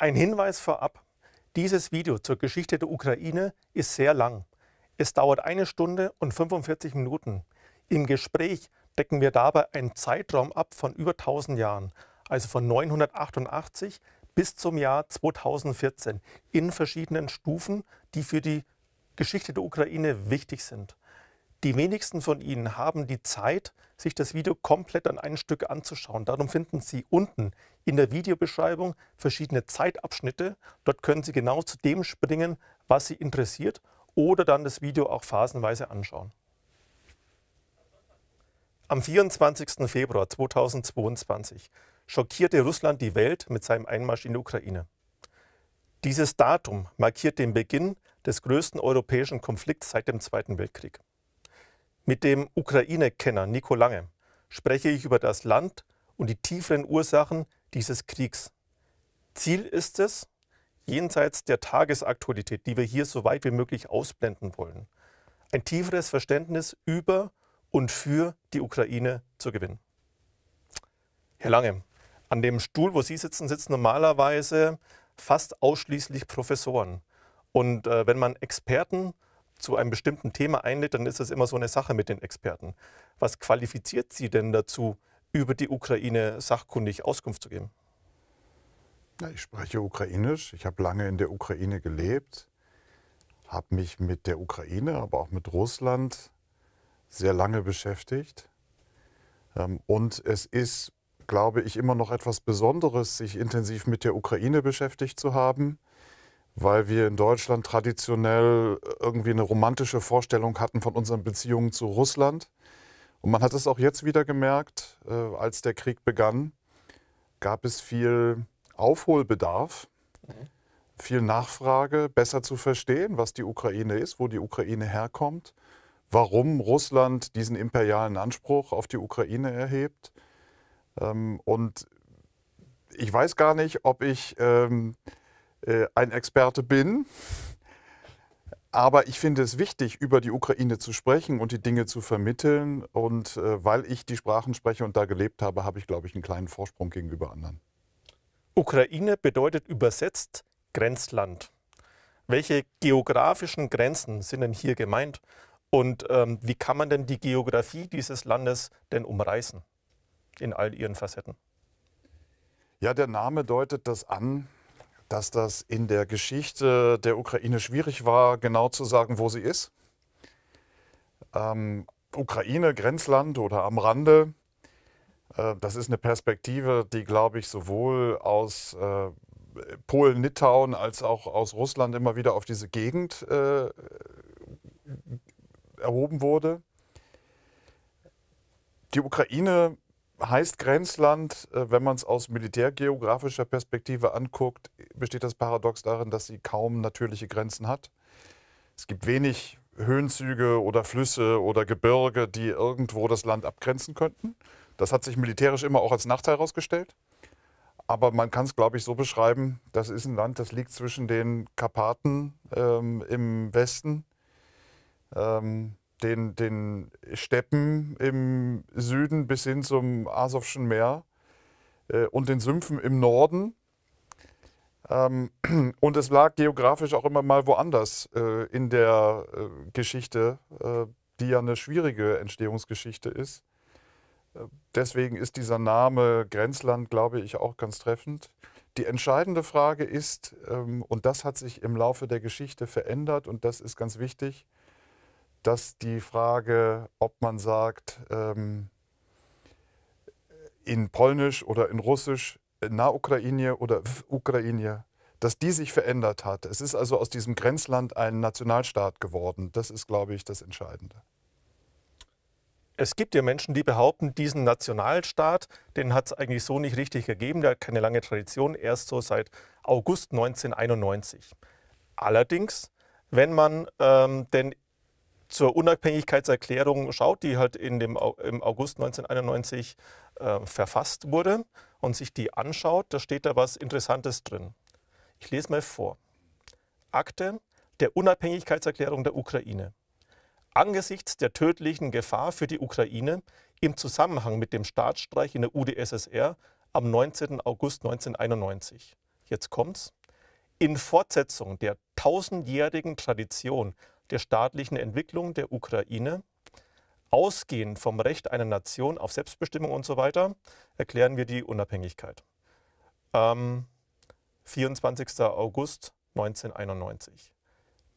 Ein Hinweis vorab. Dieses Video zur Geschichte der Ukraine ist sehr lang. Es dauert eine Stunde und 45 Minuten. Im Gespräch decken wir dabei einen Zeitraum ab von über 1000 Jahren, also von 988 bis zum Jahr 2014, in verschiedenen Stufen, die für die Geschichte der Ukraine wichtig sind. Die wenigsten von Ihnen haben die Zeit, sich das Video komplett an einem Stück anzuschauen. Darum finden Sie unten in der Videobeschreibung verschiedene Zeitabschnitte. Dort können Sie genau zu dem springen, was Sie interessiert oder dann das Video auch phasenweise anschauen. Am 24. Februar 2022 schockierte Russland die Welt mit seinem Einmarsch in die Ukraine. Dieses Datum markiert den Beginn des größten europäischen Konflikts seit dem Zweiten Weltkrieg. Mit dem Ukraine-Kenner Nico Lange spreche ich über das Land und die tieferen Ursachen dieses Kriegs. Ziel ist es, jenseits der Tagesaktualität, die wir hier so weit wie möglich ausblenden wollen, ein tieferes Verständnis über und für die Ukraine zu gewinnen. Herr Lange, an dem Stuhl, wo Sie sitzen, sitzen normalerweise fast ausschließlich Professoren. Und äh, wenn man Experten zu einem bestimmten Thema einlädt, dann ist das immer so eine Sache mit den Experten. Was qualifiziert Sie denn dazu, über die Ukraine sachkundig Auskunft zu geben? Ich spreche Ukrainisch. Ich habe lange in der Ukraine gelebt, habe mich mit der Ukraine, aber auch mit Russland sehr lange beschäftigt. Ähm, und es ist, glaube ich, immer noch etwas Besonderes, sich intensiv mit der Ukraine beschäftigt zu haben weil wir in Deutschland traditionell irgendwie eine romantische Vorstellung hatten von unseren Beziehungen zu Russland. Und man hat es auch jetzt wieder gemerkt, äh, als der Krieg begann, gab es viel Aufholbedarf, viel Nachfrage, besser zu verstehen, was die Ukraine ist, wo die Ukraine herkommt, warum Russland diesen imperialen Anspruch auf die Ukraine erhebt. Ähm, und ich weiß gar nicht, ob ich ähm, äh, ein Experte bin. Aber ich finde es wichtig, über die Ukraine zu sprechen und die Dinge zu vermitteln. Und äh, weil ich die Sprachen spreche und da gelebt habe, habe ich, glaube ich, einen kleinen Vorsprung gegenüber anderen. Ukraine bedeutet übersetzt Grenzland. Welche geografischen Grenzen sind denn hier gemeint? Und ähm, wie kann man denn die Geografie dieses Landes denn umreißen in all ihren Facetten? Ja, der Name deutet das an dass das in der Geschichte der Ukraine schwierig war, genau zu sagen, wo sie ist. Ähm, Ukraine, Grenzland oder am Rande, äh, das ist eine Perspektive, die, glaube ich, sowohl aus äh, Polen, Litauen als auch aus Russland immer wieder auf diese Gegend äh, erhoben wurde. Die Ukraine heißt Grenzland, äh, wenn man es aus militärgeografischer Perspektive anguckt, besteht das Paradox darin, dass sie kaum natürliche Grenzen hat. Es gibt wenig Höhenzüge oder Flüsse oder Gebirge, die irgendwo das Land abgrenzen könnten. Das hat sich militärisch immer auch als Nachteil herausgestellt. Aber man kann es, glaube ich, so beschreiben, das ist ein Land, das liegt zwischen den Karpaten ähm, im Westen, ähm, den, den Steppen im Süden bis hin zum Asowschen Meer äh, und den Sümpfen im Norden. Ähm, und es lag geografisch auch immer mal woanders äh, in der äh, Geschichte, äh, die ja eine schwierige Entstehungsgeschichte ist. Äh, deswegen ist dieser Name Grenzland, glaube ich, auch ganz treffend. Die entscheidende Frage ist, ähm, und das hat sich im Laufe der Geschichte verändert und das ist ganz wichtig, dass die Frage, ob man sagt, ähm, in Polnisch oder in Russisch, äh, na Ukraine oder Ukraine, dass die sich verändert hat. Es ist also aus diesem Grenzland ein Nationalstaat geworden. Das ist, glaube ich, das Entscheidende. Es gibt ja Menschen, die behaupten, diesen Nationalstaat, den hat es eigentlich so nicht richtig gegeben. Der hat keine lange Tradition, erst so seit August 1991. Allerdings, wenn man ähm, denn zur Unabhängigkeitserklärung schaut, die halt in dem, im August 1991 äh, verfasst wurde und sich die anschaut, da steht da was Interessantes drin. Ich lese mal vor. Akte der Unabhängigkeitserklärung der Ukraine. Angesichts der tödlichen Gefahr für die Ukraine im Zusammenhang mit dem Staatsstreich in der UdSSR am 19. August 1991. Jetzt kommt's. In Fortsetzung der tausendjährigen Tradition der staatlichen Entwicklung der Ukraine, ausgehend vom Recht einer Nation auf Selbstbestimmung und so weiter, erklären wir die Unabhängigkeit. Ähm, 24. August 1991.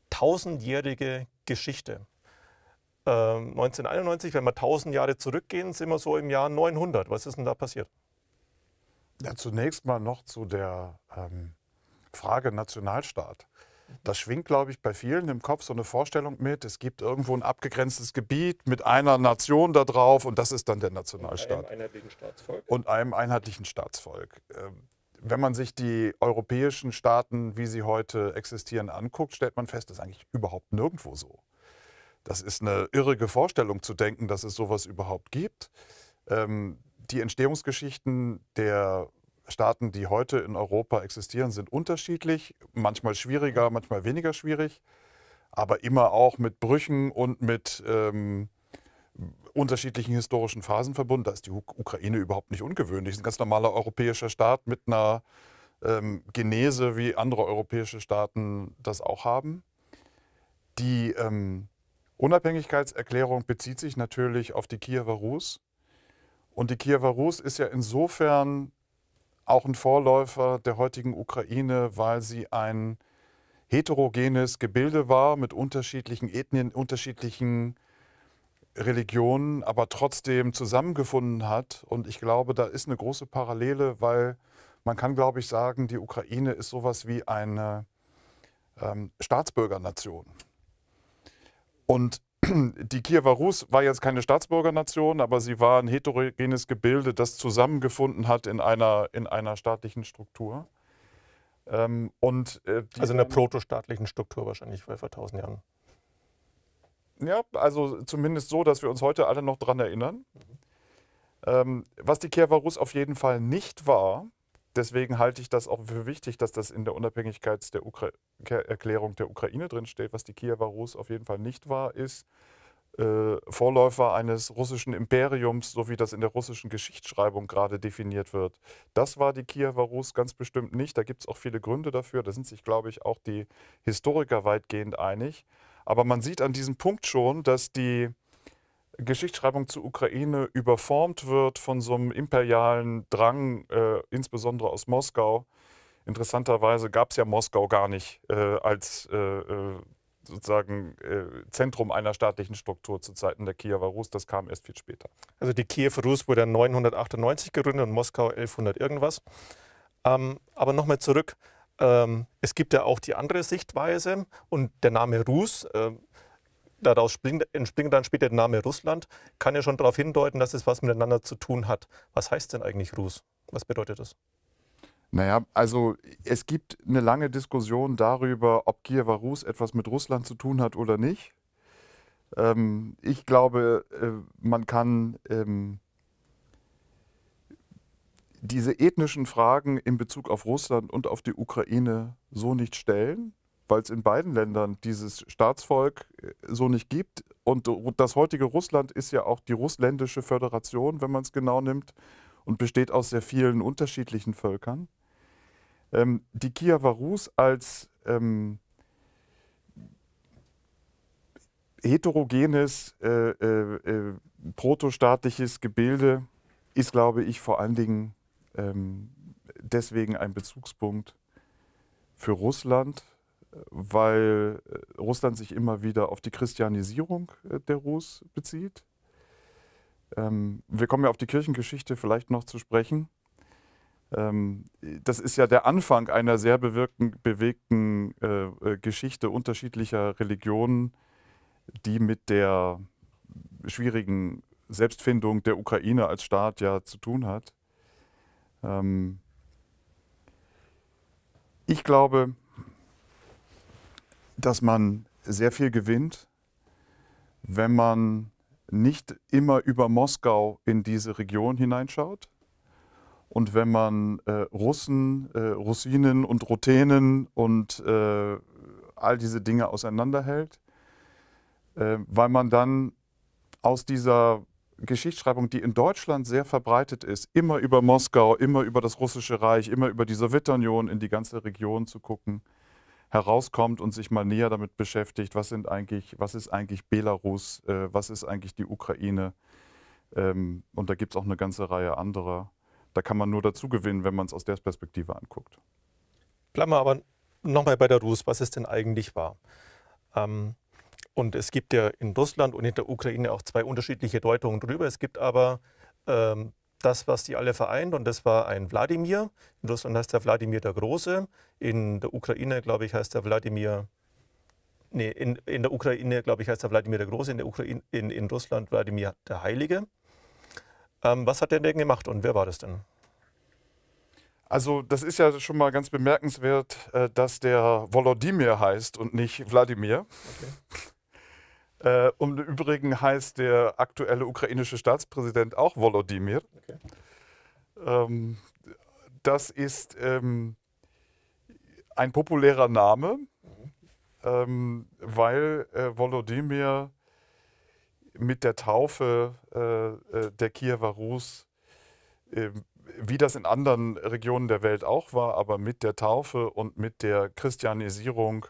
Tausendjährige Geschichte. Ähm, 1991, wenn wir tausend Jahre zurückgehen, sind wir so im Jahr 900. Was ist denn da passiert? Ja, zunächst mal noch zu der ähm, Frage Nationalstaat. Das schwingt, glaube ich, bei vielen im Kopf so eine Vorstellung mit, es gibt irgendwo ein abgegrenztes Gebiet mit einer Nation da drauf und das ist dann der Nationalstaat. Und einem einheitlichen Staatsvolk. Und einem einheitlichen Staatsvolk. Ähm, wenn man sich die europäischen Staaten, wie sie heute existieren, anguckt, stellt man fest, das ist eigentlich überhaupt nirgendwo so. Das ist eine irrige Vorstellung zu denken, dass es sowas überhaupt gibt. Ähm, die Entstehungsgeschichten der Staaten, die heute in Europa existieren, sind unterschiedlich, manchmal schwieriger, manchmal weniger schwierig, aber immer auch mit Brüchen und mit ähm, unterschiedlichen historischen Phasen verbunden. Da ist die Ukraine überhaupt nicht ungewöhnlich. Es ist ein ganz normaler europäischer Staat mit einer ähm, Genese, wie andere europäische Staaten das auch haben. Die ähm, Unabhängigkeitserklärung bezieht sich natürlich auf die Kiewer Rus. Und die Kiewer Rus ist ja insofern auch ein Vorläufer der heutigen Ukraine, weil sie ein heterogenes Gebilde war mit unterschiedlichen Ethnien, unterschiedlichen Religionen, aber trotzdem zusammengefunden hat. Und ich glaube, da ist eine große Parallele, weil man kann, glaube ich, sagen, die Ukraine ist sowas wie eine ähm, Staatsbürgernation. Und die Kiewer Rus war jetzt keine Staatsbürgernation, aber sie war ein heterogenes Gebilde, das zusammengefunden hat in einer, in einer staatlichen Struktur. Ähm, und, äh, also in einer protostaatlichen Struktur wahrscheinlich weil vor tausend Jahren. Ja, also zumindest so, dass wir uns heute alle noch daran erinnern. Mhm. Ähm, was die Kiewer Rus auf jeden Fall nicht war, Deswegen halte ich das auch für wichtig, dass das in der Unabhängigkeitserklärung der, der Ukraine drinsteht, was die Kiewer Rus auf jeden Fall nicht war, ist äh, Vorläufer eines russischen Imperiums, so wie das in der russischen Geschichtsschreibung gerade definiert wird. Das war die Kiewer Rus ganz bestimmt nicht. Da gibt es auch viele Gründe dafür. Da sind sich, glaube ich, auch die Historiker weitgehend einig. Aber man sieht an diesem Punkt schon, dass die Geschichtsschreibung zur Ukraine überformt wird von so einem imperialen Drang, äh, insbesondere aus Moskau. Interessanterweise gab es ja Moskau gar nicht äh, als äh, äh sozusagen äh, Zentrum einer staatlichen Struktur zu Zeiten der Kiewer Rus. Das kam erst viel später. Also die Kiewer Rus wurde 998 gegründet und Moskau 1100 irgendwas. Ähm, aber nochmal zurück. Ähm, es gibt ja auch die andere Sichtweise und der Name Rus äh, daraus springt, entspringt dann später der Name Russland, kann ja schon darauf hindeuten, dass es was miteinander zu tun hat. Was heißt denn eigentlich Rus? Was bedeutet das? Naja, also es gibt eine lange Diskussion darüber, ob Kiewer Rus etwas mit Russland zu tun hat oder nicht. Ähm, ich glaube, äh, man kann ähm, diese ethnischen Fragen in Bezug auf Russland und auf die Ukraine so nicht stellen weil es in beiden Ländern dieses Staatsvolk äh, so nicht gibt. Und das heutige Russland ist ja auch die russländische Föderation, wenn man es genau nimmt, und besteht aus sehr vielen unterschiedlichen Völkern. Ähm, die Kiewer Rus als ähm, heterogenes, äh, äh, äh, protostaatliches Gebilde ist, glaube ich, vor allen Dingen ähm, deswegen ein Bezugspunkt für Russland weil äh, Russland sich immer wieder auf die Christianisierung äh, der Rus bezieht. Ähm, wir kommen ja auf die Kirchengeschichte vielleicht noch zu sprechen. Ähm, das ist ja der Anfang einer sehr bewegten äh, Geschichte unterschiedlicher Religionen, die mit der schwierigen Selbstfindung der Ukraine als Staat ja zu tun hat. Ähm, ich glaube, dass man sehr viel gewinnt, wenn man nicht immer über Moskau in diese Region hineinschaut und wenn man äh, Russen, äh, Russinen und Ruthenen und äh, all diese Dinge auseinanderhält, äh, weil man dann aus dieser Geschichtsschreibung, die in Deutschland sehr verbreitet ist, immer über Moskau, immer über das Russische Reich, immer über die Sowjetunion in die ganze Region zu gucken, herauskommt und sich mal näher damit beschäftigt, was, sind eigentlich, was ist eigentlich Belarus, äh, was ist eigentlich die Ukraine. Ähm, und da gibt es auch eine ganze Reihe anderer. Da kann man nur dazu gewinnen, wenn man es aus der Perspektive anguckt. Bleiben wir aber nochmal bei der Rus, was es denn eigentlich war. Ähm, und es gibt ja in Russland und in der Ukraine auch zwei unterschiedliche Deutungen drüber. Es gibt aber ähm, das, was die alle vereint. Und das war ein Wladimir. In Russland heißt er Wladimir der Große. In der Ukraine, glaube ich, heißt er Wladimir. Nee, in, in der Ukraine, glaube ich, heißt er Wladimir der Große. In, der Ukraine, in, in Russland Wladimir der Heilige. Ähm, was hat der denn gemacht und wer war das denn? Also das ist ja schon mal ganz bemerkenswert, äh, dass der Volodymyr heißt und nicht Wladimir. Okay. Äh, Im Übrigen heißt der aktuelle ukrainische Staatspräsident auch Volodymyr. Okay. Ähm, das ist ähm, ein populärer Name, mhm. ähm, weil äh, Volodymyr mit der Taufe äh, äh der Kiewer Rus, äh, wie das in anderen Regionen der Welt auch war, aber mit der Taufe und mit der Christianisierung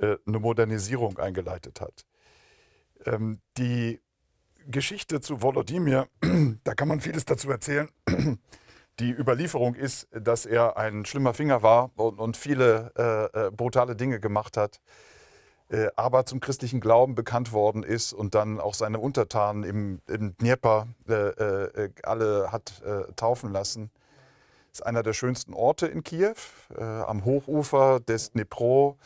äh, eine Modernisierung eingeleitet hat. Ähm, die Geschichte zu Volodymyr, da kann man vieles dazu erzählen. Die Überlieferung ist, dass er ein schlimmer Finger war und, und viele äh, äh, brutale Dinge gemacht hat, äh, aber zum christlichen Glauben bekannt worden ist und dann auch seine Untertanen im, im Dnieper äh, äh, alle hat äh, taufen lassen. Ist einer der schönsten Orte in Kiew, am Hochufer des Dnipro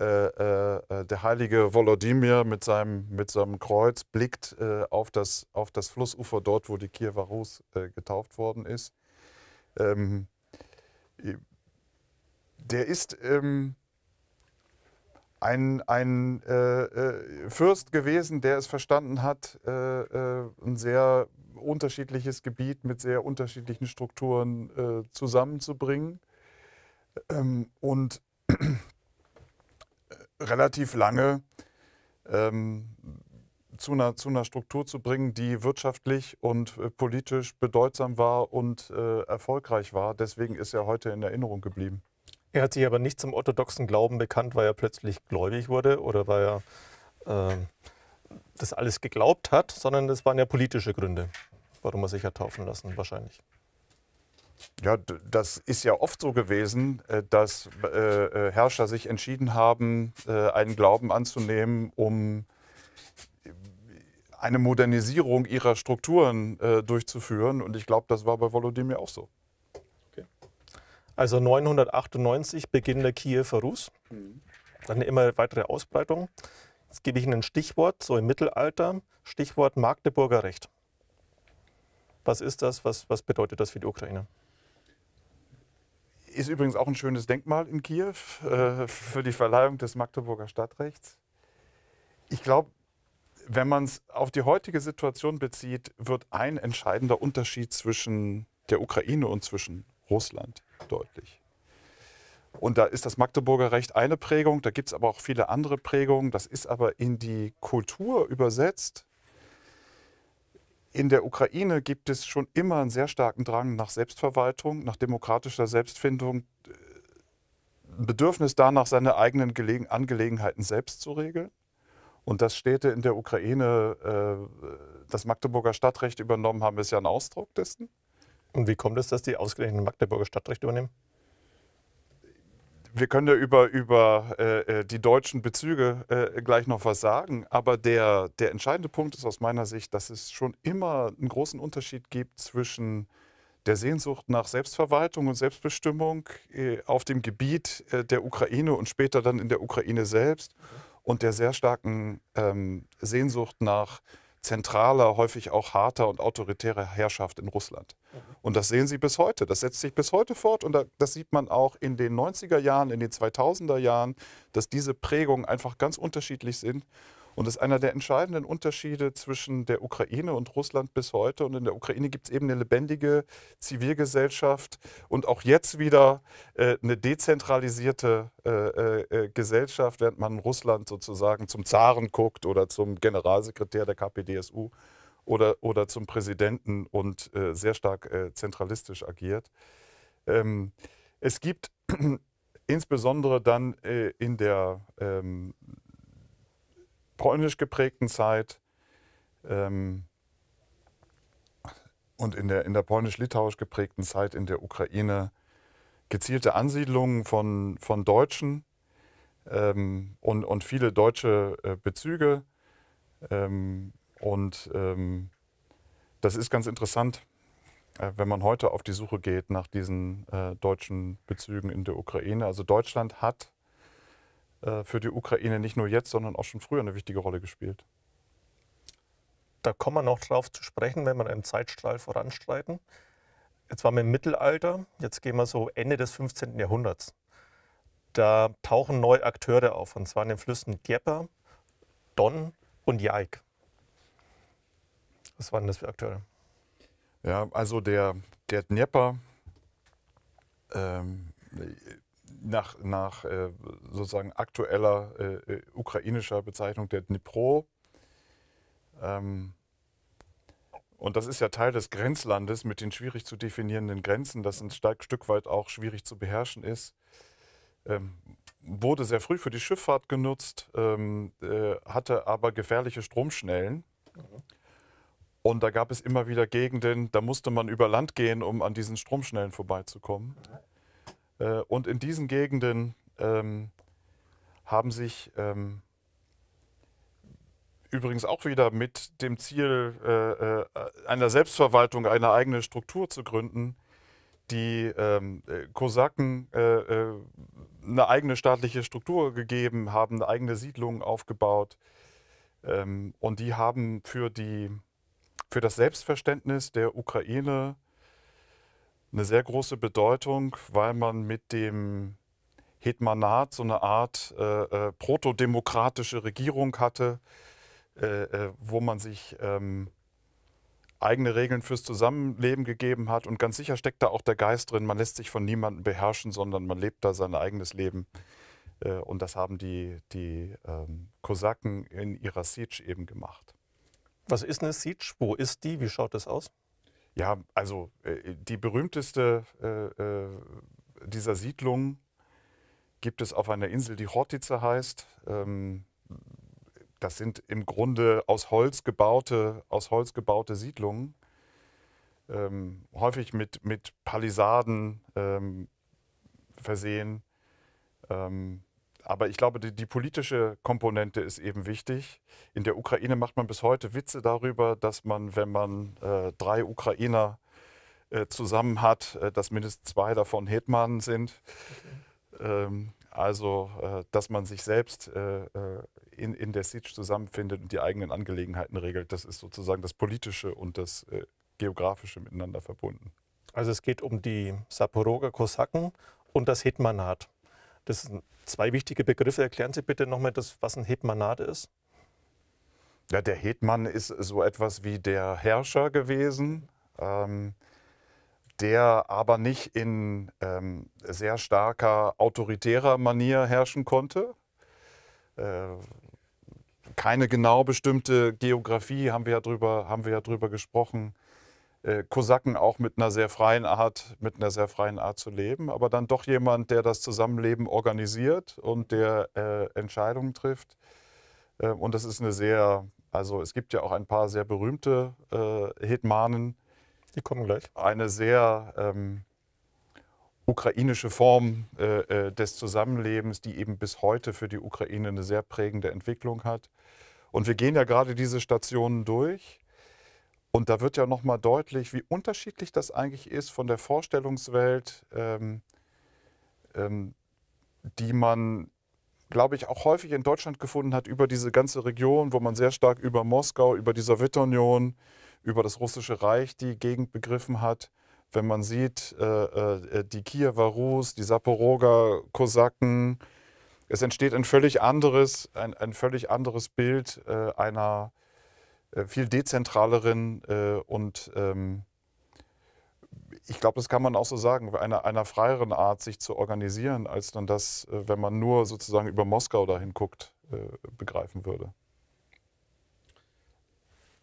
äh, äh, äh, der heilige Volodymyr mit seinem, mit seinem Kreuz blickt auf, das, auf das Flussufer dort, wo die Kiewer Rus getauft worden ist. Ähm, der ist ähm, ein, ein äh, äh, Fürst gewesen, der es verstanden hat, äh, ein sehr unterschiedliches Gebiet mit sehr unterschiedlichen Strukturen zusammenzubringen. Ähm, und relativ lange ähm, zu, einer, zu, einer, Struktur zu bringen, die wirtschaftlich und äh, politisch bedeutsam war und äh, erfolgreich war. Deswegen ist er heute in Erinnerung geblieben. Er hat sich aber nicht zum orthodoxen Glauben bekannt, weil er plötzlich gläubig wurde oder weil er äh, das alles geglaubt hat, sondern das waren ja politische Gründe, warum er sich hat taufen lassen, wahrscheinlich. Ja, das ist ja oft so gewesen, äh, dass äh, äh, Herrscher sich entschieden haben, einen Glauben anzunehmen, um eine Modernisierung ihrer Strukturen durchzuführen. Und ich glaube, das war bei Volodymyr auch so. Okay. Also 998 Beginn der Kiewer Rus, mhm. dann eine immer weitere Ausbreitung. Jetzt gebe ich Ihnen ein Stichwort, so im Mittelalter, Stichwort Magdeburger Recht. Was ist das? Was, was bedeutet das für die Ukraine? Ist übrigens auch ein schönes Denkmal in Kiew äh, für die Verleihung des Magdeburger Stadtrechts. Ich glaube, wenn man es auf die heutige Situation bezieht, wird ein entscheidender Unterschied zwischen der Ukraine und zwischen Russland deutlich. Und da ist das Magdeburger Recht eine Prägung, da gibt es aber auch viele andere Prägungen. Das ist aber in die Kultur übersetzt in der Ukraine gibt es schon immer einen sehr starken Drang nach Selbstverwaltung, nach demokratischer Selbstfindung, äh, Bedürfnis danach, seine eigenen Gelegen Angelegenheiten selbst zu regeln. Und dass Städte in der Ukraine äh, das Magdeburger Stadtrecht übernommen haben, ist ja ein Ausdruck dessen. Und wie kommt es, dass die ausgerechnet Magdeburger Stadtrecht übernehmen? wir können ja über, über äh, äh, die deutschen Bezüge äh, gleich noch was sagen, aber der, der entscheidende Punkt ist aus meiner Sicht, dass es schon immer einen großen Unterschied gibt zwischen der Sehnsucht nach Selbstverwaltung und Selbstbestimmung äh, auf dem Gebiet äh, der Ukraine und später dann in der Ukraine selbst mhm. und der sehr starken ähm, Sehnsucht nach zentraler, häufig auch harter und autoritärer Herrschaft in Russland. Mhm. Und das sehen Sie bis heute. Das setzt sich bis heute fort und das sieht man auch in den 90er Jahren, in den 2000er Jahren, dass diese Prägungen einfach ganz unterschiedlich sind. Und das ist einer der entscheidenden Unterschiede zwischen der Ukraine und Russland bis heute. Und in der Ukraine gibt es eben eine lebendige Zivilgesellschaft und auch jetzt wieder äh, eine dezentralisierte äh, äh, äh, Gesellschaft, während man Russland sozusagen zum Zaren guckt oder zum Generalsekretär der KPDSU oder, oder zum Präsidenten und äh, sehr stark äh, zentralistisch agiert. Ähm, es gibt insbesondere dann äh, in der ähm, polnisch geprägten Zeit ähm, und in der, in der polnisch-litauisch geprägten Zeit in der Ukraine gezielte Ansiedlungen von, von Deutschen ähm, und, und viele deutsche äh, Bezüge. Ähm, und ähm, das ist ganz interessant, äh, wenn man heute auf die Suche geht nach diesen äh, deutschen Bezügen in der Ukraine. Also Deutschland hat äh, für die Ukraine nicht nur jetzt, sondern auch schon früher eine wichtige Rolle gespielt. Da kommen wir noch drauf zu sprechen, wenn wir einen Zeitstrahl voranstreiten. Jetzt waren wir im Mittelalter, jetzt gehen wir so Ende des 15. Jahrhunderts. Da tauchen neue Akteure auf, und zwar in den Flüssen Dieper, Don und Jaik. Was waren das für Akteure? Ja, also der, der Dnieper ähm, nach, nach äh, sozusagen aktueller äh, äh, ukrainischer Bezeichnung der Dnipro. Ähm, und das ist ja Teil des Grenzlandes mit den schwierig zu definierenden Grenzen, das ein Stück weit auch schwierig zu beherrschen ist. Ähm, wurde sehr früh für die Schifffahrt genutzt, ähm, äh, hatte aber gefährliche Stromschnellen. Mhm. Und da gab es immer wieder Gegenden, da musste man über Land gehen, um an diesen Stromschnellen vorbeizukommen. Mhm. Äh, und in diesen Gegenden ähm, haben sich ähm, übrigens auch wieder mit dem Ziel äh, äh einer Selbstverwaltung, eine eigene Struktur zu gründen, die ähm, äh, Kosaken äh, äh, eine eigene staatliche Struktur gegeben, haben eine eigene Siedlungen aufgebaut ähm, und die haben für, die, für das Selbstverständnis der Ukraine eine sehr große Bedeutung, weil man mit dem Hetmanat so eine Art äh, äh, protodemokratische Regierung hatte, äh, äh, wo man sich ähm, eigene Regeln fürs Zusammenleben gegeben hat. Und ganz sicher steckt da auch der Geist drin, man lässt sich von niemandem beherrschen, sondern man lebt da sein eigenes Leben. Äh, und das haben die, die ähm, Kosaken in ihrer Siege eben gemacht. Was ist eine Siege? Wo ist die? Wie schaut das aus? Ja, also äh, die berühmteste äh, äh, dieser Siedlungen gibt es auf einer Insel, die Hortice heißt. Ähm, das sind im Grunde aus Holz gebaute, aus Holz gebaute Siedlungen, ähm, häufig mit, mit Palisaden ähm, versehen. Ähm, aber ich glaube, die, die, politische Komponente ist eben wichtig. In der Ukraine macht man bis heute Witze darüber, dass man, wenn man äh, drei Ukrainer äh, zusammen hat, äh, dass mindestens zwei davon Hetmanen sind. Ähm, also, äh, dass man sich selbst äh, äh, in, in der Siege zusammenfindet und die eigenen Angelegenheiten regelt. Das ist sozusagen das Politische und das Geografische miteinander verbunden. Also es geht um die Saporoger Kosaken und das Hetmanat. Das ist ein Zwei wichtige Begriffe. Erklären Sie bitte nochmal, was ein Hetmanade ist. Ja, der Hetman ist so etwas wie der Herrscher gewesen, ähm, der aber nicht in ähm, sehr starker autoritärer Manier herrschen konnte. Äh, keine genau bestimmte Geografie haben wir ja drüber, haben wir ja drüber gesprochen. Äh, Kosaken auch mit einer sehr freien Art, mit einer sehr freien Art zu leben, aber dann doch jemand, der das Zusammenleben organisiert und der äh, Entscheidungen trifft. Äh, und das ist eine sehr, also es gibt ja auch ein paar sehr berühmte äh, Hetmanen. Die kommen gleich. Eine sehr ähm, ukrainische Form äh, äh, des Zusammenlebens, die eben bis heute für die Ukraine eine sehr prägende Entwicklung hat. Und wir gehen ja gerade diese Stationen durch. Und da wird ja nochmal deutlich, wie unterschiedlich das eigentlich ist von der Vorstellungswelt, ähm, ähm, die man, glaube ich, auch häufig in Deutschland gefunden hat über diese ganze Region, wo man sehr stark über Moskau, über die Sowjetunion, über das Russische Reich die Gegend begriffen hat. Wenn man sieht, äh, äh, die Kiewer Rus, die Saporoger Kosaken, es entsteht ein völlig anderes, ein, ein völlig anderes Bild äh, einer äh, viel dezentraleren äh, und ähm, ich glaube, das kann man auch so sagen, einer, einer freieren Art, sich zu organisieren, als dann das, äh, wenn man nur sozusagen über Moskau dahin guckt, begreifen würde.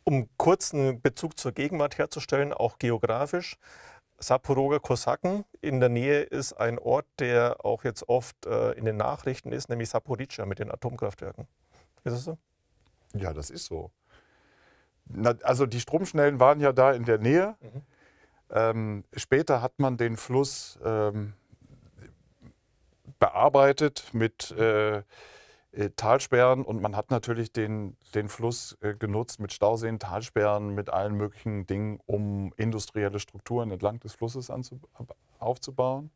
Um kurzen Bezug zur Gegenwart herzustellen, auch geografisch, Saporoga Kosaken. In der Nähe ist ein Ort, der auch jetzt oft in den Nachrichten ist, nämlich Saporica mit den Atomkraftwerken. Ist das so? Ja, das ist so. Na, also die Stromschnellen waren ja da in der Nähe. Mhm. Ähm, später hat man den Fluss ähm, bearbeitet mit äh, äh, Talsperren und man hat natürlich den, den Fluss äh, genutzt mit Stauseen, Talsperren, mit allen möglichen Dingen, um industrielle Strukturen entlang des Flusses aufzubauen.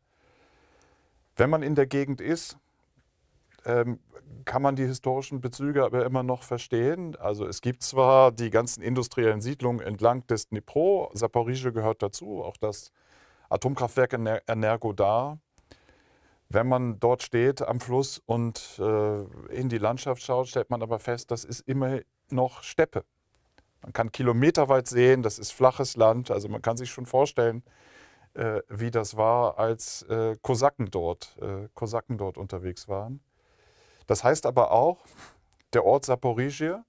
Wenn man in der Gegend ist, ähm, kann man die historischen Bezüge aber immer noch verstehen. Also es gibt zwar die ganzen industriellen Siedlungen entlang des Dnipro, Saporizhia gehört dazu, auch das Atomkraftwerk in Energodar. Wenn man dort steht am Fluss und äh, in die Landschaft schaut, stellt man aber fest, das ist immer noch Steppe. Man kann kilometerweit sehen, das ist flaches Land, also man kann sich schon vorstellen, äh, wie das war, als äh, Kosaken, dort, äh, Kosaken dort unterwegs waren. Das heißt aber auch, der Ort Saporizhia,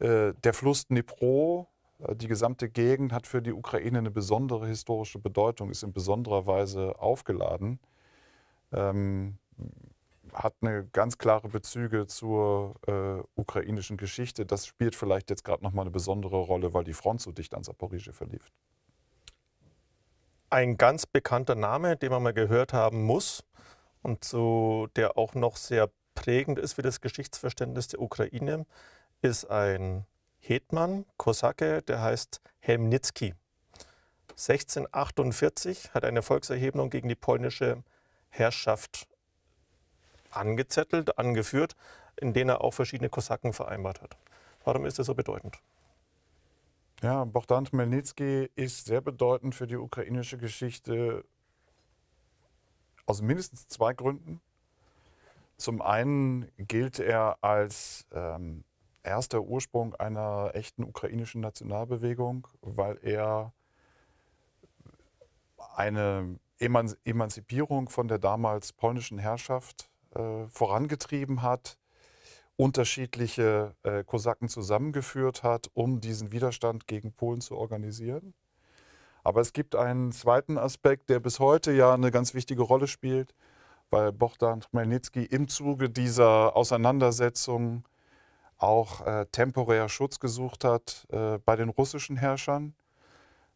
äh, der Fluss Dnipro, äh, die gesamte Gegend hat für die Ukraine eine besondere historische Bedeutung, ist in besonderer Weise aufgeladen, ähm, hat eine ganz klare Bezüge zur äh, ukrainischen Geschichte. Das spielt vielleicht jetzt gerade nochmal eine besondere Rolle, weil die Front so dicht an Saporizhia verlief. Ein ganz bekannter Name, den man mal gehört haben muss, und so, der auch noch sehr prägend ist für das Geschichtsverständnis der Ukraine, ist ein Hetman, Kosake, der heißt Hemnitski. 1648 hat eine Volkserhebung gegen die polnische Herrschaft angezettelt, angeführt, in denen er auch verschiedene Kosaken vereinbart hat. Warum ist das so bedeutend? Ja, Bogdan Chmelnytsky ist sehr bedeutend für die ukrainische Geschichte, aus mindestens zwei Gründen. Zum einen gilt er als ähm, erster Ursprung einer echten ukrainischen Nationalbewegung, weil er eine Eman Emanzipierung von der damals polnischen Herrschaft äh, vorangetrieben hat, unterschiedliche äh, Kosaken zusammengeführt hat, um diesen Widerstand gegen Polen zu organisieren. Aber es gibt einen zweiten Aspekt, der bis heute ja eine ganz wichtige Rolle spielt, weil Bogdan Chmelnitsky im Zuge dieser Auseinandersetzung auch äh, temporär Schutz gesucht hat äh, bei den russischen Herrschern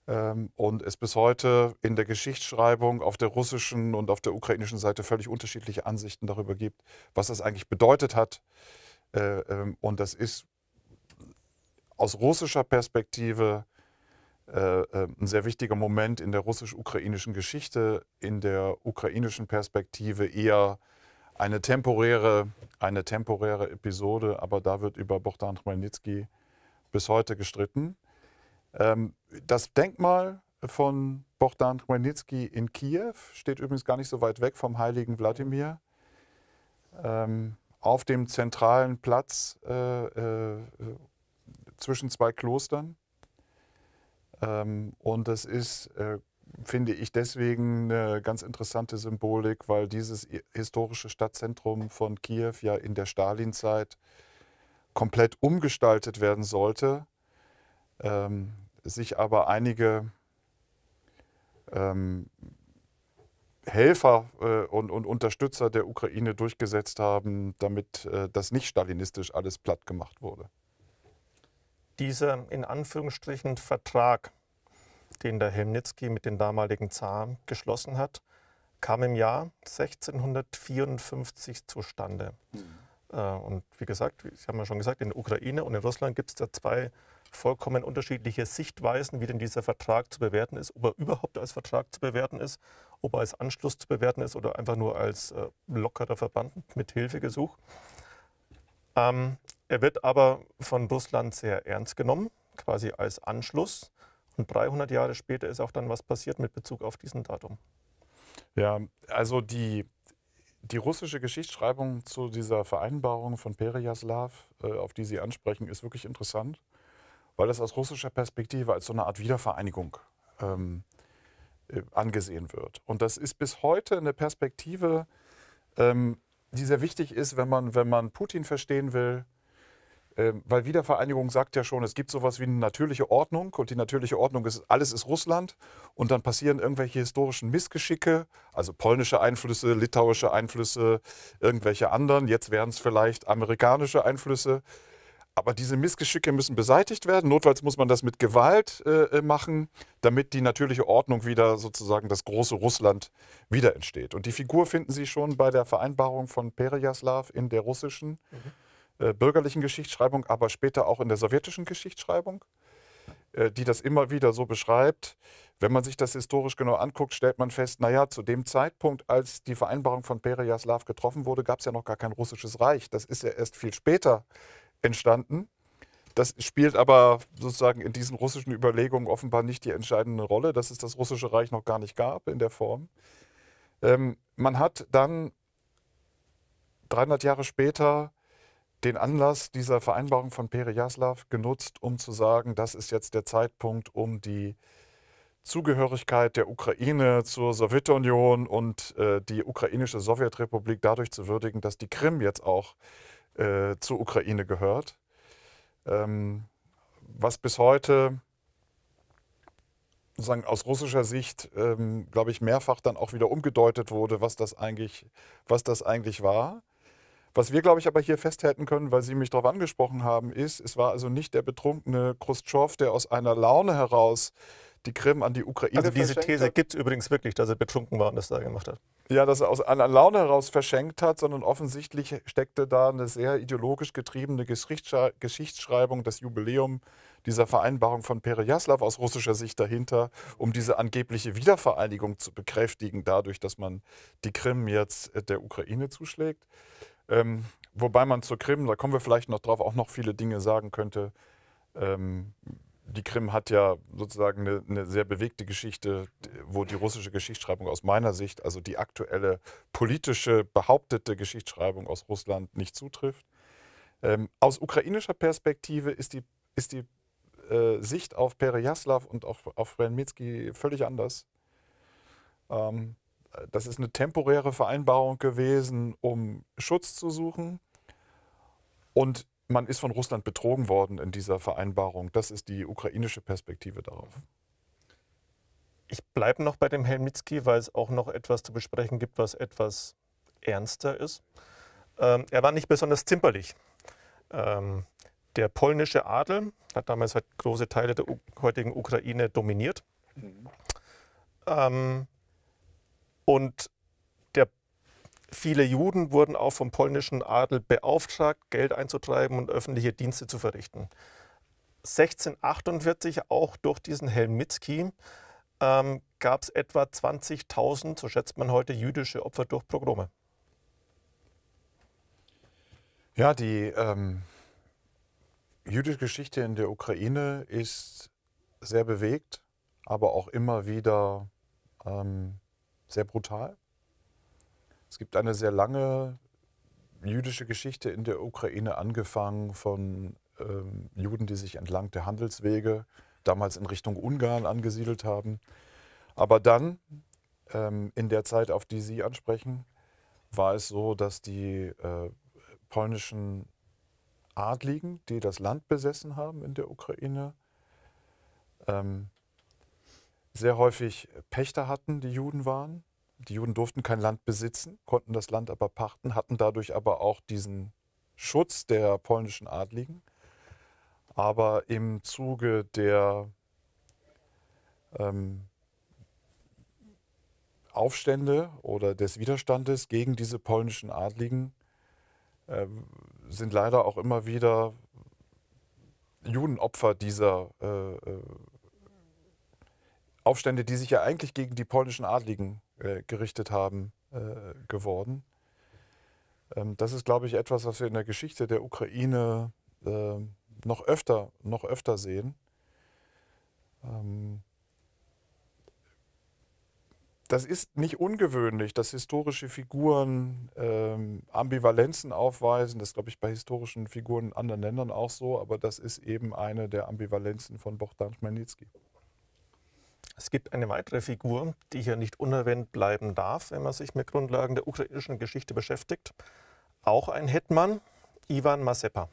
ähm, und es bis heute in der Geschichtsschreibung auf der russischen und auf der ukrainischen Seite völlig unterschiedliche Ansichten darüber gibt, was das eigentlich bedeutet hat. Äh, ähm, und das ist aus russischer Perspektive äh, äh, ein sehr wichtiger Moment in der russisch-ukrainischen Geschichte, in der ukrainischen Perspektive eher eine temporäre, eine temporäre Episode, aber da wird über Bogdan Khmelnytsky bis heute gestritten. Ähm, das Denkmal von Bogdan Khmelnytsky in Kiew steht übrigens gar nicht so weit weg vom heiligen Wladimir. Ähm, auf dem zentralen Platz äh, zwischen zwei Klostern ähm, und es ist, äh, finde ich, deswegen eine ganz interessante Symbolik, weil dieses historische Stadtzentrum von Kiew ja in der Stalinzeit komplett umgestaltet werden sollte, ähm, sich aber einige ähm, Helfer äh, und, und, Unterstützer der Ukraine durchgesetzt haben, damit äh, das nicht stalinistisch alles platt gemacht wurde dieser in Anführungsstrichen Vertrag, den der Helmnitzki mit dem damaligen Zar geschlossen hat, kam im Jahr 1654 zustande. Mhm. Äh, und wie gesagt, Sie haben ja schon gesagt, in der Ukraine und in Russland gibt es da zwei vollkommen unterschiedliche Sichtweisen, wie denn dieser Vertrag zu bewerten ist, ob er überhaupt als Vertrag zu bewerten ist, ob er als Anschluss zu bewerten ist oder einfach nur als äh, lockerer Verband mit Hilfegesuch. Ähm, er wird aber von Russland sehr ernst genommen, quasi als Anschluss. Und 300 Jahre später ist auch dann was passiert mit Bezug auf diesen Datum. Ja, also die, die russische Geschichtsschreibung zu dieser Vereinbarung von Perejaslav, äh, auf die Sie ansprechen, ist wirklich interessant, weil das aus russischer Perspektive als so eine Art Wiedervereinigung ähm, äh, angesehen wird. Und das ist bis heute eine Perspektive, ähm, die sehr wichtig ist, wenn man, wenn man Putin verstehen will, ähm, weil Wiedervereinigung sagt ja schon, es gibt sowas wie eine natürliche Ordnung und die natürliche Ordnung ist, alles ist Russland und dann passieren irgendwelche historischen Missgeschicke, also polnische Einflüsse, litauische Einflüsse, irgendwelche anderen, jetzt wären es vielleicht amerikanische Einflüsse. Aber diese Missgeschicke müssen beseitigt werden. Notfalls muss man das mit Gewalt äh, machen, damit die natürliche Ordnung wieder sozusagen das große Russland wieder entsteht. Und die Figur finden Sie schon bei der Vereinbarung von Perejaslav in der russischen. Mhm äh, bürgerlichen Geschichtsschreibung, aber später auch in der sowjetischen Geschichtsschreibung, äh, die das immer wieder so beschreibt. Wenn man sich das historisch genau anguckt, stellt man fest, naja, zu dem Zeitpunkt, als die Vereinbarung von Perejaslav getroffen wurde, gab es ja noch gar kein russisches Reich. Das ist ja erst viel später entstanden. Das spielt aber sozusagen in diesen russischen Überlegungen offenbar nicht die entscheidende Rolle, dass es das russische Reich noch gar nicht gab in der Form. Ähm, man hat dann 300 Jahre später den Anlass dieser Vereinbarung von Pere Jaslav genutzt, um zu sagen, das ist jetzt der Zeitpunkt, um die Zugehörigkeit der Ukraine zur Sowjetunion und äh, die ukrainische Sowjetrepublik dadurch zu würdigen, dass die Krim jetzt auch äh, zur Ukraine gehört. Ähm, was bis heute sozusagen aus russischer Sicht, ähm, glaube ich, mehrfach dann auch wieder umgedeutet wurde, was das eigentlich, was das eigentlich war. Was wir, glaube ich, aber hier festhalten können, weil Sie mich darauf angesprochen haben, ist, es war also nicht der betrunkene Khrushchev, der aus einer Laune heraus die Krim an die Ukraine Also diese These gibt es übrigens wirklich, dass er betrunken war und das da gemacht hat. Ja, dass er aus einer Laune heraus verschenkt hat, sondern offensichtlich steckte da eine sehr ideologisch getriebene Geschichtsschreibung, das Jubiläum dieser Vereinbarung von Perejaslav aus russischer Sicht dahinter, um diese angebliche Wiedervereinigung zu bekräftigen, dadurch, dass man die Krim jetzt äh, der Ukraine zuschlägt. Ähm, wobei man zur Krim, da kommen wir vielleicht noch drauf, auch noch viele Dinge sagen könnte. Ähm, die Krim hat ja sozusagen eine, eine, sehr bewegte Geschichte, wo die russische Geschichtsschreibung aus meiner Sicht, also die aktuelle politische, behauptete Geschichtsschreibung aus Russland nicht zutrifft. Ähm, aus ukrainischer Perspektive ist die, ist die äh, Sicht auf Perejaslav und auch auf Renmitsky völlig anders. Ähm, das ist eine temporäre Vereinbarung gewesen, um Schutz zu suchen. Und man ist von Russland betrogen worden in dieser Vereinbarung. Das ist die ukrainische Perspektive darauf. Ich bleibe noch bei dem Helmitsky, weil es auch noch etwas zu besprechen gibt, was etwas ernster ist. Ähm, er war nicht besonders zimperlich. Ähm, der polnische Adel hat damals halt große Teile der U heutigen Ukraine dominiert. Mhm. Ähm, und der, viele Juden wurden auch vom polnischen Adel beauftragt, Geld einzutreiben und öffentliche Dienste zu verrichten. 1648, auch durch diesen Helmitzki, ähm, gab es etwa 20.000, so schätzt man heute, jüdische Opfer durch Pogrome. Ja, die ähm, jüdische Geschichte in der Ukraine ist sehr bewegt, aber auch immer wieder ähm, sehr brutal. Es gibt eine sehr lange jüdische Geschichte in der Ukraine, angefangen von ähm, Juden, die sich entlang der Handelswege damals in Richtung Ungarn angesiedelt haben. Aber dann, ähm, in der Zeit, auf die Sie ansprechen, war es so, dass die äh, polnischen Adligen, die das Land besessen haben in der Ukraine, ähm, sehr häufig Pächter hatten, die Juden waren. Die Juden durften kein Land besitzen, konnten das Land aber pachten, hatten dadurch aber auch diesen Schutz der polnischen Adligen. Aber im Zuge der ähm, Aufstände oder des Widerstandes gegen diese polnischen Adligen äh, sind leider auch immer wieder Judenopfer dieser äh, äh Aufstände, die sich ja eigentlich gegen die polnischen Adligen äh, gerichtet haben, äh, geworden. Ähm, das ist, glaube ich, etwas, was wir in der Geschichte der Ukraine äh, noch, öfter, noch öfter sehen. Ähm, das ist nicht ungewöhnlich, dass historische Figuren ähm, Ambivalenzen aufweisen. Das ist, glaube ich, bei historischen Figuren in anderen Ländern auch so, aber das ist eben eine der Ambivalenzen von Bogdan Chmelnytsky. Es gibt eine weitere Figur, die hier nicht unerwähnt bleiben darf, wenn man sich mit Grundlagen der ukrainischen Geschichte beschäftigt. Auch ein Hetman, Ivan Mazepa.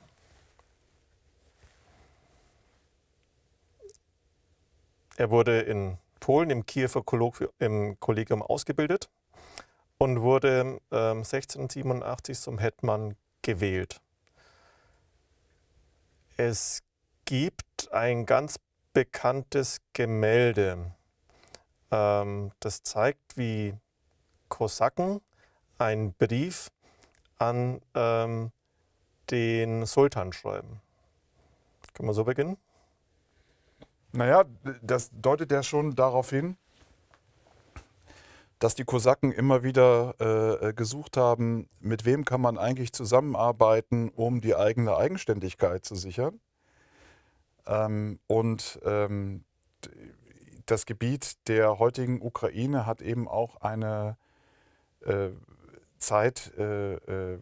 Er wurde in Polen im Kiewer im Kollegium ausgebildet und wurde äh, 1687 zum Hetman gewählt. Es gibt ein ganz bekanntes Gemälde. Ähm, das zeigt, wie Kosaken einen Brief an ähm, den Sultan schreiben. Können wir so beginnen? Naja, das deutet ja schon darauf hin, dass die Kosaken immer wieder äh, äh gesucht haben, mit wem kann man eigentlich zusammenarbeiten, um die eigene Eigenständigkeit zu sichern. Ähm, und ähm, das Gebiet der heutigen Ukraine hat eben auch eine äh, Zeit, äh, äh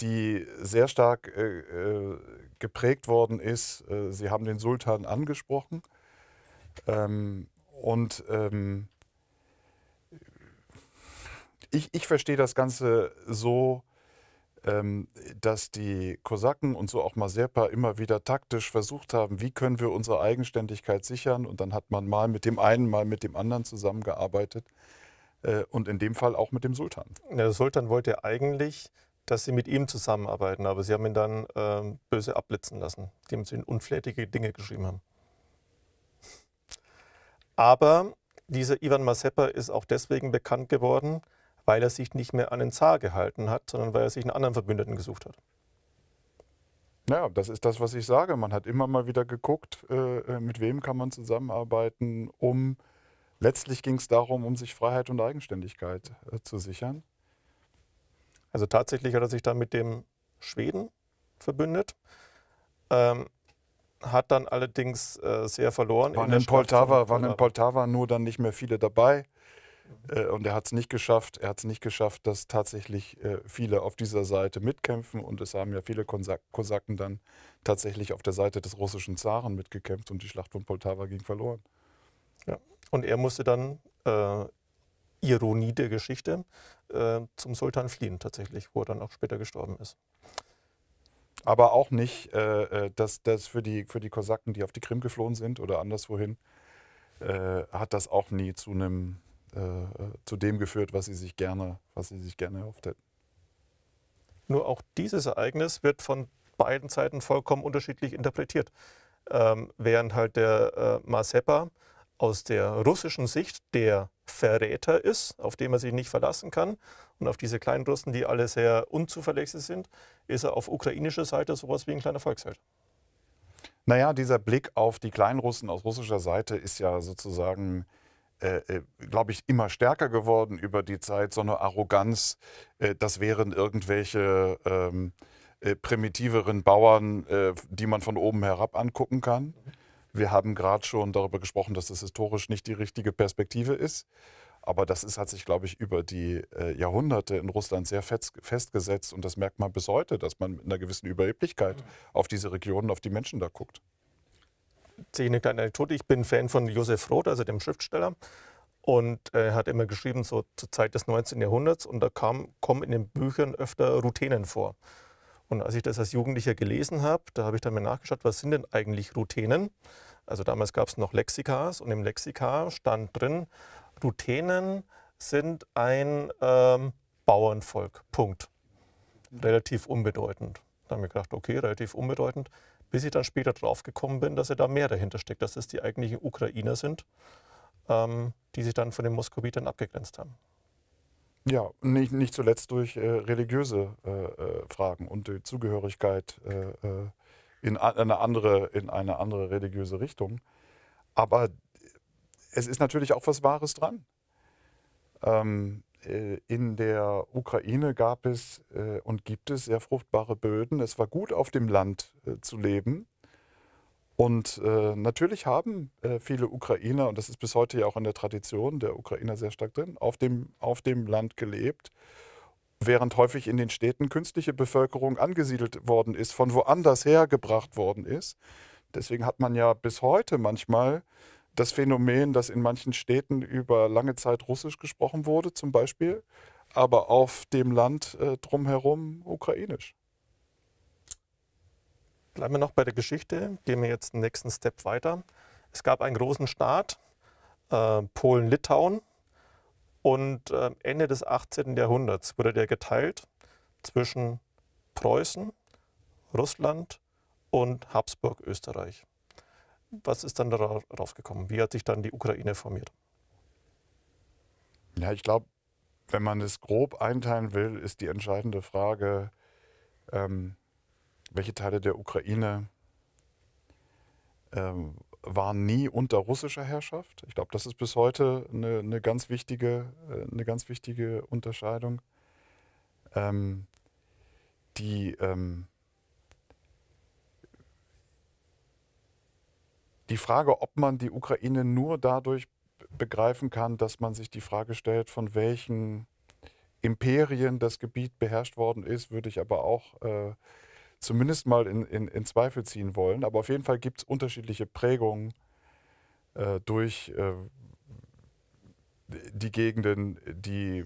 die sehr stark äh, äh geprägt worden ist. Äh, Sie haben den Sultan angesprochen. Ähm, und ähm, ich, ich verstehe das Ganze so, ähm, dass die Kosaken und so auch Mazepa immer wieder taktisch versucht haben, wie können wir unsere Eigenständigkeit sichern. Und dann hat man mal mit dem einen, mal mit dem anderen zusammengearbeitet äh, und in dem Fall auch mit dem Sultan. Der Sultan wollte eigentlich, dass sie mit ihm zusammenarbeiten, aber sie haben ihn dann äh, böse abblitzen lassen, indem sie ihm unflätige Dinge geschrieben haben. Aber dieser Ivan Mazepa ist auch deswegen bekannt geworden, weil er sich nicht mehr an den Zar gehalten hat, sondern weil er sich einen anderen Verbündeten gesucht hat. Naja, das ist das, was ich sage. Man hat immer mal wieder geguckt, äh, äh mit wem kann man zusammenarbeiten, um letztlich ging es darum, um sich Freiheit und Eigenständigkeit äh, zu sichern. Also tatsächlich hat er sich dann mit dem Schweden verbündet, ähm, hat dann allerdings äh, sehr verloren. Waren in, in Poltava, waren in Poltava nur dann nicht mehr viele dabei. Äh, und er hat es nicht geschafft. Er hat es nicht geschafft, dass tatsächlich äh, viele auf dieser Seite mitkämpfen. Und es haben ja viele Kosak Kosaken dann tatsächlich auf der Seite des russischen Zaren mitgekämpft und die Schlacht von Poltava ging verloren. Ja. Und er musste dann äh, Ironie der Geschichte äh, zum Sultan fliehen tatsächlich, wo er dann auch später gestorben ist aber auch nicht, äh, äh, dass das für die, für die Kosaken, die auf die Krim geflohen sind oder anderswohin, äh, hat das auch nie zu einem äh, äh, zu dem geführt, was sie sich gerne, was sie sich gerne erhofft hätten. Nur auch dieses Ereignis wird von beiden Seiten vollkommen unterschiedlich interpretiert. Ähm, während halt der äh, Mazepa aus der russischen Sicht der Verräter ist, auf den man sich nicht verlassen kann und auf diese kleinen Russen, die alle sehr unzuverlässig sind, ist er auf ukrainischer Seite sowas wie ein kleiner Volksheld. Naja, dieser Blick auf die kleinen Russen aus russischer Seite ist ja sozusagen äh, äh glaube ich, immer stärker geworden über die Zeit, so eine Arroganz, äh, das wären irgendwelche ähm, äh, primitiveren Bauern, äh, die man von oben herab angucken kann. Wir haben gerade schon darüber gesprochen, dass das historisch nicht die richtige Perspektive ist. Aber das ist, hat sich, glaube ich, über die äh, Jahrhunderte in Russland sehr festgesetzt. Und das merkt man bis heute, dass man mit einer gewissen Überheblichkeit mhm. auf diese Regionen, auf die Menschen da guckt erzähle ich eine kleine Anekdote. Ich bin Fan von Josef Roth, also dem Schriftsteller. Und äh, er hat immer geschrieben, so zur Zeit des 19. Jahrhunderts. Und da kam, kommen in den Büchern öfter Routinen vor. Und als ich das als Jugendlicher gelesen habe, da habe ich dann mal nachgeschaut, was sind denn eigentlich Routinen? Also damals gab es noch Lexikas und im Lexika stand drin, Routinen sind ein ähm, Bauernvolk. Punkt. Relativ unbedeutend. Da haben wir gedacht, okay, relativ unbedeutend bis ich dann später drauf gekommen bin, dass er da mehr dahinter steckt, dass es die eigentlichen Ukrainer sind, ähm, die sich dann von den Moskowitern abgegrenzt haben. Ja, nicht, nicht zuletzt durch äh, religiöse äh, äh Fragen und die Zugehörigkeit äh, äh in, eine andere, in eine andere religiöse Richtung. Aber es ist natürlich auch was Wahres dran. Ähm, äh, in der Ukraine gab es äh, und gibt es sehr fruchtbare Böden. Es war gut, auf dem Land äh, zu leben. Und natürlich haben viele Ukrainer, und das ist bis heute ja auch in der Tradition der Ukrainer sehr stark drin, auf dem, auf dem Land gelebt, während häufig in den Städten künstliche Bevölkerung angesiedelt worden ist, von woanders hergebracht worden ist. Deswegen hat man ja bis heute manchmal das Phänomen, dass in manchen Städten über lange Zeit Russisch gesprochen wurde, zum Beispiel, aber auf dem Land äh, drumherum Ukrainisch. Bleiben wir noch bei der Geschichte, gehen wir jetzt den nächsten Step weiter. Es gab einen großen Staat, äh, Polen-Litauen, und äh, Ende des 18. Jahrhunderts wurde der geteilt zwischen Preußen, Russland und Habsburg-Österreich was ist dann darauf gekommen? Wie hat sich dann die Ukraine formiert? Ja, ich glaube, wenn man es grob einteilen will, ist die entscheidende Frage, ähm, welche Teile der Ukraine ähm, waren nie unter russischer Herrschaft. Ich glaube, das ist bis heute eine, eine, ganz, wichtige, äh, eine ganz wichtige Unterscheidung. Ähm, die ähm, die Frage, ob man die Ukraine nur dadurch begreifen kann, dass man sich die Frage stellt, von welchen Imperien das Gebiet beherrscht worden ist, würde ich aber auch äh, zumindest mal in, in, in, Zweifel ziehen wollen. Aber auf jeden Fall gibt es unterschiedliche Prägungen äh, durch äh, die Gegenden, die,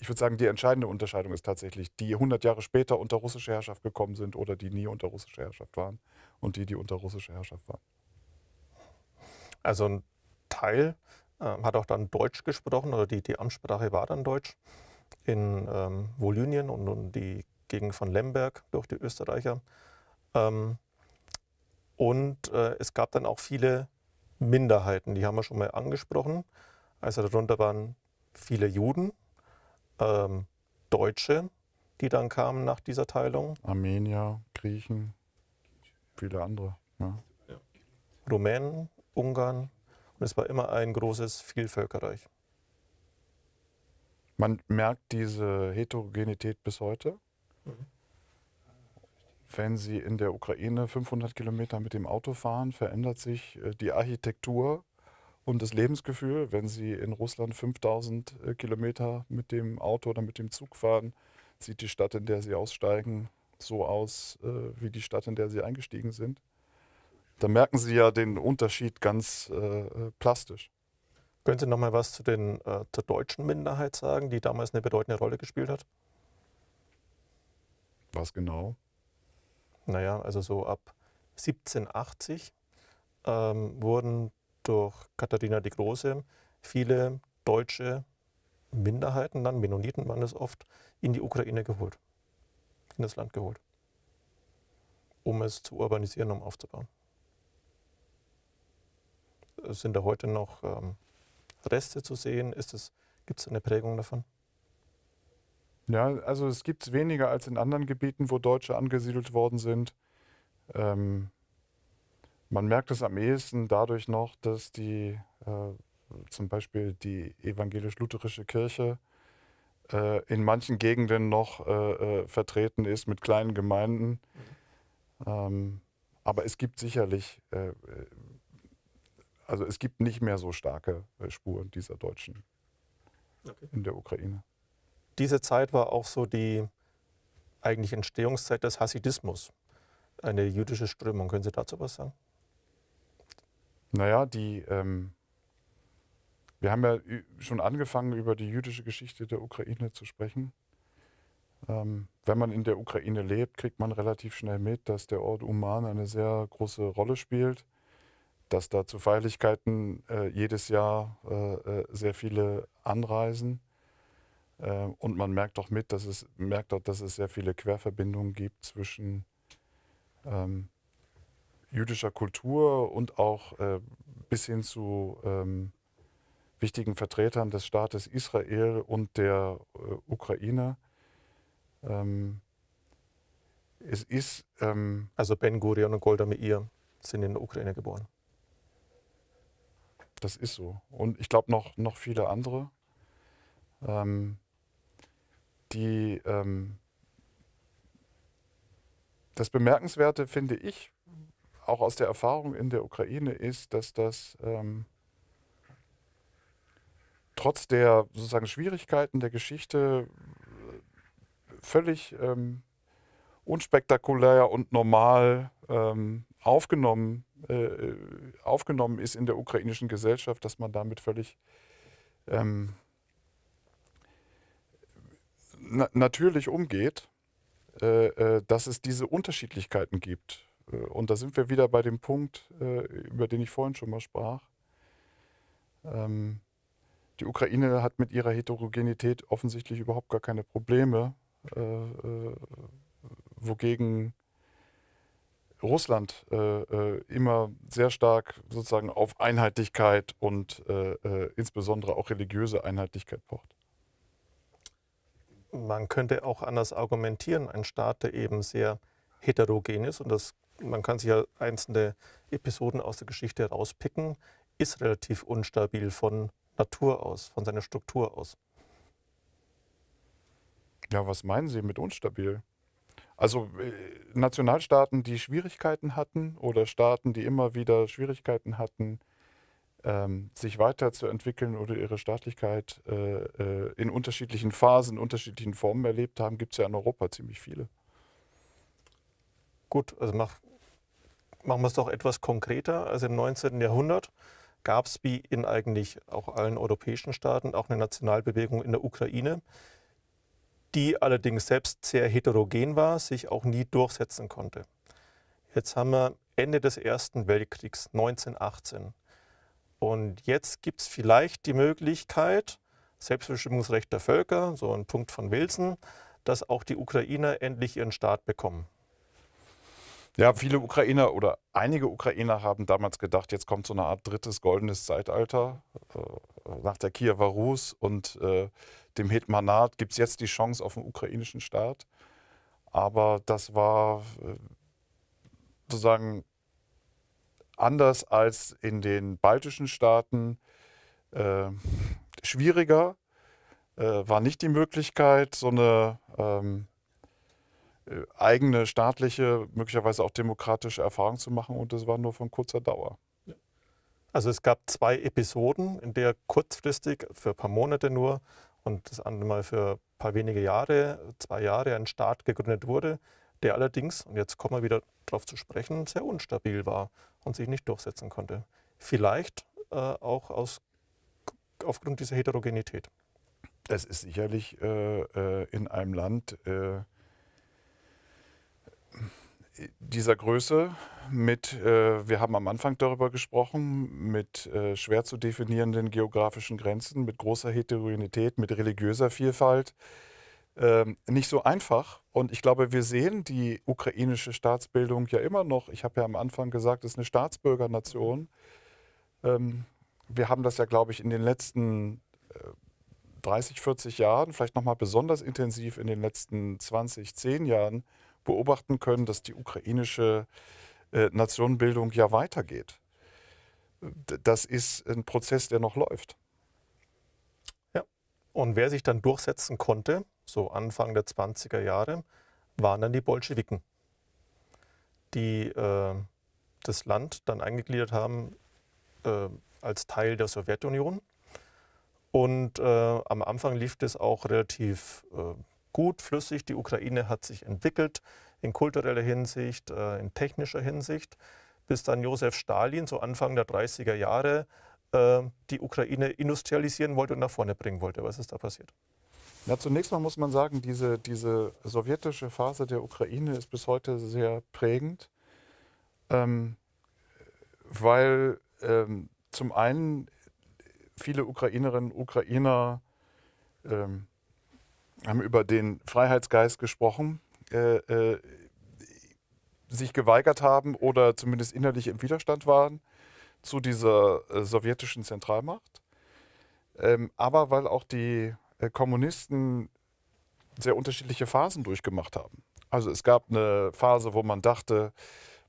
ich würde sagen, die entscheidende Unterscheidung ist tatsächlich, die 100 Jahre später unter russische Herrschaft gekommen sind oder die nie unter russische Herrschaft waren und die, die unter russischer Herrschaft waren. Also ein Teil äh, hat auch dann Deutsch gesprochen oder die, die Amtssprache war dann Deutsch in ähm, Volynien und, und die Gegend von Lemberg durch die Österreicher. Ähm, und äh, es gab dann auch viele Minderheiten, die haben wir schon mal angesprochen. Also darunter waren viele Juden, ähm, Deutsche, die dann kamen nach dieser Teilung. Armenier, Griechen viele andere. Ja. Rumänen, Ungarn und es war immer ein großes Vielvölkerreich. Man merkt diese Heterogenität bis heute. Wenn Sie in der Ukraine 500 Kilometer mit dem Auto fahren, verändert sich äh, die Architektur und das Lebensgefühl. Wenn Sie in Russland 5000 äh, Kilometer mit dem Auto oder mit dem Zug fahren, sieht die Stadt, in der Sie aussteigen, so aus äh, wie die Stadt, in der sie eingestiegen sind. Da merken Sie ja den Unterschied ganz äh, äh, plastisch. Können Sie noch mal was zu den, äh, zur deutschen Minderheit sagen, die damals eine bedeutende Rolle gespielt hat? Was genau? Naja, also so ab 1780 ähm, wurden durch Katharina die Große viele deutsche Minderheiten, dann Mennoniten waren es oft, in die Ukraine geholt in das Land geholt, um es zu urbanisieren, um aufzubauen. Sind da heute noch ähm, Reste zu sehen? Gibt es gibt's eine Prägung davon? Ja, also es gibt es weniger als in anderen Gebieten, wo Deutsche angesiedelt worden sind. Ähm, man merkt es am ehesten dadurch noch, dass die äh, zum Beispiel die evangelisch-lutherische Kirche äh, in manchen Gegenden noch äh, äh, vertreten ist mit kleinen Gemeinden. Ähm, aber es gibt sicherlich, äh, äh also es gibt nicht mehr so starke äh, Spuren dieser Deutschen okay. in der Ukraine. Diese Zeit war auch so die eigentlich Entstehungszeit des Hasidismus, eine jüdische Strömung. Können Sie dazu was sagen? Naja, die, ähm, wir haben ja schon angefangen, über die jüdische Geschichte der Ukraine zu sprechen. Ähm, wenn man in der Ukraine lebt, kriegt man relativ schnell mit, dass der Ort Uman eine sehr große Rolle spielt, dass da zu Feierlichkeiten äh, jedes Jahr äh, äh, sehr viele anreisen. Äh, und man merkt auch mit, dass es, merkt auch, dass es sehr viele Querverbindungen gibt zwischen ähm, jüdischer Kultur und auch äh, bis hin zu ähm, wichtigen Vertretern des Staates Israel und der äh, Ukraine. Ähm, es ist. Ähm, also Ben Gurion und Golda Meir sind in der Ukraine geboren. Das ist so. Und ich glaube noch, noch viele andere, ähm, die. Ähm, das Bemerkenswerte finde ich, auch aus der Erfahrung in der Ukraine, ist, dass das. Ähm, trotz der sozusagen Schwierigkeiten der Geschichte äh, völlig ähm, unspektakulär und normal ähm, aufgenommen, äh, äh, aufgenommen ist in der ukrainischen Gesellschaft, dass man damit völlig ähm, na natürlich umgeht, äh, äh, dass es diese Unterschiedlichkeiten gibt. Äh, und da sind wir wieder bei dem Punkt, über den ich vorhin schon mal sprach. Ähm, die Ukraine hat mit ihrer Heterogenität offensichtlich überhaupt gar keine Probleme, äh, äh, wogegen Russland äh, äh immer sehr stark sozusagen auf Einheitlichkeit und äh, äh, insbesondere auch religiöse Einheitlichkeit pocht. Man könnte auch anders argumentieren. Ein Staat, der eben sehr heterogen ist, und das, man kann sich ja einzelne Episoden aus der Geschichte herauspicken, ist relativ unstabil von Natur aus, von seiner Struktur aus. Ja, was meinen Sie mit unstabil? Also äh, Nationalstaaten, die Schwierigkeiten hatten oder Staaten, die immer wieder Schwierigkeiten hatten, ähm, sich weiterzuentwickeln oder ihre Staatlichkeit äh, äh, in unterschiedlichen Phasen, unterschiedlichen Formen erlebt haben, gibt es ja in Europa ziemlich viele. Gut, also mach, machen wir es doch etwas konkreter. Also im 19. Jahrhundert gab es wie in eigentlich auch allen europäischen Staaten auch eine Nationalbewegung in der Ukraine, die allerdings selbst sehr heterogen war, sich auch nie durchsetzen konnte. Jetzt haben wir Ende des Ersten Weltkriegs 1918. Und jetzt gibt es vielleicht die Möglichkeit, Selbstbestimmungsrecht der Völker, so ein Punkt von Wilson, dass auch die Ukrainer endlich ihren Staat bekommen. Ja, viele Ukrainer oder einige Ukrainer haben damals gedacht, jetzt kommt so eine Art drittes goldenes Zeitalter. Äh, äh, nach der Kiewer Rus und äh, dem Hetmanat gibt es jetzt die Chance auf einen ukrainischen Staat. Aber das war sozusagen anders als in den baltischen Staaten schwieriger. war nicht die Möglichkeit, so eine. Ähm, äh, eigene staatliche, möglicherweise auch demokratische Erfahrung zu machen und das war nur von kurzer Dauer. Also es gab zwei Episoden, in der kurzfristig für ein paar Monate nur und das andere Mal für ein paar wenige Jahre, zwei Jahre, ein Staat gegründet wurde, der allerdings, und jetzt kommen wir wieder darauf zu sprechen, sehr unstabil war und sich nicht durchsetzen konnte. Vielleicht äh, auch aus, aufgrund dieser Heterogenität. Es ist sicherlich äh, äh in einem Land, äh, dieser Größe mit, äh, wir haben am Anfang darüber gesprochen, mit äh, schwer zu definierenden geografischen Grenzen, mit großer Heterogenität, mit religiöser Vielfalt, äh, nicht so einfach. Und ich glaube, wir sehen die ukrainische Staatsbildung ja immer noch. Ich habe ja am Anfang gesagt, es ist eine Staatsbürgernation. Ähm, wir haben das ja, glaube ich, in den letzten 30, äh, 40 Jahren, vielleicht nochmal besonders intensiv in den letzten 20, 10 Jahren, beobachten können, dass die ukrainische äh, Nationenbildung ja weitergeht. Das ist ein Prozess, der noch läuft. Ja, und wer sich dann durchsetzen konnte, so Anfang der 20er Jahre, waren dann die Bolschewiken, die äh, das Land dann eingegliedert haben äh, als Teil der Sowjetunion. Und äh, am Anfang lief das auch relativ äh, gut, flüssig. Die Ukraine hat sich entwickelt in kultureller Hinsicht, äh, in technischer Hinsicht, bis dann Josef Stalin so Anfang der 30er Jahre äh, die Ukraine industrialisieren wollte und nach vorne bringen wollte. Was ist da passiert? Na, zunächst mal muss man sagen, diese, diese sowjetische Phase der Ukraine ist bis heute sehr prägend, ähm, weil ähm, zum einen viele Ukrainerinnen und Ukrainer ähm, haben über den Freiheitsgeist gesprochen, äh, äh, sich geweigert haben oder zumindest innerlich im Widerstand waren zu dieser äh, sowjetischen Zentralmacht. Ähm, aber weil auch die äh, Kommunisten sehr unterschiedliche Phasen durchgemacht haben. Also es gab eine Phase, wo man dachte,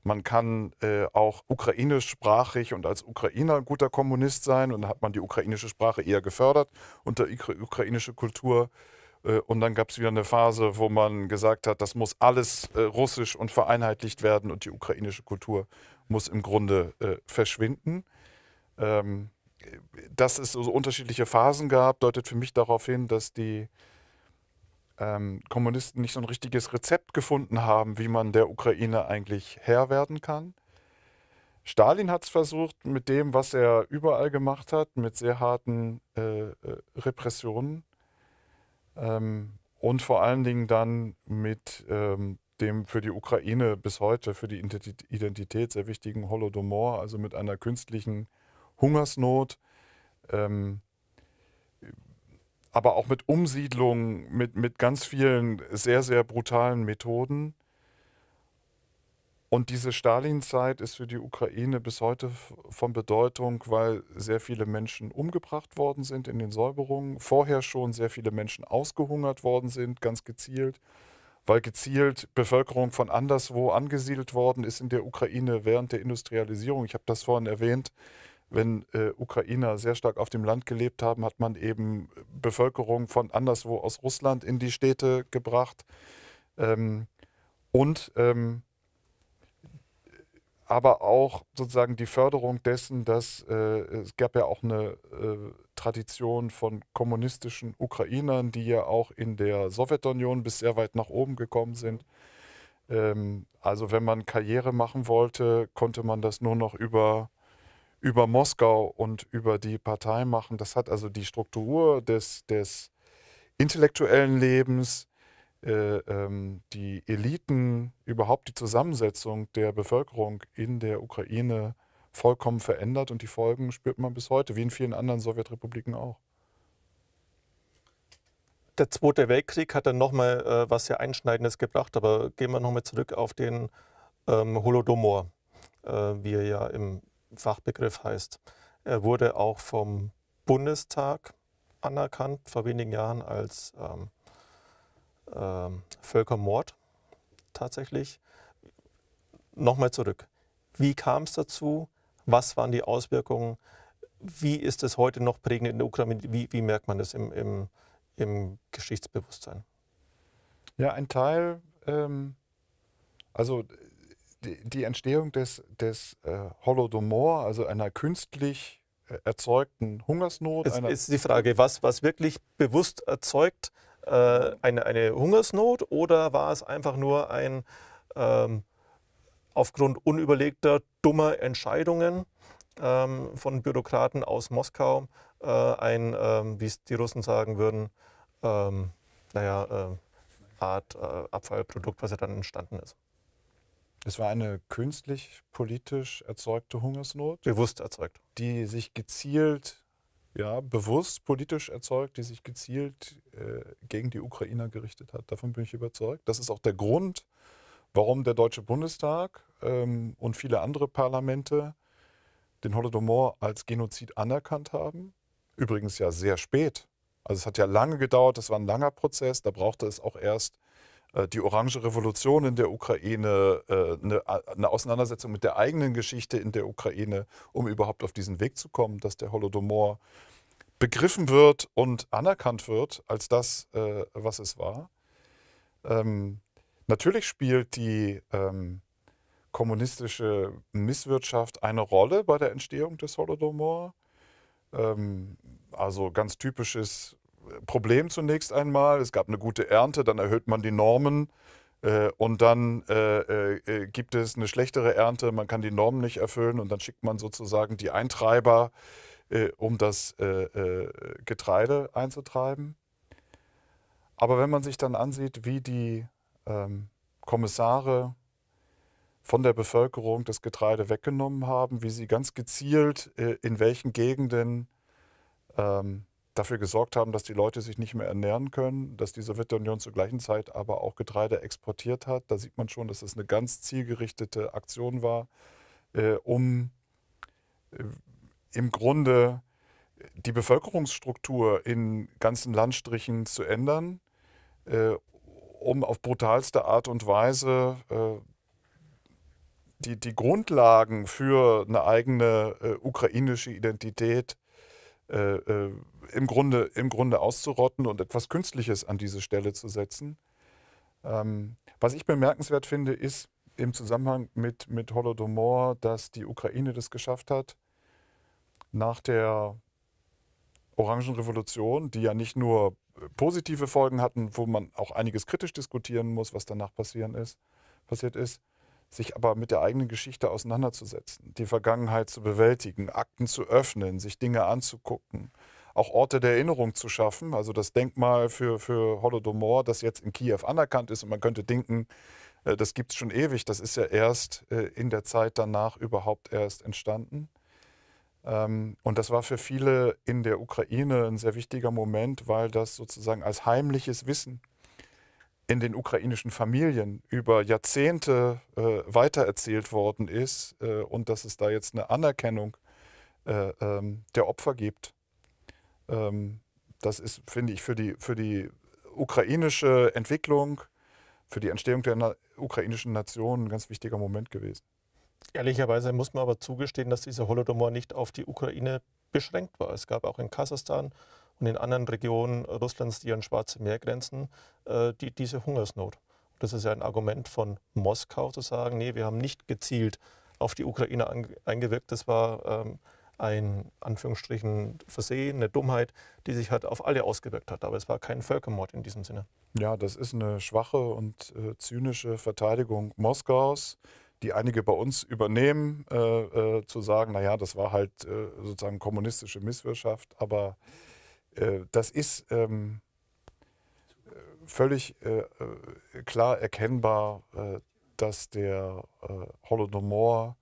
man kann äh, auch ukrainischsprachig und als Ukrainer ein guter Kommunist sein. Und dann hat man die ukrainische Sprache eher gefördert und die ukrainische Kultur äh, und dann gab es wieder eine Phase, wo man gesagt hat, das muss alles äh, russisch und vereinheitlicht werden und die ukrainische Kultur muss im Grunde äh, verschwinden. Ähm, dass es so unterschiedliche Phasen gab, deutet für mich darauf hin, dass die ähm, Kommunisten nicht so ein richtiges Rezept gefunden haben, wie man der Ukraine eigentlich Herr werden kann. Stalin hat es versucht mit dem, was er überall gemacht hat, mit sehr harten äh, äh Repressionen ähm, und vor allen Dingen dann mit ähm, dem für die Ukraine bis heute, für die Identität sehr wichtigen Holodomor, also mit einer künstlichen Hungersnot, ähm, aber auch mit Umsiedlungen, mit, mit ganz vielen sehr, sehr brutalen Methoden. Und diese Stalinzeit ist für die Ukraine bis heute von Bedeutung, weil sehr viele Menschen umgebracht worden sind in den Säuberungen, vorher schon sehr viele Menschen ausgehungert worden sind, ganz gezielt, weil gezielt Bevölkerung von anderswo angesiedelt worden ist in der Ukraine während der Industrialisierung. Ich habe das vorhin erwähnt, wenn äh, Ukrainer sehr stark auf dem Land gelebt haben, hat man eben Bevölkerung von anderswo aus Russland in die Städte gebracht. Ähm, und ähm, aber auch sozusagen die Förderung dessen, dass äh, es gab ja auch eine äh, Tradition von kommunistischen Ukrainern, die ja auch in der Sowjetunion bis sehr weit nach oben gekommen sind. Ähm, also wenn man Karriere machen wollte, konnte man das nur noch über, über Moskau und über die Partei machen. Das hat also die Struktur des, des intellektuellen Lebens, äh, ähm, die Eliten, überhaupt die Zusammensetzung der Bevölkerung in der Ukraine vollkommen verändert und die Folgen spürt man bis heute, wie in vielen anderen Sowjetrepubliken auch. Der Zweite Weltkrieg hat dann nochmal äh, was sehr Einschneidendes gebracht, aber gehen wir nochmal zurück auf den ähm, Holodomor, äh, wie er ja im Fachbegriff heißt. Er wurde auch vom Bundestag anerkannt vor wenigen Jahren als ähm, ähm, Völkermord tatsächlich. Nochmal zurück. Wie kam es dazu? Was waren die Auswirkungen? Wie ist es heute noch prägend in der Ukraine? Wie, wie merkt man das im, im, im, Geschichtsbewusstsein? Ja, ein Teil, ähm, also die, die, Entstehung des, des äh, Holodomor, also einer künstlich äh, erzeugten Hungersnot. Es ist die Frage, was, was wirklich bewusst erzeugt äh, eine, eine Hungersnot oder war es einfach nur ein ähm, aufgrund unüberlegter, dummer Entscheidungen ähm, von Bürokraten aus Moskau äh, ein, ähm, wie es die Russen sagen würden, ähm, naja, äh, Art äh, Abfallprodukt, was ja dann entstanden ist? Es war eine künstlich politisch erzeugte Hungersnot. Bewusst erzeugt. Die sich gezielt ja, bewusst politisch erzeugt, die sich gezielt äh, gegen die Ukrainer gerichtet hat. Davon bin ich überzeugt. Das ist auch der Grund, warum der Deutsche Bundestag ähm, und viele andere Parlamente den Holodomor als Genozid anerkannt haben. Übrigens ja sehr spät. Also es hat ja lange gedauert, das war ein langer Prozess. Da brauchte es auch erst äh, die Orange Revolution in der Ukraine, äh, ne, eine, Auseinandersetzung mit der eigenen Geschichte in der Ukraine, um überhaupt auf diesen Weg zu kommen, dass der Holodomor begriffen wird und anerkannt wird als das, äh, was es war. Ähm, natürlich spielt die ähm, kommunistische Misswirtschaft eine Rolle bei der Entstehung des Holodomor. Ähm, also ganz typisches Problem zunächst einmal. Es gab eine gute Ernte, dann erhöht man die Normen äh, und dann äh, äh, äh, gibt es eine schlechtere Ernte, man kann die Normen nicht erfüllen und dann schickt man sozusagen die Eintreiber, äh, um das äh, Getreide einzutreiben. Aber wenn man sich dann ansieht, wie die ähm, Kommissare von der Bevölkerung das Getreide weggenommen haben, wie sie ganz gezielt in welchen Gegenden ähm, dafür gesorgt haben, dass die Leute sich nicht mehr ernähren können, dass die Sowjetunion zur gleichen Zeit aber auch Getreide exportiert hat. Da sieht man schon, dass es das eine ganz zielgerichtete Aktion war, äh, um äh, im Grunde die Bevölkerungsstruktur in ganzen Landstrichen zu ändern, äh, um auf brutalste Art und Weise äh, die, die Grundlagen für eine eigene äh, ukrainische Identität äh, äh, im, Grunde, im Grunde auszurotten und etwas Künstliches an diese Stelle zu setzen. Ähm, was ich bemerkenswert finde, ist im Zusammenhang mit, mit Holodomor, dass die Ukraine das geschafft hat, nach der Orangenrevolution, die ja nicht nur äh, positive Folgen hatten, wo man auch einiges kritisch diskutieren muss, was danach passieren ist, passiert ist, sich aber mit der eigenen Geschichte auseinanderzusetzen, die Vergangenheit zu bewältigen, Akten zu öffnen, sich Dinge anzugucken, auch Orte der Erinnerung zu schaffen. Also das Denkmal für, für Holodomor, das jetzt in Kiew anerkannt ist und man könnte denken, äh, das gibt es schon ewig, das ist ja erst äh, in der Zeit danach überhaupt erst entstanden. Ähm, und das war für viele in der Ukraine ein sehr wichtiger Moment, weil das sozusagen als heimliches Wissen in den ukrainischen Familien über Jahrzehnte äh, weitererzählt worden ist äh, und dass es da jetzt eine Anerkennung äh, ähm, der Opfer gibt. Ähm, das ist, finde ich, für die, für die ukrainische Entwicklung, für die Entstehung der na ukrainischen Nation ein ganz wichtiger Moment gewesen. Ehrlicherweise muss man aber zugestehen, dass dieser Holodomor nicht auf die Ukraine beschränkt war. Es gab auch in Kasachstan und in anderen Regionen Russlands, die an Schwarze Meer grenzen, äh, die, diese Hungersnot. Das ist ja ein Argument von Moskau zu sagen, nee, wir haben nicht gezielt auf die Ukraine eingewirkt. Das war ähm, ein Anführungsstrichen Versehen, eine Dummheit, die sich halt auf alle ausgewirkt hat. Aber es war kein Völkermord in diesem Sinne. Ja, das ist eine schwache und äh, zynische Verteidigung Moskaus, die einige bei uns übernehmen, äh, äh, zu sagen, naja, das war halt äh, sozusagen kommunistische Misswirtschaft, aber äh, das ist ähm, äh, völlig äh, äh, klar erkennbar, äh, dass der Holodomor,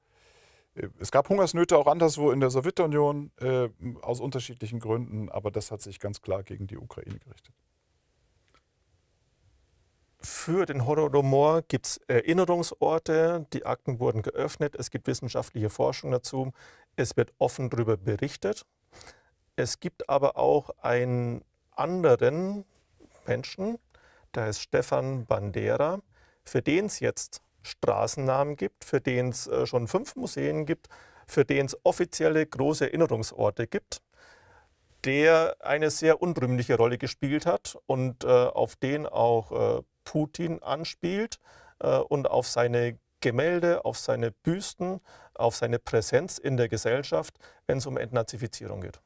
es gab Hungersnöte auch anderswo in der Sowjetunion aus unterschiedlichen Gründen, aber das hat sich ganz klar gegen die Ukraine gerichtet. Für den Holodomor gibt es Erinnerungsorte, die Akten wurden geöffnet, es gibt wissenschaftliche Forschung dazu, es wird offen darüber berichtet. Es gibt aber auch einen anderen Menschen, der heißt Stefan Bandera, für den es jetzt Straßennamen gibt, für den es äh, schon fünf Museen gibt, für den es offizielle große Erinnerungsorte gibt, der eine sehr unrühmliche Rolle gespielt hat und äh, auf den auch äh, Putin anspielt äh, und auf seine Gemälde, auf seine Büsten, auf seine Präsenz in der Gesellschaft, wenn es um Entnazifizierung geht.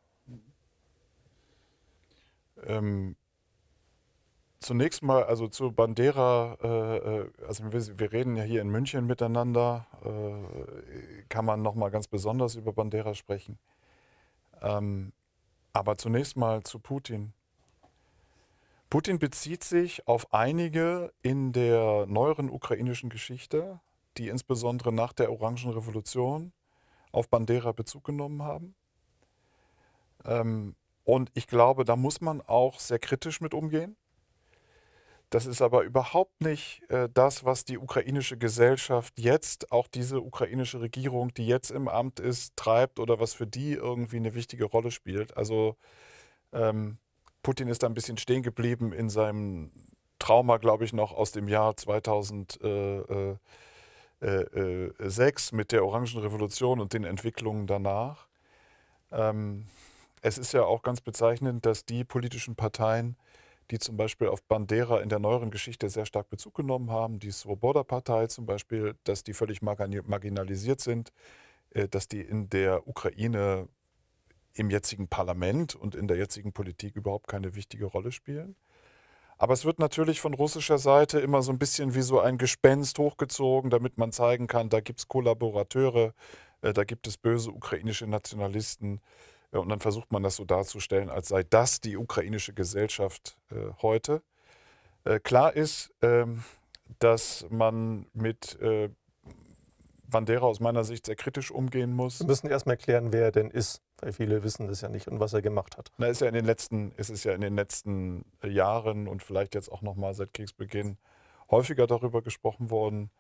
Ähm, zunächst mal, also zu Bandera, äh, äh, also wir, wir, reden ja hier in München miteinander, äh, kann man nochmal ganz besonders über Bandera sprechen. Ähm, aber zunächst mal zu Putin. Putin bezieht sich auf einige in der neueren ukrainischen Geschichte, die insbesondere nach der Orangen Revolution auf Bandera Bezug genommen haben. Ähm, und ich glaube, da muss man auch sehr kritisch mit umgehen. Das ist aber überhaupt nicht äh, das, was die ukrainische Gesellschaft jetzt, auch diese ukrainische Regierung, die jetzt im Amt ist, treibt oder was für die irgendwie eine wichtige Rolle spielt. Also ähm, Putin ist da ein bisschen stehen geblieben in seinem Trauma, glaube ich, noch aus dem Jahr 2006 äh, äh, äh, mit der Orangen Revolution und den Entwicklungen danach. Ähm, es ist ja auch ganz bezeichnend, dass die politischen Parteien, die zum Beispiel auf Bandera in der neueren Geschichte sehr stark Bezug genommen haben, die Svoboda-Partei zum Beispiel, dass die völlig marginalisiert sind, äh, dass die in der Ukraine im jetzigen Parlament und in der jetzigen Politik überhaupt keine wichtige Rolle spielen. Aber es wird natürlich von russischer Seite immer so ein bisschen wie so ein Gespenst hochgezogen, damit man zeigen kann, da gibt es Kollaborateure, äh, da gibt es böse ukrainische Nationalisten, und dann versucht man das so darzustellen, als sei das die ukrainische Gesellschaft äh, heute. Äh, klar ist, ähm, dass man mit äh, Bandera aus meiner Sicht sehr kritisch umgehen muss. Wir müssen erstmal klären, wer er denn ist, weil viele wissen das ja nicht und was er gemacht hat. Na, ist ja in den letzten, ist es ja in den letzten Jahren und vielleicht jetzt auch nochmal seit Kriegsbeginn häufiger darüber gesprochen worden.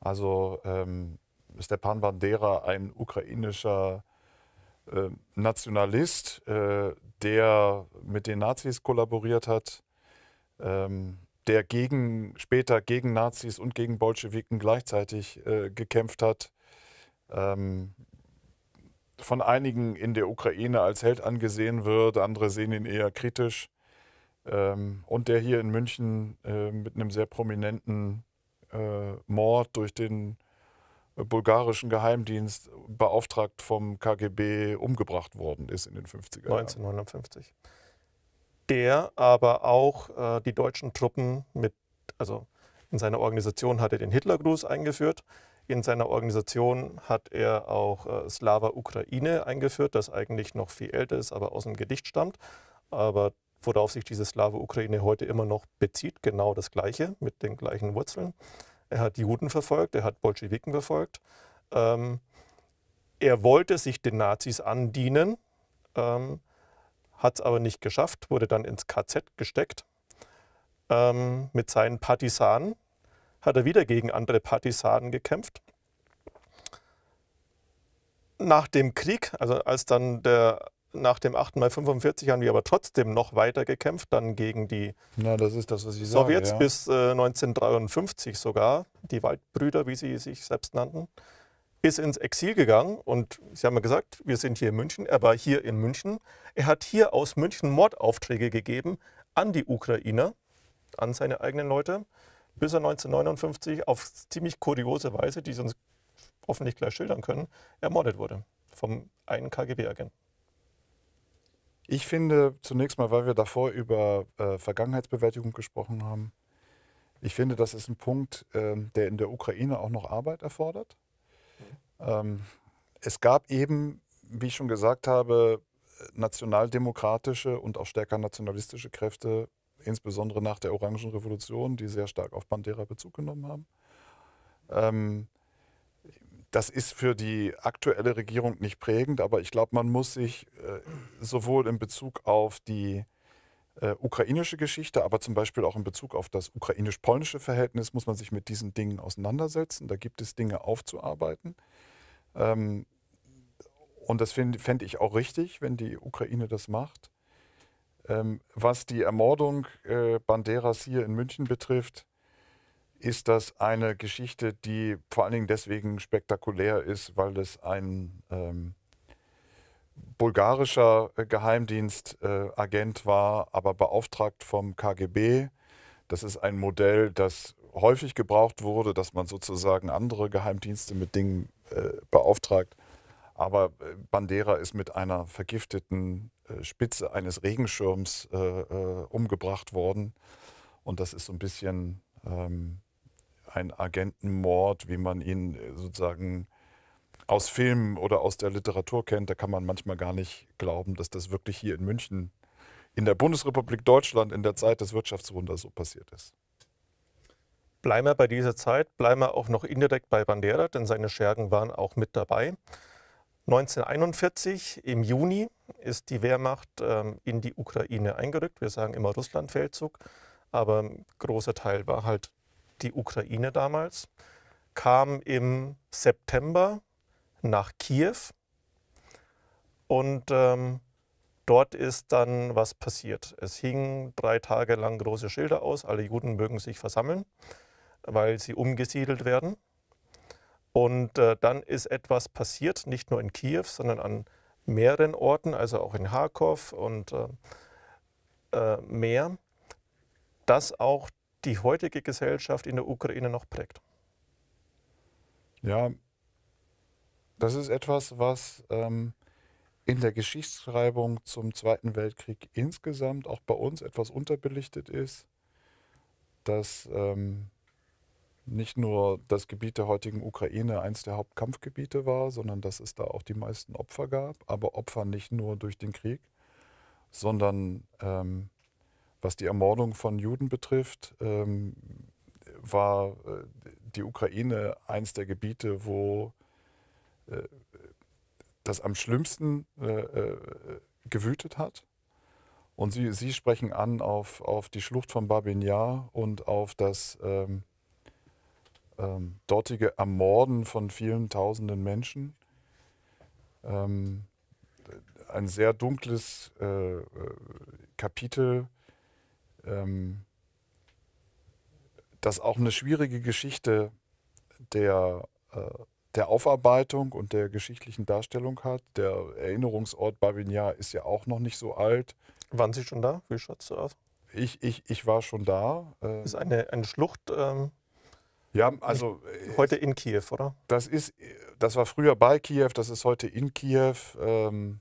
Also ähm, Stepan Bandera ein ukrainischer äh, Nationalist, äh, der mit den Nazis kollaboriert hat, ähm, der gegen, später gegen Nazis und gegen Bolschewiken gleichzeitig äh, gekämpft hat, ähm, von einigen in der Ukraine als Held angesehen wird, andere sehen ihn eher kritisch. Ähm, und der hier in München äh, mit einem sehr prominenten äh, Mord durch den bulgarischen Geheimdienst, beauftragt vom KGB, umgebracht worden ist in den 50er Jahren. 1950. Der aber auch äh, die deutschen Truppen mit, also in seiner Organisation hat er den Hitlergruß eingeführt. In seiner Organisation hat er auch äh, Slava Ukraine eingeführt, das eigentlich noch viel älter ist, aber aus dem Gedicht stammt. Aber worauf sich diese Slava Ukraine heute immer noch bezieht, genau das gleiche, mit den gleichen Wurzeln er hat Juden verfolgt, er hat Bolschewiken verfolgt. Ähm, er wollte sich den Nazis andienen, ähm, hat es aber nicht geschafft, wurde dann ins KZ gesteckt. Ähm, mit seinen Partisanen hat er wieder gegen andere Partisanen gekämpft. Nach dem Krieg, also als dann der nach dem 8. mal 45 haben wir aber trotzdem noch weiter gekämpft, dann gegen die ja, das das, Sowjets sage, ja. bis äh, 1953 sogar, die Waldbrüder, wie sie sich selbst nannten, ist ins Exil gegangen und sie haben ja gesagt, wir sind hier in München, er war hier in München. Er hat hier aus München Mordaufträge gegeben an die Ukrainer, an seine eigenen Leute, bis er 1959 auf ziemlich kuriose Weise, die sie uns hoffentlich gleich schildern können, ermordet wurde vom einen KGB-Agenten. Ich finde zunächst mal, weil wir davor über äh, Vergangenheitsbewältigung gesprochen haben, ich finde, das ist ein Punkt, ähm, der in der Ukraine auch noch Arbeit erfordert. Ähm, es gab eben, wie ich schon gesagt habe, nationaldemokratische und auch stärker nationalistische Kräfte, insbesondere nach der Orangen Revolution, die sehr stark auf Bandera Bezug genommen haben. Ähm, das ist für die aktuelle Regierung nicht prägend, aber ich glaube, man muss sich äh, sowohl in Bezug auf die äh, ukrainische Geschichte, aber zum Beispiel auch in Bezug auf das ukrainisch-polnische Verhältnis muss man sich mit diesen Dingen auseinandersetzen. Da gibt es Dinge aufzuarbeiten. Ähm, und das fände ich auch richtig, wenn die Ukraine das macht. Ähm, was die Ermordung äh, Banderas hier in München betrifft, ist das eine Geschichte, die vor allen Dingen deswegen spektakulär ist, weil es ein ähm, bulgarischer Geheimdienstagent äh, äh war, aber beauftragt vom KGB. Das ist ein Modell, das häufig gebraucht wurde, dass man sozusagen andere Geheimdienste mit Dingen äh, beauftragt. Aber äh, Bandera ist mit einer vergifteten äh, Spitze eines Regenschirms äh, umgebracht worden. Und das ist so ein bisschen ähm, ein Agentenmord, wie man ihn äh, sozusagen aus Filmen oder aus der Literatur kennt. Da kann man manchmal gar nicht glauben, dass das wirklich hier in München, in der Bundesrepublik Deutschland, in der Zeit des Wirtschaftswunders so passiert ist. Bleiben wir bei dieser Zeit, bleiben wir auch noch indirekt bei Bandera, denn seine Schergen waren auch mit dabei. 1941 im Juni ist die Wehrmacht ähm, in die Ukraine eingerückt. Wir sagen immer Russlandfeldzug, aber ein großer Teil war halt die Ukraine damals, kam im September nach Kiew und ähm, dort ist dann was passiert. Es hingen drei Tage lang große Schilder aus, alle Juden mögen sich versammeln, weil sie umgesiedelt werden. Und äh, dann ist etwas passiert, nicht nur in Kiew, sondern an mehreren Orten, also auch in Harkov und äh, äh, mehr, dass auch die heutige Gesellschaft in der Ukraine noch prägt? Ja, das ist etwas, was ähm, in der Geschichtsschreibung zum Zweiten Weltkrieg insgesamt auch bei uns etwas unterbelichtet ist, dass ähm, nicht nur das Gebiet der heutigen Ukraine eines der Hauptkampfgebiete war, sondern dass es da auch die meisten Opfer gab, aber Opfer nicht nur durch den Krieg, sondern ähm, was die Ermordung von Juden betrifft, ähm, war äh, die Ukraine eines der Gebiete, wo äh, das am schlimmsten äh, äh, gewütet hat. Und Sie, Sie sprechen an auf, auf die Schlucht von Babinja und auf das ähm, ähm, dortige Ermorden von vielen tausenden Menschen. Ähm, ein sehr dunkles äh, äh Kapitel ähm, dass auch eine schwierige Geschichte der, äh, der Aufarbeitung und der geschichtlichen Darstellung hat. Der Erinnerungsort Babignat ist ja auch noch nicht so alt. Waren Sie schon da? Wie schaut es aus? Ich, ich, ich war schon da. Äh, ist eine, eine Schlucht. Ähm, ja, also. Äh, heute in Kiew, oder? Das ist, das war früher bei Kiew, das ist heute in Kiew. Ähm,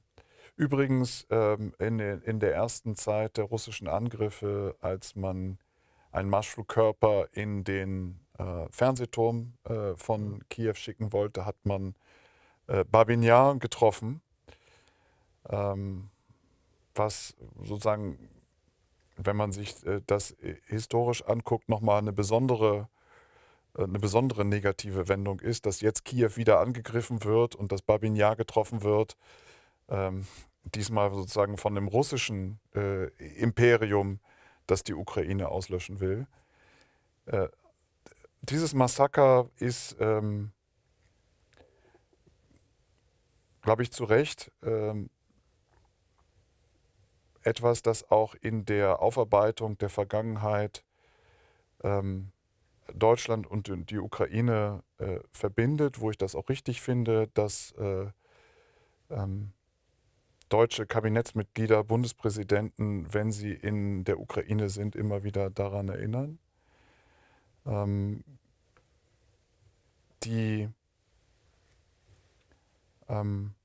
Übrigens ähm, in, in, der ersten Zeit der russischen Angriffe, als man einen Marschflugkörper in den äh, Fernsehturm äh, von mhm. Kiew schicken wollte, hat man äh, Babinjan getroffen, ähm, was sozusagen, wenn man sich äh, das äh, historisch anguckt, nochmal eine besondere äh, eine besondere negative Wendung ist, dass jetzt Kiew wieder angegriffen wird und dass Babinjar getroffen wird. Ähm, diesmal sozusagen von dem russischen äh, Imperium, das die Ukraine auslöschen will. Äh, dieses Massaker ist, ähm, glaube ich, zu Recht ähm, etwas, das auch in der Aufarbeitung der Vergangenheit ähm, Deutschland und die Ukraine äh, verbindet, wo ich das auch richtig finde, dass äh, ähm, deutsche Kabinettsmitglieder, Bundespräsidenten, wenn sie in der Ukraine sind, immer wieder daran erinnern. Ähm, die ähm,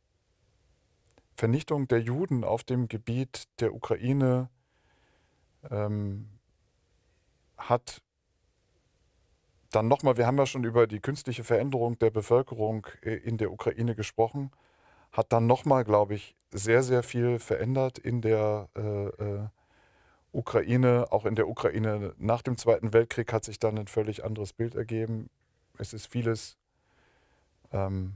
Vernichtung der Juden auf dem Gebiet der Ukraine ähm, hat dann nochmal, wir haben ja schon über die künstliche Veränderung der Bevölkerung äh, in der Ukraine gesprochen, hat dann nochmal, glaube ich, sehr, sehr viel verändert in der äh, äh, Ukraine. Auch in der Ukraine nach dem Zweiten Weltkrieg hat sich dann ein völlig anderes Bild ergeben. Es ist vieles, ähm,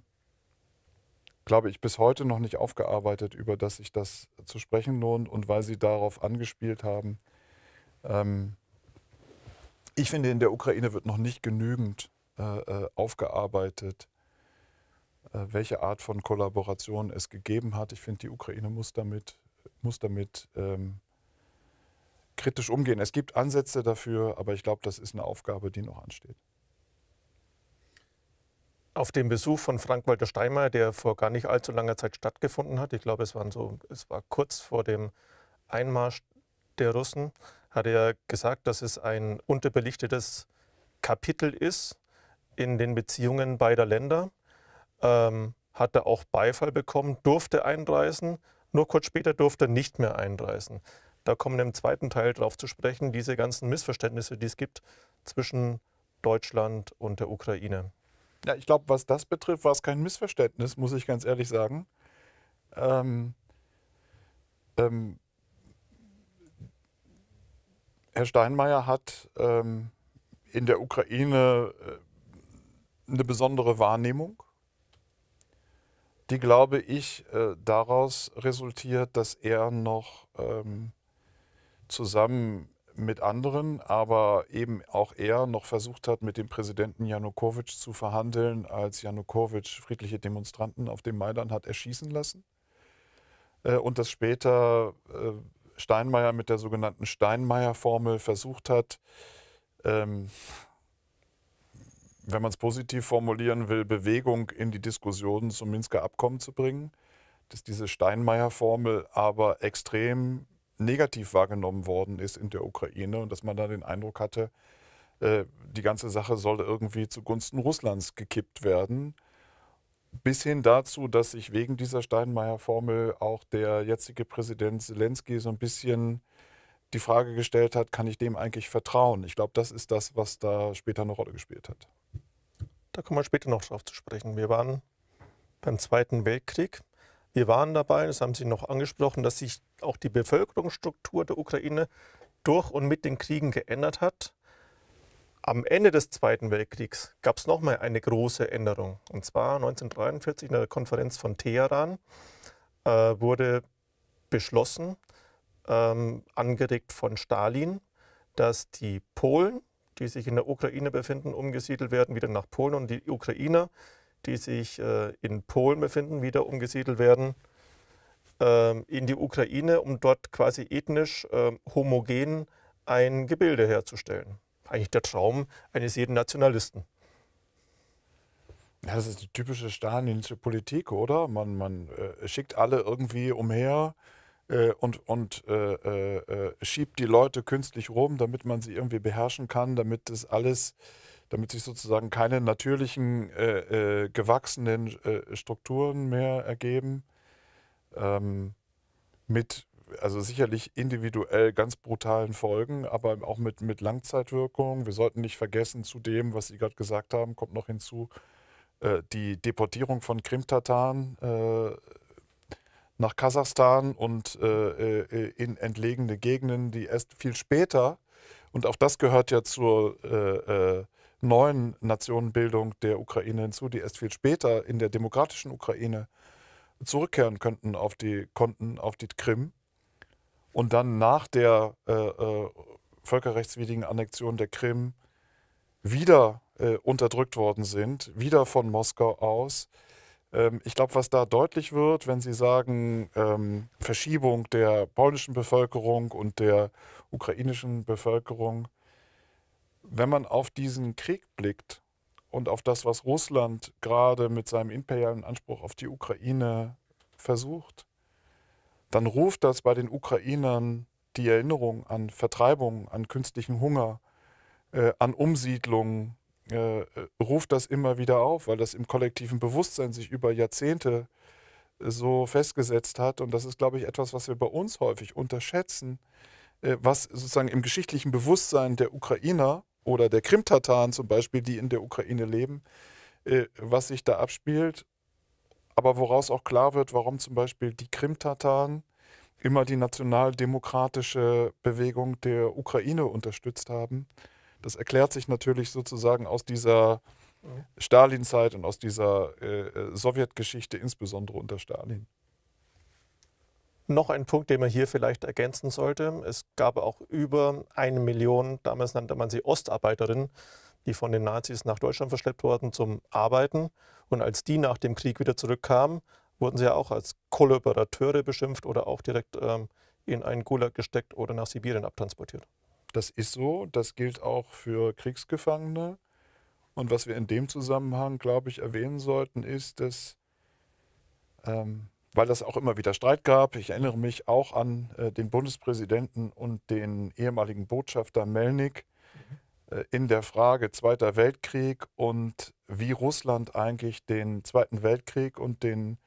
glaube ich, bis heute noch nicht aufgearbeitet, über das sich das zu sprechen lohnt. Und weil Sie darauf angespielt haben, ähm, ich finde, in der Ukraine wird noch nicht genügend äh, äh aufgearbeitet, äh, welche Art von Kollaboration es gegeben hat. Ich finde, die Ukraine muss damit, muss damit ähm, kritisch umgehen. Es gibt Ansätze dafür, aber ich glaube, das ist eine Aufgabe, die noch ansteht. Auf dem Besuch von Frank-Walter Steinmeier, der vor gar nicht allzu langer Zeit stattgefunden hat, ich glaube, es, waren so, es war kurz vor dem Einmarsch der Russen, hat er gesagt, dass es ein unterbelichtetes Kapitel ist in den Beziehungen beider Länder ähm, hat er auch Beifall bekommen, durfte einreisen. Nur kurz später durfte er nicht mehr einreisen. Da kommen wir im zweiten Teil darauf zu sprechen, diese ganzen Missverständnisse, die es gibt zwischen Deutschland und der Ukraine. Ja, ich glaube, was das betrifft, war es kein Missverständnis, muss ich ganz ehrlich sagen. Ähm, ähm, Herr Steinmeier hat ähm, in der Ukraine äh, eine besondere Wahrnehmung die, glaube ich, äh, daraus resultiert, dass er noch ähm, zusammen mit anderen, aber eben auch er noch versucht hat, mit dem Präsidenten Janukowitsch zu verhandeln, als Janukowitsch friedliche Demonstranten auf dem Maidan hat erschießen lassen. Äh, und dass später äh, Steinmeier mit der sogenannten Steinmeier-Formel versucht hat, ähm, wenn man es positiv formulieren will, Bewegung in die Diskussionen zum Minsker Abkommen zu bringen, dass diese Steinmeier-Formel aber extrem negativ wahrgenommen worden ist in der Ukraine und dass man da den Eindruck hatte, äh, die ganze Sache soll irgendwie zugunsten Russlands gekippt werden. Bis hin dazu, dass sich wegen dieser Steinmeier-Formel auch der jetzige Präsident Zelensky so ein bisschen die Frage gestellt hat, kann ich dem eigentlich vertrauen? Ich glaube, das ist das, was da später eine Rolle gespielt hat. Da kommen wir später noch drauf zu sprechen. Wir waren beim Zweiten Weltkrieg. Wir waren dabei, das haben Sie noch angesprochen, dass sich auch die Bevölkerungsstruktur der Ukraine durch und mit den Kriegen geändert hat. Am Ende des Zweiten Weltkriegs gab es nochmal eine große Änderung. Und zwar 1943 in der Konferenz von Teheran äh, wurde beschlossen, ähm, angeregt von Stalin, dass die Polen, die sich in der Ukraine befinden, umgesiedelt werden, wieder nach Polen und die Ukrainer, die sich äh, in Polen befinden, wieder umgesiedelt werden äh, in die Ukraine, um dort quasi ethnisch äh, homogen ein Gebilde herzustellen. Eigentlich der Traum eines jeden Nationalisten. Ja, das ist die typische stalinische Politik, oder? Man, man äh, schickt alle irgendwie umher, äh, und, und äh, äh, äh, schiebt die Leute künstlich rum, damit man sie irgendwie beherrschen kann, damit das alles, damit sich sozusagen keine natürlichen, äh, äh, gewachsenen Strukturen mehr ergeben. Ähm, mit, also sicherlich individuell ganz brutalen Folgen, aber auch mit, mit Langzeitwirkungen. Wir sollten nicht vergessen, zu dem, was Sie gerade gesagt haben, kommt noch hinzu, äh, die Deportierung von Krimtataren äh, nach Kasachstan und äh, äh, äh, in entlegene Gegenden, die erst viel später, und auch das gehört ja zur äh, äh, neuen Nationenbildung der Ukraine hinzu, die erst viel später in der demokratischen Ukraine zurückkehren könnten auf die Konten, auf die Krim. Und dann nach der äh, völkerrechtswidrigen Annexion der Krim wieder unterdrückt worden sind, wieder von Moskau aus ähm, ich glaube, was da deutlich wird, wenn Sie sagen, ähm, Verschiebung der polnischen Bevölkerung und der ukrainischen Bevölkerung, wenn man auf diesen Krieg blickt und auf das, was Russland gerade mit seinem imperialen Anspruch auf die Ukraine versucht, dann ruft das bei den Ukrainern die Erinnerung an Vertreibung, an künstlichen Hunger, äh, an Umsiedlungen, äh, äh, ruft das immer wieder auf, weil das im kollektiven Bewusstsein sich über Jahrzehnte äh, so festgesetzt hat. Und das ist, glaube ich, etwas, was wir bei uns häufig unterschätzen, äh, was sozusagen im geschichtlichen Bewusstsein der Ukrainer oder der Krimtataren zum Beispiel, die in der Ukraine leben, äh, was sich da abspielt, aber woraus auch klar wird, warum zum Beispiel die Krimtataren immer die nationaldemokratische Bewegung der Ukraine unterstützt haben das erklärt sich natürlich sozusagen aus dieser mhm. Stalinzeit und aus dieser äh, äh, Sowjetgeschichte, insbesondere unter Stalin. Noch ein Punkt, den man hier vielleicht ergänzen sollte. Es gab auch über eine Million, damals nannte man sie Ostarbeiterinnen, die von den Nazis nach Deutschland verschleppt wurden zum Arbeiten. Und als die nach dem Krieg wieder zurückkamen, wurden sie ja auch als Kollaborateure beschimpft oder auch direkt ähm, in einen Gulag gesteckt oder nach Sibirien abtransportiert. Das ist so, das gilt auch für Kriegsgefangene. Und was wir in dem Zusammenhang, glaube ich, erwähnen sollten, ist, dass, ähm, weil das auch immer wieder Streit gab, ich erinnere mich auch an äh, den Bundespräsidenten und den ehemaligen Botschafter Melnik mhm. äh, in der Frage Zweiter Weltkrieg und wie Russland eigentlich den Zweiten Weltkrieg und den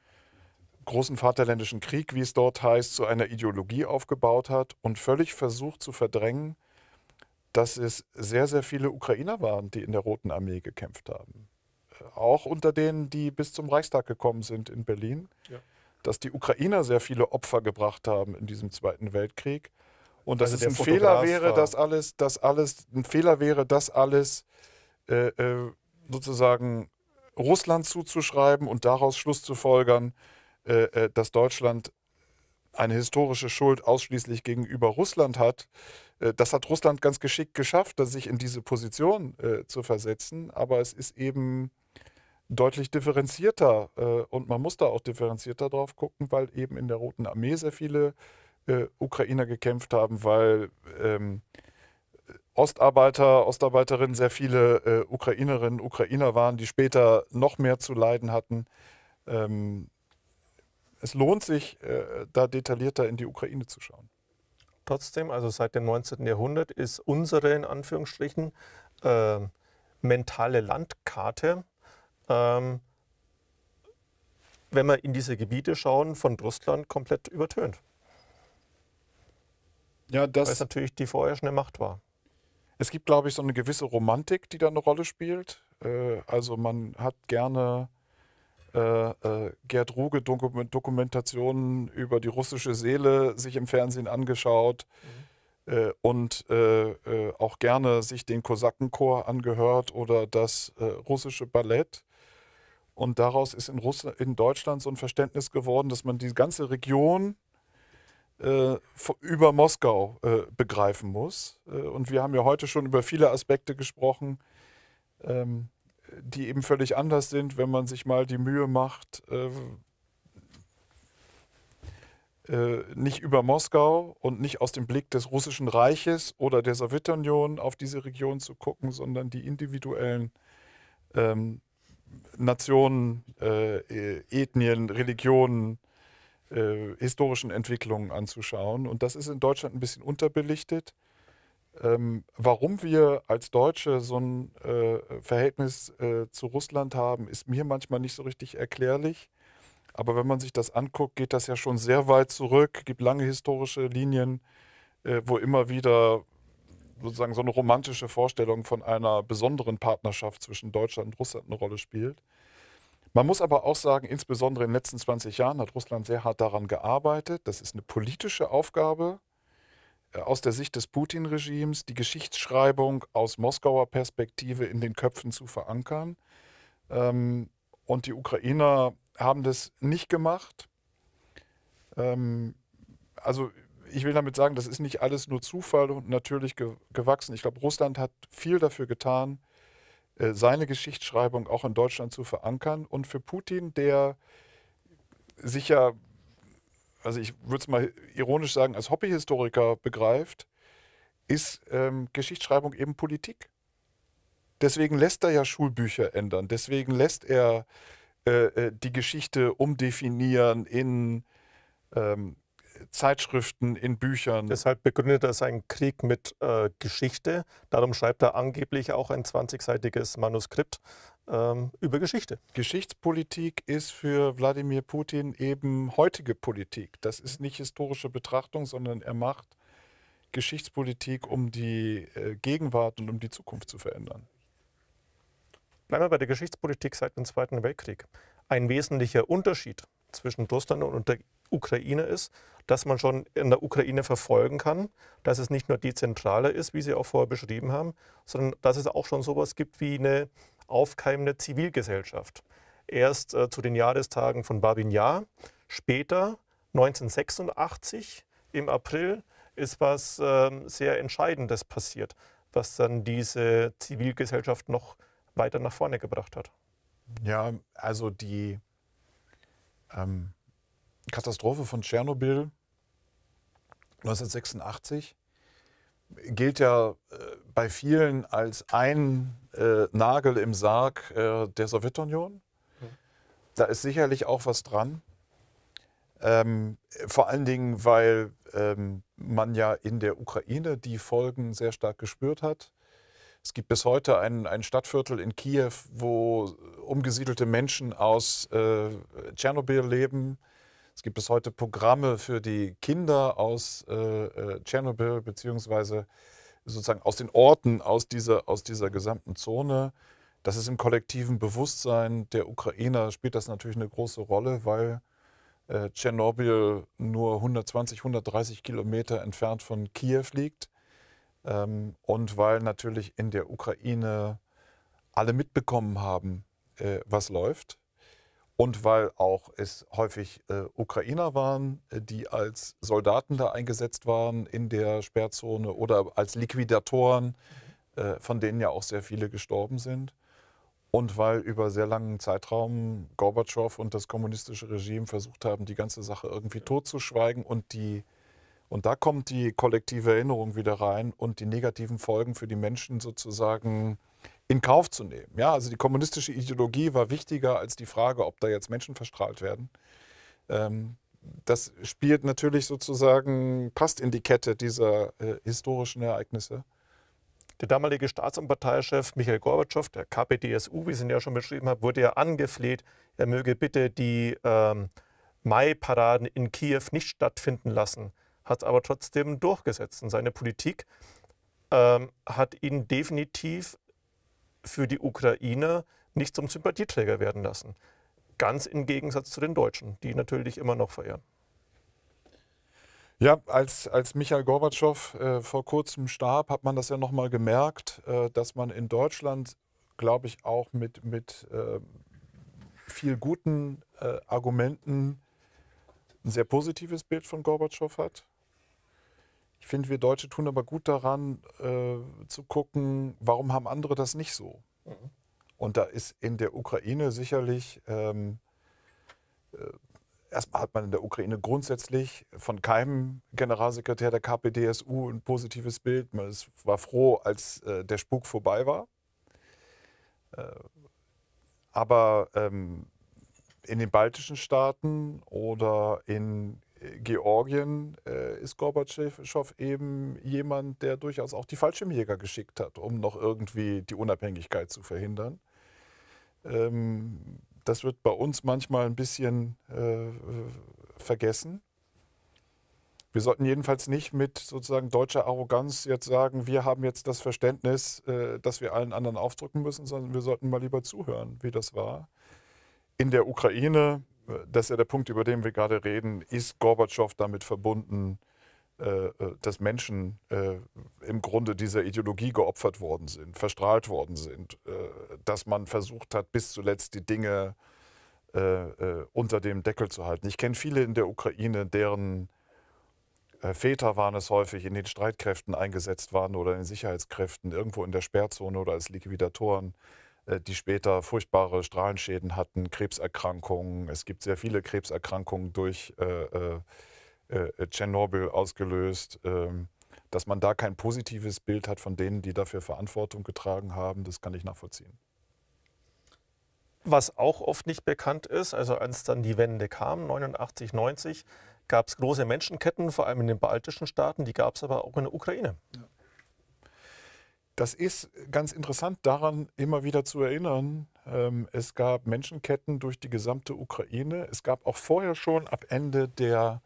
großen Vaterländischen Krieg, wie es dort heißt, zu einer Ideologie aufgebaut hat und völlig versucht zu verdrängen, dass es sehr, sehr viele Ukrainer waren, die in der Roten Armee gekämpft haben. Äh, auch unter denen, die bis zum Reichstag gekommen sind in Berlin. Ja. Dass die Ukrainer sehr viele Opfer gebracht haben in diesem Zweiten Weltkrieg. Und also dass es ein Fotograf Fehler wäre, dass alles, dass alles, ein Fehler wäre, das alles äh, äh, sozusagen Russland zuzuschreiben und daraus Schluss zu folgern, äh, äh dass Deutschland eine historische Schuld ausschließlich gegenüber Russland hat. Äh, das hat Russland ganz geschickt geschafft, sich in diese Position äh, zu versetzen, aber es ist eben deutlich differenzierter äh, und man muss da auch differenzierter drauf gucken, weil eben in der Roten Armee sehr viele äh, Ukrainer gekämpft haben, weil ähm, Ostarbeiter, Ostarbeiterinnen sehr viele äh, Ukrainerinnen, Ukrainer waren, die später noch mehr zu leiden hatten. Ähm, es lohnt sich, äh, da detaillierter in die Ukraine zu schauen. Trotzdem, also seit dem 19. Jahrhundert ist unsere in Anführungsstrichen äh, mentale Landkarte, ähm, wenn wir in diese Gebiete schauen, von Russland komplett übertönt. Ja, das Weil es natürlich die vorherrschende Macht war. Es gibt, glaube ich, so eine gewisse Romantik, die da eine Rolle spielt. Äh, also man hat gerne äh, äh, Gerd Ruge Dokumentationen über die russische Seele sich im Fernsehen angeschaut mhm. äh, und äh, äh auch gerne sich den Kosakenchor angehört oder das äh, russische Ballett. Und daraus ist in, Russ in Deutschland so ein Verständnis geworden, dass man die ganze Region über Moskau begreifen muss. und wir haben ja heute schon über viele Aspekte gesprochen. Ähm, die eben völlig anders sind, wenn man sich mal die Mühe macht, äh, äh, nicht über Moskau und nicht aus dem Blick des Russischen Reiches oder der Sowjetunion auf diese Region zu gucken, sondern die individuellen ähm, Nationen, äh, e-, Ethnien, Religionen, äh, historischen Entwicklungen anzuschauen. Und das ist in Deutschland ein bisschen unterbelichtet ähm, warum wir als Deutsche so ein äh, Verhältnis äh, zu Russland haben, ist mir manchmal nicht so richtig erklärlich. Aber wenn man sich das anguckt, geht das ja schon sehr weit zurück, gibt lange historische Linien, äh, wo immer wieder sozusagen so eine romantische Vorstellung von einer besonderen Partnerschaft zwischen Deutschland und Russland eine Rolle spielt. Man muss aber auch sagen, insbesondere in den letzten 20 Jahren hat Russland sehr hart daran gearbeitet. Das ist eine politische Aufgabe, äh, aus der Sicht des Putin-Regimes die Geschichtsschreibung aus Moskauer Perspektive in den Köpfen zu verankern. Ähm, und die Ukrainer haben das nicht gemacht. Ähm, also ich will damit sagen, das ist nicht alles nur Zufall und natürlich ge gewachsen. Ich glaube, Russland hat viel dafür getan, äh, seine Geschichtsschreibung auch in Deutschland zu verankern. Und für Putin, der sich ja also ich würde es mal ironisch sagen, als Hobbyhistoriker begreift, ist ähm, Geschichtsschreibung eben Politik. Deswegen lässt er ja Schulbücher ändern, deswegen lässt er äh, äh, die Geschichte umdefinieren in ähm, Zeitschriften, in Büchern. Deshalb begründet er seinen Krieg mit äh, Geschichte. Darum schreibt er angeblich auch ein 20-seitiges Manuskript ähm, über Geschichte. Geschichtspolitik ist für Wladimir Putin eben heutige Politik. Das ist nicht historische Betrachtung, sondern er macht Geschichtspolitik, um die äh, Gegenwart und um die Zukunft zu verändern. Bleiben wir bei der Geschichtspolitik seit dem Zweiten Weltkrieg. Ein wesentlicher Unterschied zwischen Russland und der Ukraine ist, dass man schon in der Ukraine verfolgen kann, dass es nicht nur dezentraler ist, wie Sie auch vorher beschrieben haben, sondern dass es auch schon sowas gibt wie eine aufkeimende Zivilgesellschaft. Erst äh, zu den Jahrestagen von Babinjar, später 1986 im April ist was äh, sehr Entscheidendes passiert, was dann diese Zivilgesellschaft noch weiter nach vorne gebracht hat. Ja, also die ähm, Katastrophe von Tschernobyl 1986 gilt ja äh, bei vielen als ein äh, Nagel im Sarg äh, der Sowjetunion. Da ist sicherlich auch was dran. Ähm, vor allen Dingen, weil ähm, man ja in der Ukraine die Folgen sehr stark gespürt hat. Es gibt bis heute ein, ein Stadtviertel in Kiew, wo umgesiedelte Menschen aus äh, Tschernobyl leben, es gibt bis heute Programme für die Kinder aus äh, äh, Tschernobyl, beziehungsweise sozusagen aus den Orten, aus dieser, aus dieser gesamten Zone. Das ist im kollektiven Bewusstsein der Ukrainer, spielt das natürlich eine große Rolle, weil äh, Tschernobyl nur 120, 130 Kilometer entfernt von Kiew liegt ähm, und weil natürlich in der Ukraine alle mitbekommen haben, äh, was läuft und weil auch es häufig äh, Ukrainer waren, äh, die als Soldaten da eingesetzt waren in der Sperrzone oder als Liquidatoren, äh, von denen ja auch sehr viele gestorben sind. Und weil über sehr langen Zeitraum Gorbatschow und das kommunistische Regime versucht haben, die ganze Sache irgendwie totzuschweigen und die und da kommt die kollektive Erinnerung wieder rein und die negativen Folgen für die Menschen sozusagen in Kauf zu nehmen. Ja, also die kommunistische Ideologie war wichtiger als die Frage, ob da jetzt Menschen verstrahlt werden. Ähm, das spielt natürlich sozusagen, passt in die Kette dieser äh, historischen Ereignisse. Der damalige Staats- und Parteichef Michael Gorbatschow, der KPDSU, wie ich ihn ja schon beschrieben habe, wurde ja angefleht, er möge bitte die ähm, Mai-Paraden in Kiew nicht stattfinden lassen, hat es aber trotzdem durchgesetzt. Und seine Politik ähm, hat ihn definitiv für die Ukraine nicht zum Sympathieträger werden lassen. Ganz im Gegensatz zu den Deutschen, die natürlich immer noch verehren. Ja, als, als Michael Gorbatschow äh, vor kurzem starb, hat man das ja nochmal gemerkt, äh, dass man in Deutschland, glaube ich, auch mit, mit äh, viel guten äh, Argumenten ein sehr positives Bild von Gorbatschow hat. Ich finde, wir Deutsche tun aber gut daran, äh, zu gucken, warum haben andere das nicht so. Mhm. Und da ist in der Ukraine sicherlich, ähm, äh, erstmal hat man in der Ukraine grundsätzlich von keinem Generalsekretär der KPDSU ein positives Bild. Man ist, war froh, als äh, der Spuk vorbei war. Äh, aber ähm, in den baltischen Staaten oder in Georgien äh, ist Gorbatschow eben jemand, der durchaus auch die Fallschirmjäger geschickt hat, um noch irgendwie die Unabhängigkeit zu verhindern. Ähm, das wird bei uns manchmal ein bisschen äh, vergessen. Wir sollten jedenfalls nicht mit sozusagen deutscher Arroganz jetzt sagen, wir haben jetzt das Verständnis, äh, dass wir allen anderen aufdrücken müssen, sondern wir sollten mal lieber zuhören, wie das war. In der Ukraine das ist ja der Punkt, über den wir gerade reden. Ist Gorbatschow damit verbunden, äh, äh, dass Menschen äh, im Grunde dieser Ideologie geopfert worden sind, verstrahlt worden sind, dass man versucht hat, bis zuletzt die Dinge unter dem Deckel zu halten. Ich kenne viele in der Ukraine, deren Väter waren es häufig, in den Streitkräften eingesetzt waren oder in den Sicherheitskräften, irgendwo in der Sperrzone oder als Liquidatoren. Äh, die später furchtbare Strahlenschäden hatten, Krebserkrankungen. Es gibt sehr viele Krebserkrankungen durch äh, äh, Tschernobyl ausgelöst. Ähm, dass man da kein positives Bild hat von denen, die dafür Verantwortung getragen haben, das kann ich nachvollziehen. Was auch oft nicht bekannt ist, also als dann die Wende kam, 89, 90, gab es große Menschenketten, vor allem in den baltischen Staaten, die gab es aber auch in der Ukraine. Ja das ist ganz interessant daran immer wieder zu erinnern. Ähm, es gab Menschenketten durch die gesamte Ukraine. Es gab auch vorher schon ab Ende der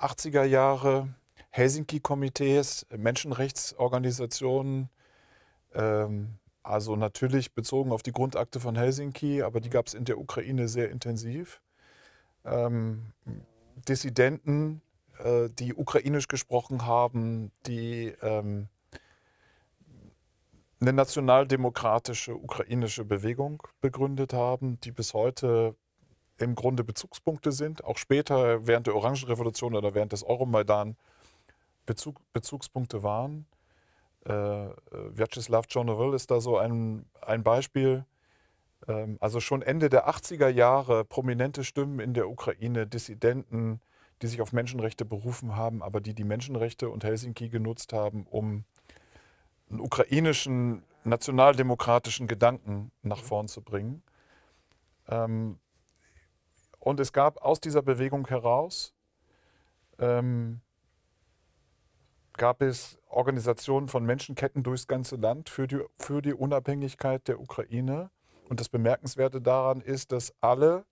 80er Jahre Helsinki-Komitees, Menschenrechtsorganisationen, ähm, also natürlich bezogen auf die Grundakte von Helsinki, aber die gab es in der Ukraine sehr intensiv. Ähm, Dissidenten, äh, die ukrainisch gesprochen haben, die eine nationaldemokratische ukrainische Bewegung begründet haben, die bis heute im Grunde Bezugspunkte sind, auch später während der Orangenrevolution oder während des Euromaidan Bezug, Bezugspunkte waren. Äh, Vyacheslav Tschornovil ist da so ein, ein Beispiel. Ähm, also schon Ende der 80er Jahre prominente Stimmen in der Ukraine, Dissidenten, die sich auf Menschenrechte berufen haben, aber die die Menschenrechte und Helsinki genutzt haben, um einen ukrainischen nationaldemokratischen Gedanken nach mhm. vorn zu bringen. Ähm, und es gab aus dieser Bewegung heraus, ähm, gab es Organisationen von Menschenketten durchs ganze Land für die, für die Unabhängigkeit der Ukraine. Und das Bemerkenswerte daran ist, dass alle,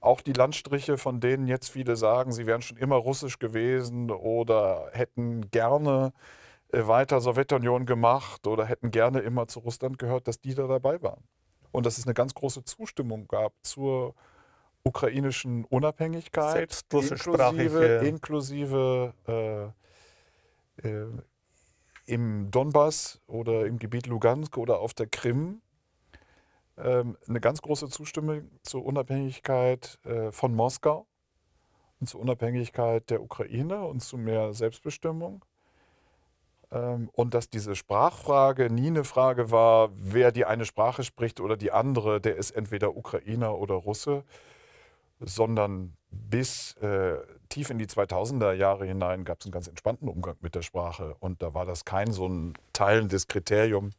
auch die Landstriche, von denen jetzt viele sagen, sie wären schon immer russisch gewesen oder hätten gerne äh, weiter Sowjetunion gemacht oder hätten gerne immer zu Russland gehört, dass die da dabei waren. Und dass es eine ganz große Zustimmung gab zur ukrainischen Unabhängigkeit, inklusive, inklusive äh, äh, im Donbass oder im Gebiet Lugansk oder auf der Krim äh, eine ganz große Zustimmung zur Unabhängigkeit äh, von Moskau und zur Unabhängigkeit der Ukraine und zu mehr Selbstbestimmung. Ähm, und dass diese Sprachfrage nie eine Frage war, wer die eine Sprache spricht oder die andere, der ist entweder Ukrainer oder Russe, sondern bis äh, tief in die 2000er Jahre hinein gab es einen ganz entspannten Umgang mit der Sprache und da war das kein so ein teilendes Kriterium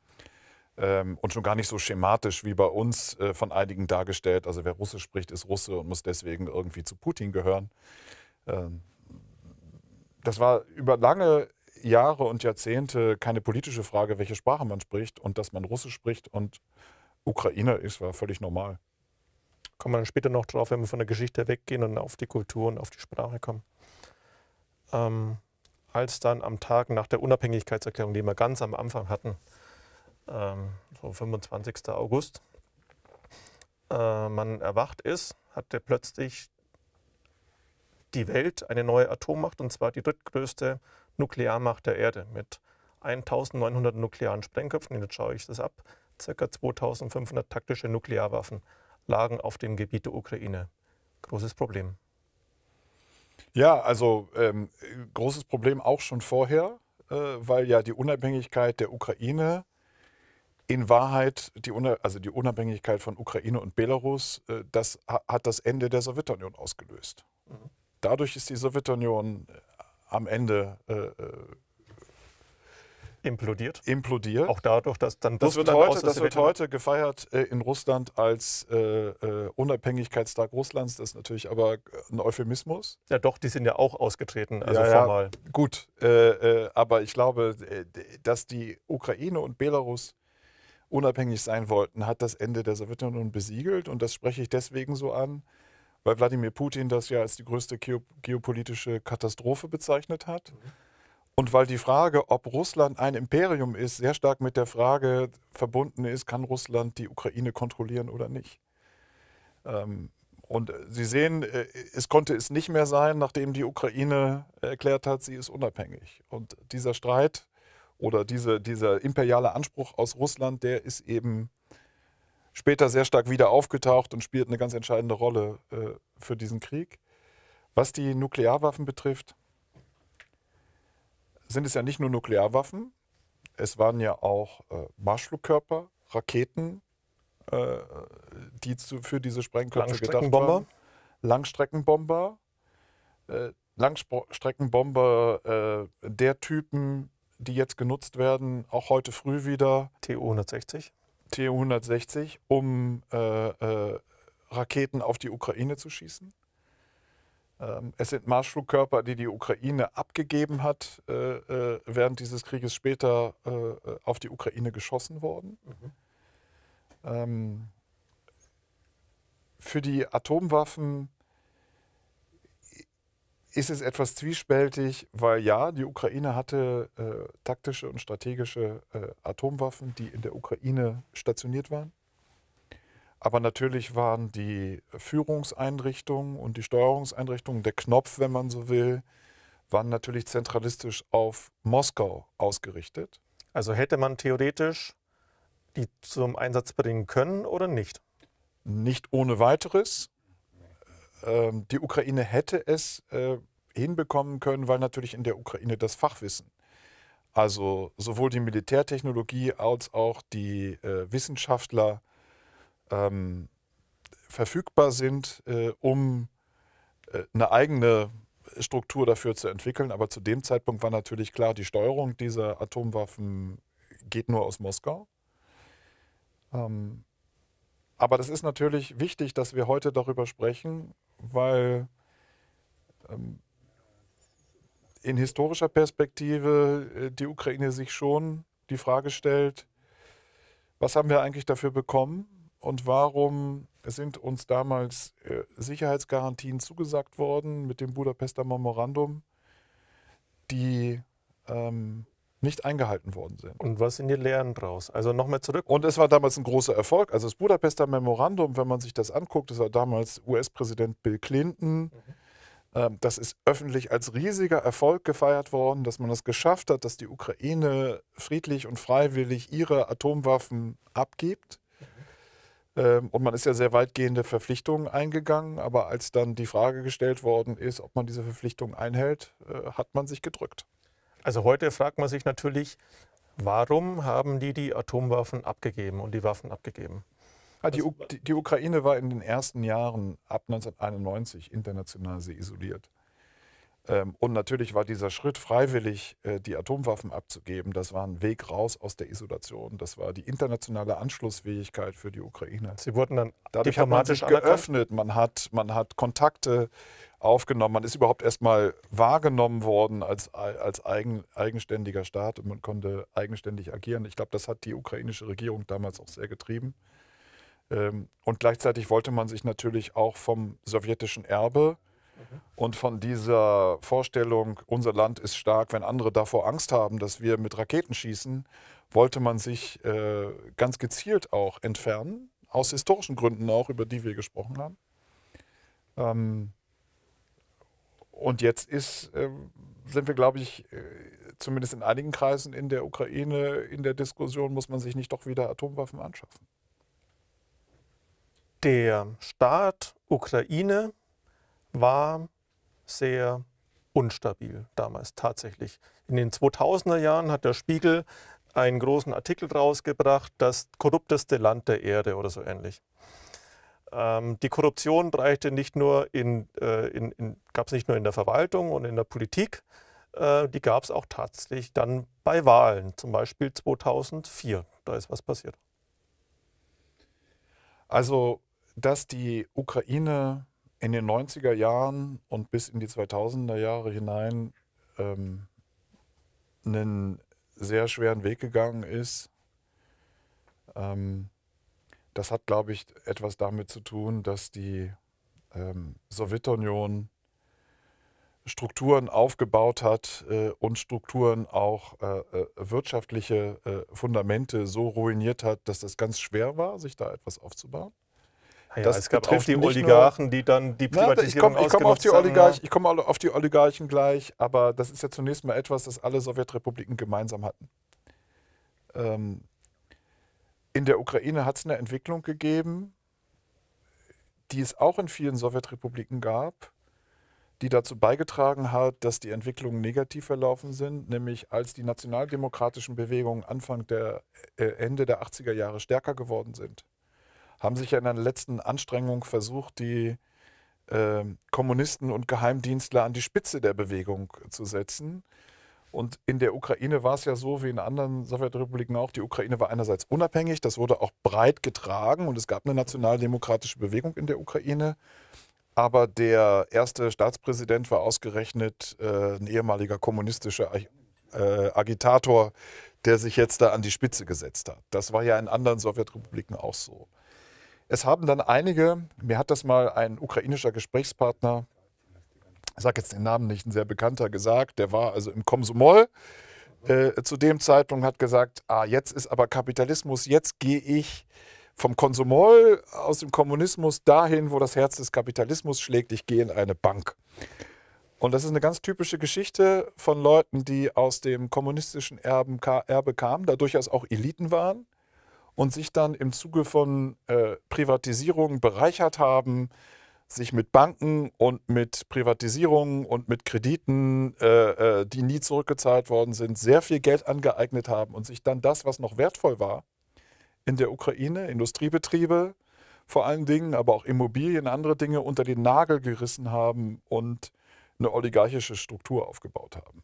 ähm, und schon gar nicht so schematisch wie bei uns äh, von einigen dargestellt. Also wer Russisch spricht, ist Russe und muss deswegen irgendwie zu Putin gehören. Ähm, das war über lange Jahre und Jahrzehnte keine politische Frage, welche Sprache man spricht und dass man Russisch spricht und Ukrainer ist, war völlig normal. Kommen wir dann später noch drauf, wenn wir von der Geschichte weggehen und auf die Kultur und auf die Sprache kommen. Ähm, als dann am Tag nach der Unabhängigkeitserklärung, die wir ganz am Anfang hatten, ähm, so 25. August, äh, man erwacht ist, hatte plötzlich die Welt eine neue Atommacht und zwar die drittgrößte äh, Nuklearmacht der Erde mit 1900 nuklearen Sprengköpfen, jetzt schaue ich das ab, ca. 2500 taktische Nuklearwaffen lagen auf dem Gebiet der Ukraine. Großes Problem. Ja, also ähm, großes Problem auch schon vorher, äh, weil ja die Unabhängigkeit der Ukraine in Wahrheit, die also die Unabhängigkeit von Ukraine und Belarus, äh, das ha hat das Ende der Sowjetunion ausgelöst. Mhm. Dadurch ist die Sowjetunion äh, am Ende äh, äh, implodiert. Implodiert. Auch dadurch, dass dann das Russland wird heute, Das wird heute gefeiert äh, in Russland als äh, äh, Unabhängigkeitstag Russlands. Das ist natürlich aber äh, ein Euphemismus. Ja, doch, die sind ja auch ausgetreten, also ja, formal. Ja, gut, aber ich glaube, dass die Ukraine und Belarus unabhängig sein wollten, hat das Ende der Sowjetunion besiegelt. Und das spreche ich deswegen so an, weil Wladimir Putin das ja als die größte geopolitische Katastrophe bezeichnet hat. Mhm. Und weil die Frage, ob Russland ein Imperium ist, sehr stark mit der Frage verbunden ist, kann Russland die Ukraine kontrollieren oder nicht. Ähm, und äh, Sie sehen, äh, es konnte es nicht mehr sein, nachdem die Ukraine erklärt hat, sie ist unabhängig. Und dieser Streit oder diese, dieser imperiale Anspruch aus Russland, der ist eben später sehr stark wieder aufgetaucht und spielt eine ganz entscheidende Rolle äh, für diesen Krieg. Was die Nuklearwaffen betrifft, sind es ja nicht nur Nuklearwaffen, es waren ja auch äh, Marschflugkörper, Raketen, äh, die zu, für diese Sprengköpfe gedacht waren. Langstreckenbomber. Äh, Langstreckenbomber äh, der Typen, die jetzt genutzt werden, auch heute früh wieder. TU-160. TU-160, um äh, äh, Raketen auf die Ukraine zu schießen. Ähm, es sind Marschflugkörper, die die Ukraine abgegeben hat, äh, äh während dieses Krieges später äh, äh, auf die Ukraine geschossen worden. Mhm. Ähm, für die Atomwaffen ist es etwas zwiespältig, weil ja, die Ukraine hatte äh, taktische und strategische äh, Atomwaffen, die in der Ukraine stationiert waren. Aber natürlich waren die Führungseinrichtungen und die Steuerungseinrichtungen, der Knopf, wenn man so will, waren natürlich zentralistisch auf Moskau ausgerichtet. Also hätte man theoretisch die zum Einsatz bringen können oder nicht? Nicht ohne weiteres ähm, die Ukraine hätte es äh, hinbekommen können, weil natürlich in der Ukraine das Fachwissen, also sowohl die Militärtechnologie als auch die äh, Wissenschaftler ähm, verfügbar sind, äh, um äh, eine eigene Struktur dafür zu entwickeln. Aber zu dem Zeitpunkt war natürlich klar, die Steuerung dieser Atomwaffen geht nur aus Moskau. Ähm, aber das ist natürlich wichtig, dass wir heute darüber sprechen, weil ähm, in historischer Perspektive äh, die Ukraine sich schon die Frage stellt, was haben wir eigentlich dafür bekommen und warum sind uns damals äh, Sicherheitsgarantien zugesagt worden mit dem Budapester Memorandum, die ähm, nicht eingehalten worden sind. Und was sind die Lehren draus? Also nochmal zurück. Und es war damals ein großer Erfolg. Also das Budapester Memorandum, wenn man sich das anguckt, das war damals US-Präsident Bill Clinton. Mhm. Ähm, das ist öffentlich als riesiger Erfolg gefeiert worden, dass man es das geschafft hat, dass die Ukraine friedlich und freiwillig ihre Atomwaffen abgibt. Mhm. Ähm, und man ist ja sehr weitgehende Verpflichtungen eingegangen, aber als dann die Frage gestellt worden ist, ob man diese Verpflichtung einhält, äh, hat man sich gedrückt. Also heute fragt man sich natürlich, warum haben die die Atomwaffen abgegeben und die Waffen abgegeben? Ah, die, also die, die Ukraine war in den ersten Jahren ab 1991 international sehr isoliert. Ähm, und natürlich war dieser Schritt, freiwillig äh, die Atomwaffen abzugeben, das war ein Weg raus aus der Isolation. Das war die internationale Anschlussfähigkeit für die Ukraine. Sie wurden dann Dadurch diplomatisch hat man sich geöffnet, man hat, man hat Kontakte aufgenommen, man ist überhaupt erstmal wahrgenommen worden als, als eigen, eigenständiger Staat und man konnte eigenständig agieren. Ich glaube, das hat die ukrainische Regierung damals auch sehr getrieben. Ähm, und gleichzeitig wollte man sich natürlich auch vom sowjetischen Erbe Mhm. Und von dieser Vorstellung, unser Land ist stark, wenn andere davor Angst haben, dass wir mit Raketen schießen, wollte man sich äh, ganz gezielt auch entfernen, aus historischen Gründen auch, über die wir gesprochen haben. Ähm, und jetzt ist, äh, sind wir, glaube ich, äh, zumindest in einigen Kreisen in der Ukraine in der Diskussion, muss man sich nicht doch wieder Atomwaffen anschaffen. Der Staat Ukraine war sehr unstabil damals tatsächlich. In den 2000er Jahren hat der Spiegel einen großen Artikel rausgebracht, das korrupteste Land der Erde oder so ähnlich. Ähm, die Korruption reichte nicht nur in, äh, in, in gab es nicht nur in der Verwaltung und in der Politik, äh, die gab es auch tatsächlich dann bei Wahlen, zum Beispiel 2004. Da ist was passiert. Also, dass die Ukraine in den 90er Jahren und bis in die 2000er Jahre hinein ähm, einen sehr schweren Weg gegangen ist. Ähm, das hat, glaube ich, etwas damit zu tun, dass die ähm, Sowjetunion Strukturen aufgebaut hat äh, und Strukturen auch äh, äh, wirtschaftliche äh, Fundamente so ruiniert hat, dass das ganz schwer war, sich da etwas aufzubauen. Naja, ah das es gab betrifft auch die Oligarchen, die dann die Privatisierung na, Ich komme komm auf, die ne? komm auf die Oligarchen gleich, aber das ist ja zunächst mal etwas, das alle Sowjetrepubliken gemeinsam hatten. Ähm, in der Ukraine hat es eine Entwicklung gegeben, die es auch in vielen Sowjetrepubliken gab, die dazu beigetragen hat, dass die Entwicklungen negativ verlaufen sind, nämlich als die nationaldemokratischen Bewegungen Anfang der äh, Ende der 80er Jahre stärker geworden sind haben sich ja in der letzten Anstrengung versucht, die äh, Kommunisten und Geheimdienstler an die Spitze der Bewegung zu setzen. Und in der Ukraine war es ja so, wie in anderen Sowjetrepubliken auch, die Ukraine war einerseits unabhängig, das wurde auch breit getragen und es gab eine nationaldemokratische Bewegung in der Ukraine. Aber der erste Staatspräsident war ausgerechnet äh, ein ehemaliger kommunistischer äh, Agitator, der sich jetzt da an die Spitze gesetzt hat. Das war ja in anderen Sowjetrepubliken auch so. Es haben dann einige, mir hat das mal ein ukrainischer Gesprächspartner, ich sage jetzt den Namen nicht, ein sehr bekannter, gesagt, der war also im Komsomol äh, zu dem Zeitpunkt, hat gesagt, ah, jetzt ist aber Kapitalismus, jetzt gehe ich vom Konsumol aus dem Kommunismus dahin, wo das Herz des Kapitalismus schlägt, ich gehe in eine Bank. Und das ist eine ganz typische Geschichte von Leuten, die aus dem kommunistischen Erben, Erbe kamen, da durchaus auch Eliten waren, und sich dann im Zuge von äh, Privatisierungen bereichert haben, sich mit Banken und mit Privatisierungen und mit Krediten, äh, äh, die nie zurückgezahlt worden sind, sehr viel Geld angeeignet haben und sich dann das, was noch wertvoll war, in der Ukraine, Industriebetriebe vor allen Dingen, aber auch Immobilien, andere Dinge unter den Nagel gerissen haben und eine oligarchische Struktur aufgebaut haben.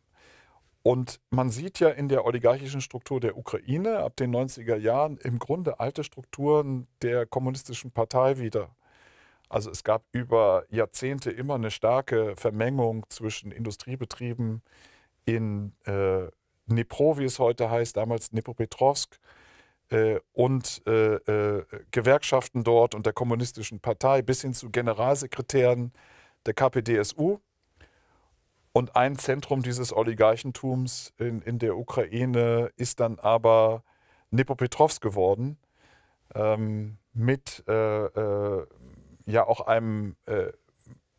Und man sieht ja in der oligarchischen Struktur der Ukraine ab den 90er Jahren im Grunde alte Strukturen der kommunistischen Partei wieder. Also es gab über Jahrzehnte immer eine starke Vermengung zwischen Industriebetrieben in äh, Dnipro, wie es heute heißt, damals Dnipropetrovsk, äh, und äh, äh Gewerkschaften dort und der kommunistischen Partei bis hin zu Generalsekretären der KPDSU und ein Zentrum dieses Oligarchentums in, in der Ukraine ist dann aber Nepopetrovsk geworden, ähm, mit äh, äh, ja auch einem äh,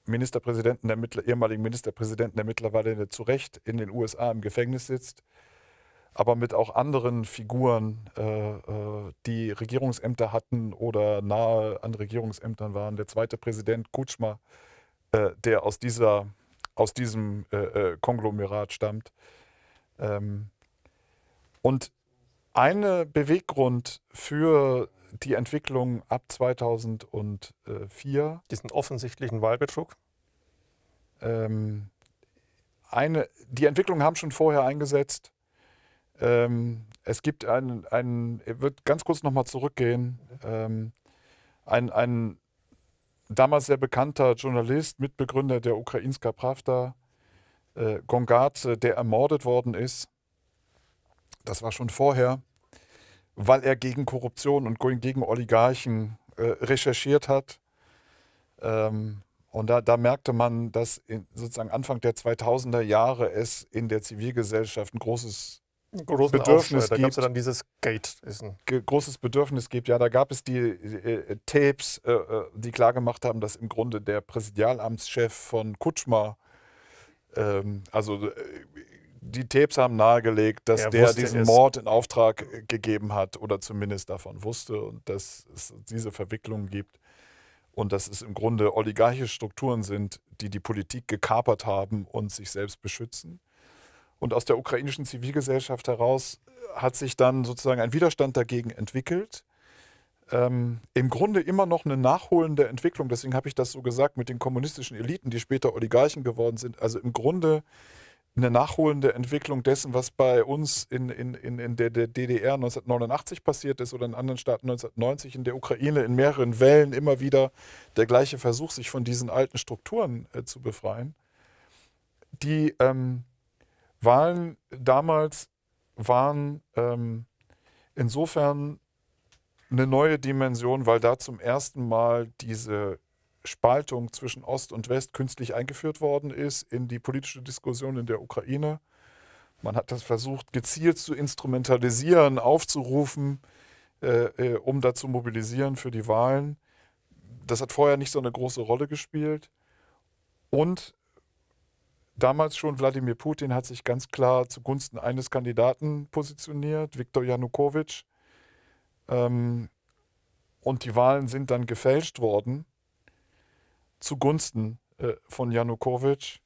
Ministerpräsidenten, der ehemaligen Ministerpräsidenten, der mittlerweile zu Recht in den USA im Gefängnis sitzt, aber mit auch anderen Figuren, äh, äh, die Regierungsämter hatten oder nahe an Regierungsämtern waren. Der zweite Präsident Kutschma, äh, der aus dieser aus diesem äh, äh, Konglomerat stammt. Ähm, und ein Beweggrund für die Entwicklung ab 2004. Diesen offensichtlichen Wahlbetrug? Ähm, eine, die Entwicklungen haben schon vorher eingesetzt. Ähm, es gibt einen, ich würde ganz kurz nochmal zurückgehen, ähm, einen, einen damals sehr bekannter Journalist, Mitbegründer der Ukrainska Pravda, äh, Gongard, äh, der ermordet worden ist. Das war schon vorher, weil er gegen Korruption und gegen Oligarchen äh, recherchiert hat. Ähm, und da, da, merkte man, dass in, sozusagen Anfang der 2000er Jahre es in der Zivilgesellschaft ein großes großes Bedürfnis Aufschrei. Da es ja dann dieses Gate. Ist ein großes Bedürfnis gibt, ja. Da gab es die äh, äh Tapes, äh, äh, die klargemacht haben, dass im Grunde der Präsidialamtschef von Kutschmer, ähm, also äh, die Tapes haben nahegelegt, dass er der diesen es. Mord in Auftrag gegeben hat oder zumindest davon wusste und dass es diese Verwicklungen gibt und dass es im Grunde oligarchische Strukturen sind, die die Politik gekapert haben und sich selbst beschützen. Und aus der ukrainischen Zivilgesellschaft heraus äh, hat sich dann sozusagen ein Widerstand dagegen entwickelt. Ähm, Im Grunde immer noch eine nachholende Entwicklung, deswegen habe ich das so gesagt mit den kommunistischen Eliten, die später Oligarchen geworden sind. Also im Grunde eine nachholende Entwicklung dessen, was bei uns in, in, in, in der, der DDR 1989 passiert ist oder in anderen Staaten 1990, in der Ukraine in mehreren Wellen immer wieder der gleiche Versuch, sich von diesen alten Strukturen äh, zu befreien, die ähm, Wahlen damals waren ähm, insofern eine neue Dimension, weil da zum ersten Mal diese Spaltung zwischen Ost und West künstlich eingeführt worden ist in die politische Diskussion in der Ukraine. Man hat das versucht, gezielt zu instrumentalisieren, aufzurufen, äh, äh, um da zu mobilisieren für die Wahlen. Das hat vorher nicht so eine große Rolle gespielt. Und damals schon, Wladimir Putin hat sich ganz klar zugunsten eines Kandidaten positioniert, Viktor Janukowitsch. Ähm, und die Wahlen sind dann gefälscht worden zugunsten äh, von Janukowitsch.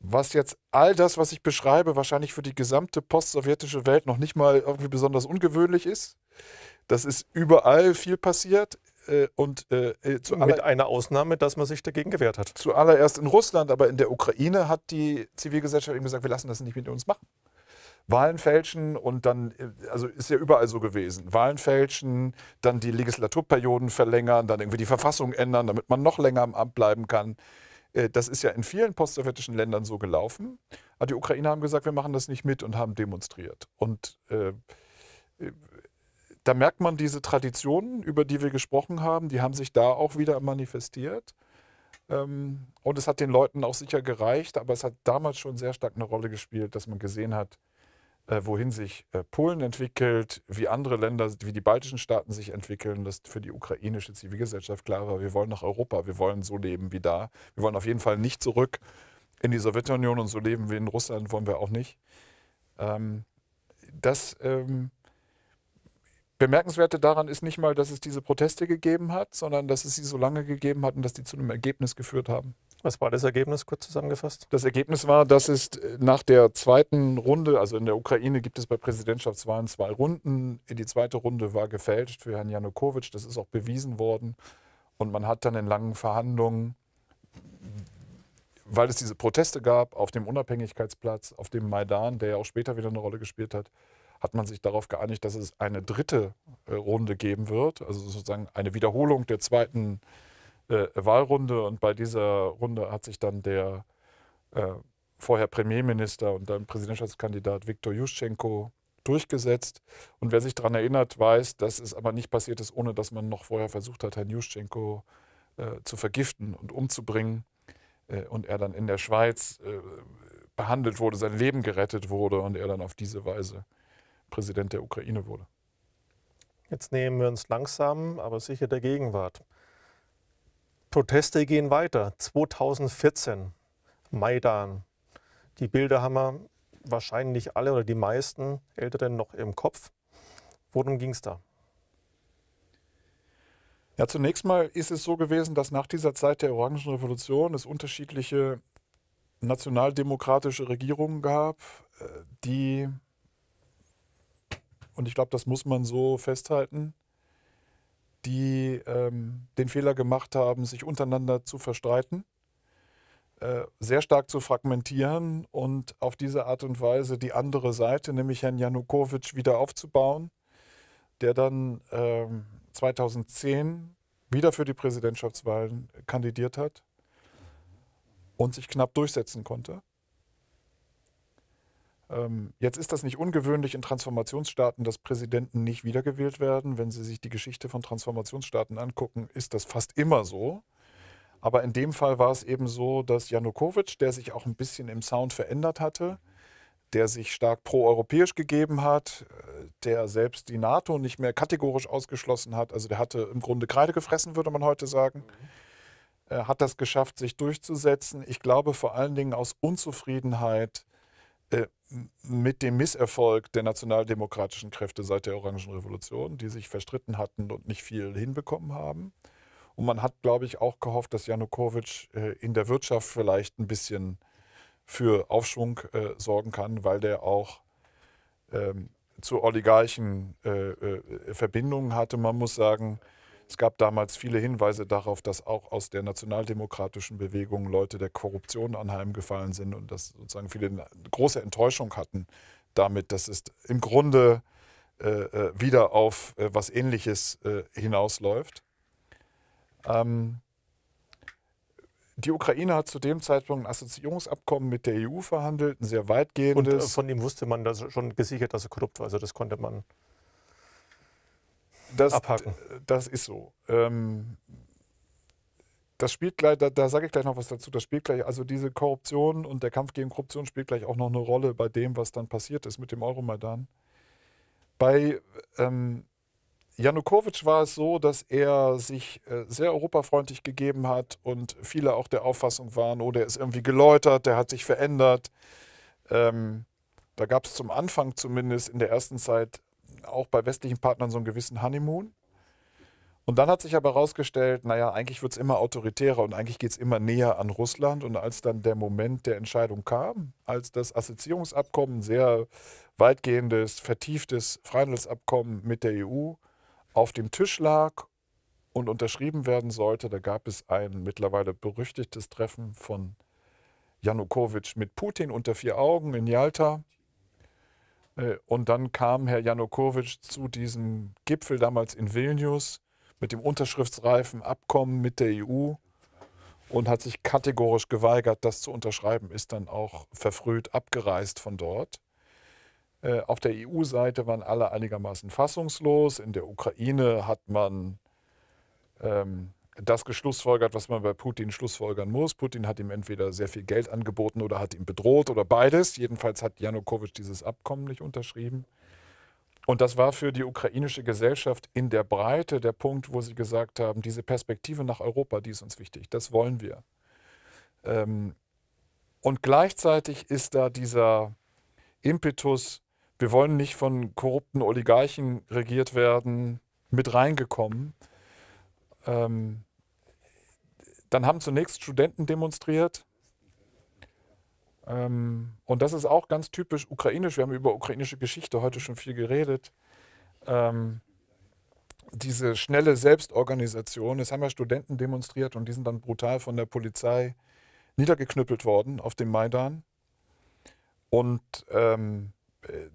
Was jetzt all das, was ich beschreibe, wahrscheinlich für die gesamte post-sowjetische Welt noch nicht mal irgendwie besonders ungewöhnlich ist. Das ist überall viel passiert äh, und äh, äh zu mit einer Ausnahme, dass man sich dagegen gewehrt hat. Zuallererst in Russland, aber in der Ukraine hat die Zivilgesellschaft eben gesagt, wir lassen das nicht mit uns machen. Wahlen fälschen und dann, äh, also ist ja überall so gewesen. Wahlen fälschen, dann die Legislaturperioden verlängern, dann irgendwie die Verfassung ändern, damit man noch länger im Amt bleiben kann. Äh, das ist ja in vielen post-sowjetischen Ländern so gelaufen. Aber die Ukrainer haben gesagt, wir machen das nicht mit und haben demonstriert. Und äh, da merkt man diese Traditionen, über die wir gesprochen haben, die haben sich da auch wieder manifestiert. Ähm, und es hat den Leuten auch sicher gereicht, aber es hat damals schon sehr stark eine Rolle gespielt, dass man gesehen hat, äh, wohin sich äh, Polen entwickelt, wie andere Länder, wie die baltischen Staaten sich entwickeln, dass für die ukrainische Zivilgesellschaft klar war, wir wollen nach Europa, wir wollen so leben wie da, wir wollen auf jeden Fall nicht zurück in die Sowjetunion und so leben wie in Russland wollen wir auch nicht. Ähm, das ähm, Bemerkenswerte daran ist nicht mal, dass es diese Proteste gegeben hat, sondern dass es sie so lange gegeben hat und dass die zu einem Ergebnis geführt haben. Was war das Ergebnis, kurz zusammengefasst? Das Ergebnis war, dass es äh, nach der zweiten Runde, also in der Ukraine gibt es bei Präsidentschaftswahlen zwei Runden. Die zweite Runde war gefälscht für Herrn Janukowitsch, das ist auch bewiesen worden. Und man hat dann in langen Verhandlungen, weil es diese Proteste gab auf dem Unabhängigkeitsplatz, auf dem Maidan, der ja auch später wieder eine Rolle gespielt hat, hat man sich darauf geeinigt, dass es eine dritte äh, Runde geben wird, also sozusagen eine Wiederholung der zweiten äh, Wahlrunde. Und bei dieser Runde hat sich dann der äh, vorher Premierminister und dann Präsidentschaftskandidat Viktor Juschenko durchgesetzt. Und wer sich daran erinnert, weiß, dass es aber nicht passiert ist, ohne dass man noch vorher versucht hat, Herrn Juschenko äh, zu vergiften und umzubringen. Äh, und er dann in der Schweiz äh, behandelt wurde, sein Leben gerettet wurde und er dann auf diese Weise Präsident der Ukraine wurde. Jetzt nehmen wir uns langsam, aber sicher der Gegenwart. Proteste gehen weiter. 2014, Maidan. Die Bilder haben wir wahrscheinlich alle oder die meisten Älteren noch im Kopf. Worum ging es da? Ja, zunächst mal ist es so gewesen, dass nach dieser Zeit der Orangen Revolution es unterschiedliche nationaldemokratische Regierungen gab, äh, die und ich glaube, das muss man so festhalten, die ähm, den Fehler gemacht haben, sich untereinander zu verstreiten, äh, sehr stark zu fragmentieren und auf diese Art und Weise die andere Seite, nämlich Herrn Janukowitsch, wieder aufzubauen, der dann äh, 2010 wieder für die Präsidentschaftswahlen kandidiert hat und sich knapp durchsetzen konnte. Ähm, jetzt ist das nicht ungewöhnlich in Transformationsstaaten, dass Präsidenten nicht wiedergewählt werden. Wenn Sie sich die Geschichte von Transformationsstaaten angucken, ist das fast immer so. Aber in dem Fall war es eben so, dass Janukowitsch, der sich auch ein bisschen im Sound verändert hatte, der sich stark proeuropäisch gegeben hat, äh, der selbst die NATO nicht mehr kategorisch ausgeschlossen hat, also der hatte im Grunde Kreide gefressen, würde man heute sagen, mhm. hat das geschafft, sich durchzusetzen. Ich glaube vor allen Dingen aus Unzufriedenheit äh, mit dem Misserfolg der nationaldemokratischen Kräfte seit der Orangen Revolution, die sich verstritten hatten und nicht viel hinbekommen haben. Und man hat, glaube ich, auch gehofft, dass Janukowitsch äh, in der Wirtschaft vielleicht ein bisschen für Aufschwung äh, sorgen kann, weil der auch ähm, zu Oligarchen äh, äh, Verbindungen hatte. Man muss sagen, es gab damals viele Hinweise darauf, dass auch aus der nationaldemokratischen Bewegung Leute der Korruption anheimgefallen sind und dass sozusagen viele eine große Enttäuschung hatten damit. Das ist im Grunde äh, äh wieder auf äh, was Ähnliches äh, hinausläuft. Ähm, die Ukraine hat zu dem Zeitpunkt ein Assoziierungsabkommen mit der EU verhandelt, ein sehr weitgehendes. Und äh, von ihm wusste man das schon gesichert, dass er korrupt war. Also das konnte man das, abhaken. Das ist so. Ähm, das spielt gleich, da, da sage ich gleich noch was dazu, das spielt gleich, also diese Korruption und der Kampf gegen Korruption spielt gleich auch noch eine Rolle bei dem, was dann passiert ist mit dem Euromaidan. Bei ähm, Janukowitsch war es so, dass er sich äh, sehr europafreundlich gegeben hat und viele auch der Auffassung waren, oh, der ist irgendwie geläutert, der hat sich verändert. Ähm, da gab es zum Anfang zumindest in der ersten Zeit auch bei westlichen Partnern so einen gewissen Honeymoon. Und dann hat sich aber herausgestellt, naja, eigentlich wird es immer autoritärer und eigentlich geht es immer näher an Russland. Und als dann der Moment der Entscheidung kam, als das Assoziierungsabkommen, sehr weitgehendes, vertieftes Freihandelsabkommen mit der EU, auf dem Tisch lag und unterschrieben werden sollte, da gab es ein mittlerweile berüchtigtes Treffen von Janukowitsch mit Putin unter vier Augen in Jalta. Äh, und dann kam Herr Janukowitsch zu diesem Gipfel damals in Vilnius mit dem unterschriftsreifen Abkommen mit der EU und hat sich kategorisch geweigert, das zu unterschreiben, ist dann auch verfrüht abgereist von dort. Äh, auf der EU-Seite waren alle einigermaßen fassungslos. In der Ukraine hat man ähm, das geschlussfolgert, was man bei Putin schlussfolgern muss. Putin hat ihm entweder sehr viel Geld angeboten oder hat ihn bedroht oder beides. Jedenfalls hat Janukowitsch dieses Abkommen nicht unterschrieben. Und das war für die ukrainische Gesellschaft in der Breite der Punkt, wo sie gesagt haben, diese Perspektive nach Europa, die ist uns wichtig, das wollen wir. Ähm, und gleichzeitig ist da dieser Impetus, wir wollen nicht von korrupten Oligarchen regiert werden, mit reingekommen. Ähm, dann haben zunächst Studenten demonstriert. Ähm, und das ist auch ganz typisch ukrainisch. Wir haben über ukrainische Geschichte heute schon viel geredet. Ähm, diese schnelle Selbstorganisation. Es haben ja Studenten demonstriert und die sind dann brutal von der Polizei niedergeknüppelt worden auf dem Maidan. Und ähm,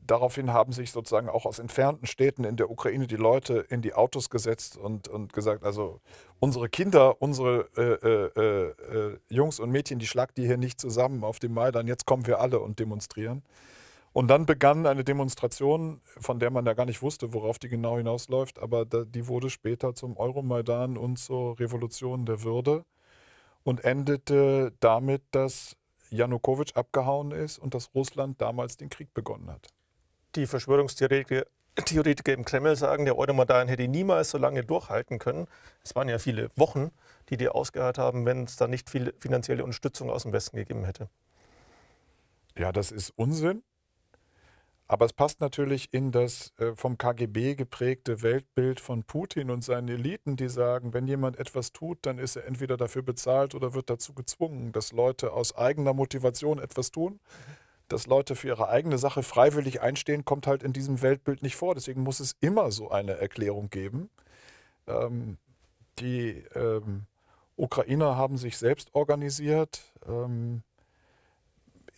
daraufhin haben sich sozusagen auch aus entfernten Städten in der Ukraine die Leute in die Autos gesetzt und, und gesagt, also unsere Kinder, unsere äh, äh, äh, Jungs und Mädchen, die schlagt die hier nicht zusammen auf dem Maidan, jetzt kommen wir alle und demonstrieren. Und dann begann eine Demonstration, von der man ja gar nicht wusste, worauf die genau hinausläuft, aber da, die wurde später zum Euromaidan und zur Revolution der Würde und endete damit, dass Janukowitsch abgehauen ist und dass Russland damals den Krieg begonnen hat. Die Verschwörungstheoretiker Theoretiker im Kreml sagen, der Euromaidan hätte niemals so lange durchhalten können. Es waren ja viele Wochen, die die ausgeharrt haben, wenn es da nicht viel finanzielle Unterstützung aus dem Westen gegeben hätte. Ja, das ist Unsinn. Aber es passt natürlich in das äh, vom KGB geprägte Weltbild von Putin und seinen Eliten, die sagen, wenn jemand etwas tut, dann ist er entweder dafür bezahlt oder wird dazu gezwungen, dass Leute aus eigener Motivation etwas tun. Dass Leute für ihre eigene Sache freiwillig einstehen, kommt halt in diesem Weltbild nicht vor. Deswegen muss es immer so eine Erklärung geben. Ähm, die ähm, Ukrainer haben sich selbst organisiert. Ähm,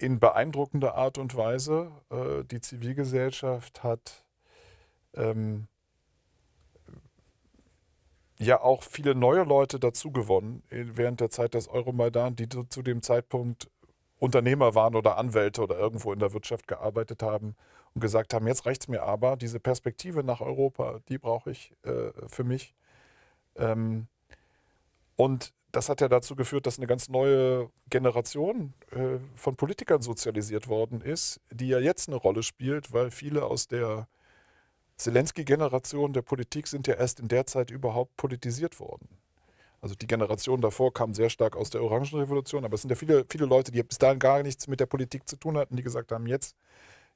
in beeindruckender Art und Weise. Äh, die Zivilgesellschaft hat ähm, ja auch viele neue Leute dazu gewonnen äh, während der Zeit des Euromaidan, die zu dem Zeitpunkt Unternehmer waren oder Anwälte oder irgendwo in der Wirtschaft gearbeitet haben und gesagt haben, jetzt reicht es mir aber, diese Perspektive nach Europa, die brauche ich äh, für mich. Ähm, und das hat ja dazu geführt, dass eine ganz neue Generation äh, von Politikern sozialisiert worden ist, die ja jetzt eine Rolle spielt, weil viele aus der Zelensky-Generation der Politik sind ja erst in der Zeit überhaupt politisiert worden. Also die Generation davor kam sehr stark aus der Orangenrevolution, aber es sind ja viele, viele Leute, die bis dahin gar nichts mit der Politik zu tun hatten, die gesagt haben, jetzt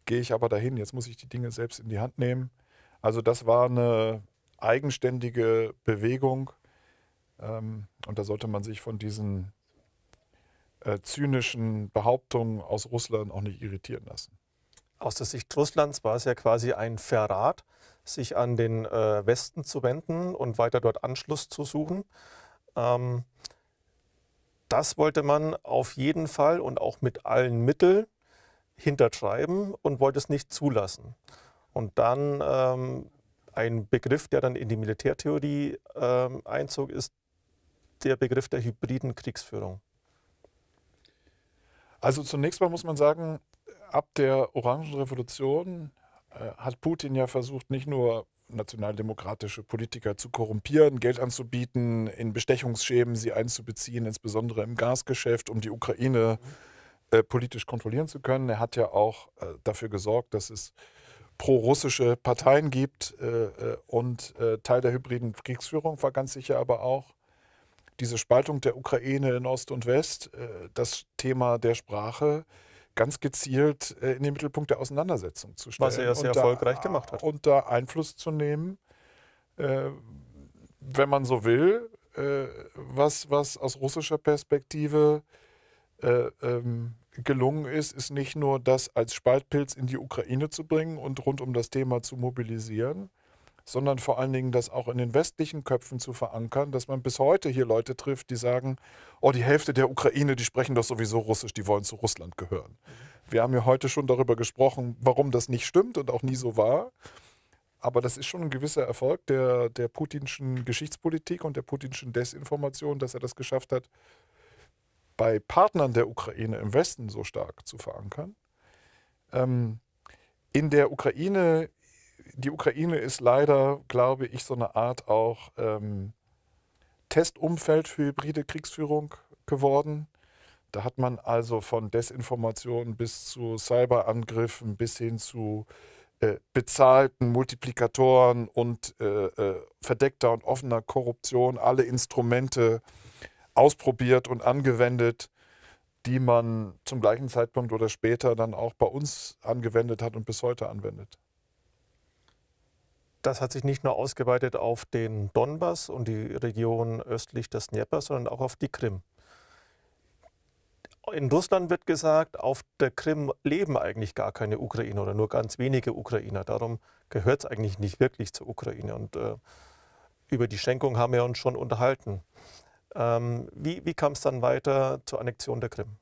gehe ich aber dahin, jetzt muss ich die Dinge selbst in die Hand nehmen. Also das war eine eigenständige Bewegung, ähm, und da sollte man sich von diesen äh, zynischen Behauptungen aus Russland auch nicht irritieren lassen. Aus der Sicht Russlands war es ja quasi ein Verrat, sich an den äh, Westen zu wenden und weiter dort Anschluss zu suchen. Ähm, das wollte man auf jeden Fall und auch mit allen Mitteln hintertreiben und wollte es nicht zulassen. Und dann ähm, ein Begriff, der dann in die Militärtheorie ähm, Einzug ist, der Begriff der hybriden Kriegsführung? Also zunächst mal muss man sagen, ab der Orangenrevolution äh, hat Putin ja versucht, nicht nur nationaldemokratische Politiker zu korrumpieren, Geld anzubieten, in Bestechungsschemen sie einzubeziehen, insbesondere im Gasgeschäft, um die Ukraine mhm. äh, politisch kontrollieren zu können. Er hat ja auch äh, dafür gesorgt, dass es prorussische Parteien gibt äh, äh, und äh, Teil der hybriden Kriegsführung war ganz sicher aber auch diese Spaltung der Ukraine in Ost und West, äh, das Thema der Sprache ganz gezielt äh, in den Mittelpunkt der Auseinandersetzung zu stellen. Was er ja sehr erfolgreich gemacht hat. Und da Einfluss zu nehmen, äh, wenn man so will, was, was aus russischer Perspektive ähm, gelungen ist, ist nicht nur das als Spaltpilz in die Ukraine zu bringen und rund um das Thema zu mobilisieren, sondern vor allen Dingen das auch in den westlichen Köpfen zu verankern, dass man bis heute hier Leute trifft, die sagen, oh, die Hälfte der Ukraine, die sprechen doch sowieso Russisch, die wollen zu Russland gehören. Mhm. Wir haben ja heute schon darüber gesprochen, warum das nicht stimmt und auch nie so war. Aber das ist schon ein gewisser Erfolg der, der putinschen Geschichtspolitik und der putinschen Desinformation, dass er das geschafft hat, bei Partnern der Ukraine im Westen so stark zu verankern. Ähm, in der Ukraine die Ukraine ist leider, glaube ich, so eine Art auch ähm, Testumfeld für hybride Kriegsführung geworden. Da hat man also von Desinformation bis zu Cyberangriffen bis hin zu äh, bezahlten Multiplikatoren und äh, äh, verdeckter und offener Korruption alle Instrumente ausprobiert und angewendet, die man zum gleichen Zeitpunkt oder später dann auch bei uns angewendet hat und bis heute anwendet. Das hat sich nicht nur ausgeweitet auf den Donbass und die Region östlich des Dnieper, sondern auch auf die Krim. In Russland wird gesagt, auf der Krim leben eigentlich gar keine Ukrainer oder nur ganz wenige Ukrainer. Darum gehört es eigentlich nicht wirklich zur Ukraine. Und äh, über die Schenkung haben wir uns schon unterhalten. Ähm, wie wie kam es dann weiter zur Annexion der Krim?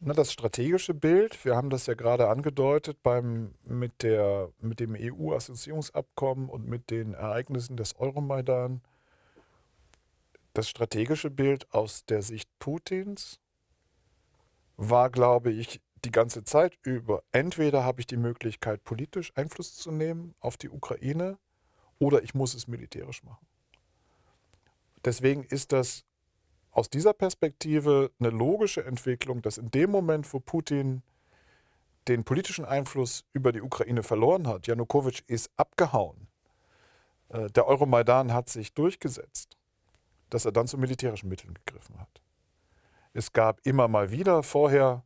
Ne, das strategische Bild, wir haben das ja gerade angedeutet beim, mit, der, mit dem EU-Assoziierungsabkommen und mit den Ereignissen des Euromaidan. Das strategische Bild aus der Sicht Putins war, glaube ich, die ganze Zeit über, entweder habe ich die Möglichkeit, politisch Einfluss zu nehmen auf die Ukraine oder ich muss es militärisch machen. Deswegen ist das aus dieser Perspektive eine logische Entwicklung, dass in dem Moment, wo Putin den politischen Einfluss über die Ukraine verloren hat, Janukowitsch ist abgehauen, äh, der Euromaidan hat sich durchgesetzt, dass er dann zu militärischen Mitteln gegriffen hat. Es gab immer mal wieder vorher,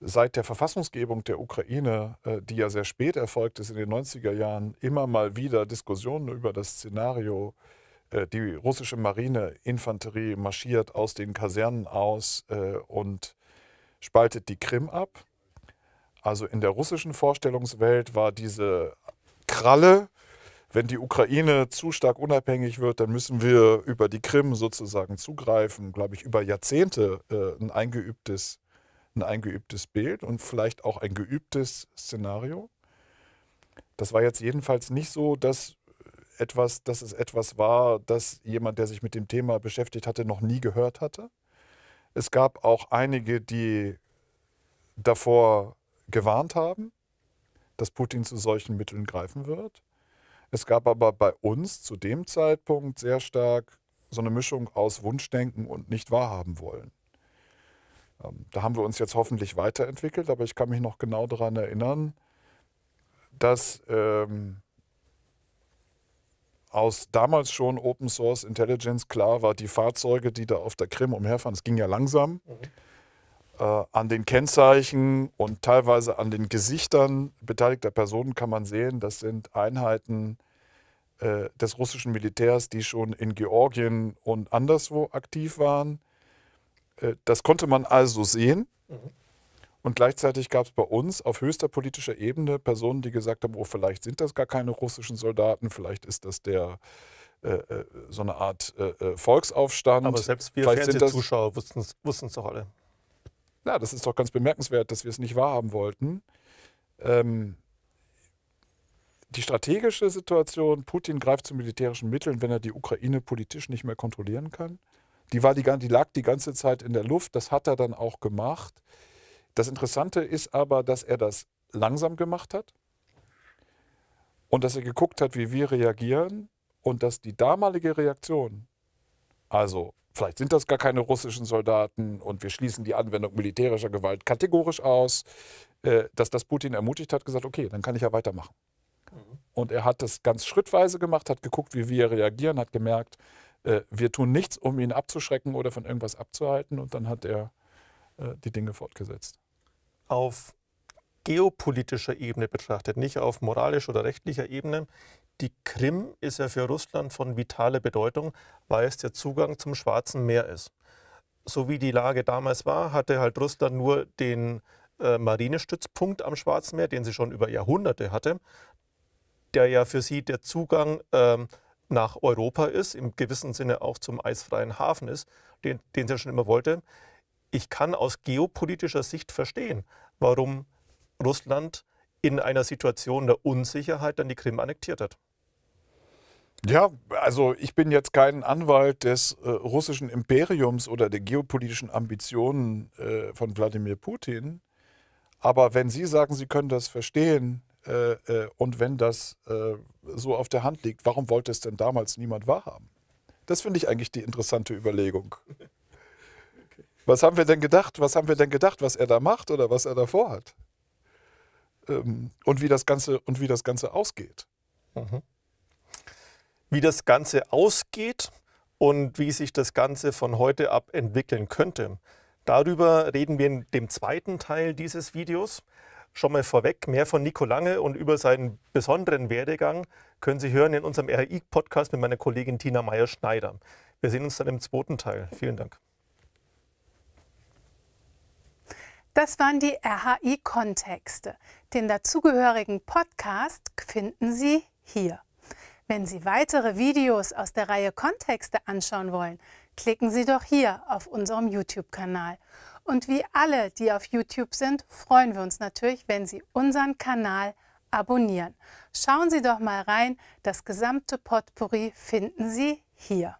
seit der Verfassungsgebung der Ukraine, äh, die ja sehr spät erfolgt ist in den 90er Jahren, immer mal wieder Diskussionen über das Szenario, äh, äh, die russische Marine, Infanterie marschiert aus den Kasernen aus äh, und spaltet die Krim ab. Also in der russischen Vorstellungswelt war diese Kralle, wenn die Ukraine zu stark unabhängig wird, dann müssen wir über die Krim sozusagen zugreifen, glaube ich, über Jahrzehnte äh, ein, eingeübtes, ein eingeübtes Bild und vielleicht auch ein geübtes Szenario. Das war jetzt jedenfalls nicht so, dass etwas, dass es etwas war, das jemand, der sich mit dem Thema beschäftigt hatte, noch nie gehört hatte. Es gab auch einige, die davor gewarnt haben, dass Putin zu solchen Mitteln greifen wird. Es gab aber bei uns zu dem Zeitpunkt sehr stark so eine Mischung aus Wunschdenken und nicht wahrhaben wollen. Ähm, da haben wir uns jetzt hoffentlich weiterentwickelt, aber ich kann mich noch genau daran erinnern, dass ähm, aus damals schon Open Source Intelligence klar war, die Fahrzeuge, die da auf der Krim umherfahren, es ging ja langsam, mhm. äh, an den Kennzeichen und teilweise an den Gesichtern beteiligter Personen kann man sehen, das sind Einheiten äh, des russischen Militärs, die schon in Georgien und anderswo aktiv waren. Äh, das konnte man also sehen. Mhm. Und gleichzeitig gab es bei uns auf höchster politischer Ebene Personen, die gesagt haben, oh, vielleicht sind das gar keine russischen Soldaten, vielleicht ist das der äh, äh, so eine Art äh, Volksaufstand. Aber selbst wir Fernsehzuschauer wussten es doch alle. Na, das ist doch ganz bemerkenswert, dass wir es nicht wahrhaben wollten. Ähm, die strategische Situation, Putin greift zu militärischen Mitteln, wenn er die Ukraine politisch nicht mehr kontrollieren kann. Die, war die, die lag die ganze Zeit in der Luft, das hat er dann auch gemacht. Das Interessante ist aber, dass er das langsam gemacht hat und dass er geguckt hat, wie wir reagieren und dass die damalige Reaktion, also vielleicht sind das gar keine russischen Soldaten und wir schließen die Anwendung militärischer Gewalt kategorisch aus, äh, dass das Putin ermutigt hat, gesagt, okay, dann kann ich ja weitermachen. Mhm. Und er hat das ganz schrittweise gemacht, hat geguckt, wie wir reagieren, hat gemerkt, äh, wir tun nichts, um ihn abzuschrecken oder von irgendwas abzuhalten und dann hat er äh, die Dinge fortgesetzt auf geopolitischer Ebene betrachtet, nicht auf moralischer oder rechtlicher Ebene. Die Krim ist ja für Russland von vitaler Bedeutung, weil es der Zugang zum Schwarzen Meer ist. So wie die Lage damals war, hatte halt Russland nur den äh, Marinestützpunkt am Schwarzen Meer, den sie schon über Jahrhunderte hatte, der ja für sie der Zugang äh, nach Europa ist, im gewissen Sinne auch zum eisfreien Hafen ist, den, den sie schon immer wollte ich kann aus geopolitischer Sicht verstehen, warum Russland in einer Situation der Unsicherheit dann die Krim annektiert hat. Ja, also ich bin jetzt kein Anwalt des äh, russischen Imperiums oder der geopolitischen Ambitionen äh, von Wladimir Putin. Aber wenn Sie sagen, Sie können das verstehen äh, äh und wenn das äh, so auf der Hand liegt, warum wollte es denn damals niemand wahrhaben? Das finde ich eigentlich die interessante Überlegung. Was haben wir denn gedacht? Was haben wir denn gedacht, was er da macht oder was er da vorhat? Ähm, und wie das Ganze und wie das Ganze ausgeht. Mhm. Wie das Ganze ausgeht und wie sich das Ganze von heute ab entwickeln könnte. Darüber reden wir in dem zweiten Teil dieses Videos. Schon mal vorweg, mehr von Nico Lange und über seinen besonderen Werdegang können Sie hören in unserem RI-Podcast mit meiner Kollegin Tina Meyer-Schneider. Wir sehen uns dann im zweiten Teil. Vielen Dank. Das waren die RHI-Kontexte. Den dazugehörigen Podcast finden Sie hier. Wenn Sie weitere Videos aus der Reihe Kontexte anschauen wollen, klicken Sie doch hier auf unserem YouTube-Kanal. Und wie alle, die auf YouTube sind, freuen wir uns natürlich, wenn Sie unseren Kanal abonnieren. Schauen Sie doch mal rein, das gesamte Potpourri finden Sie hier.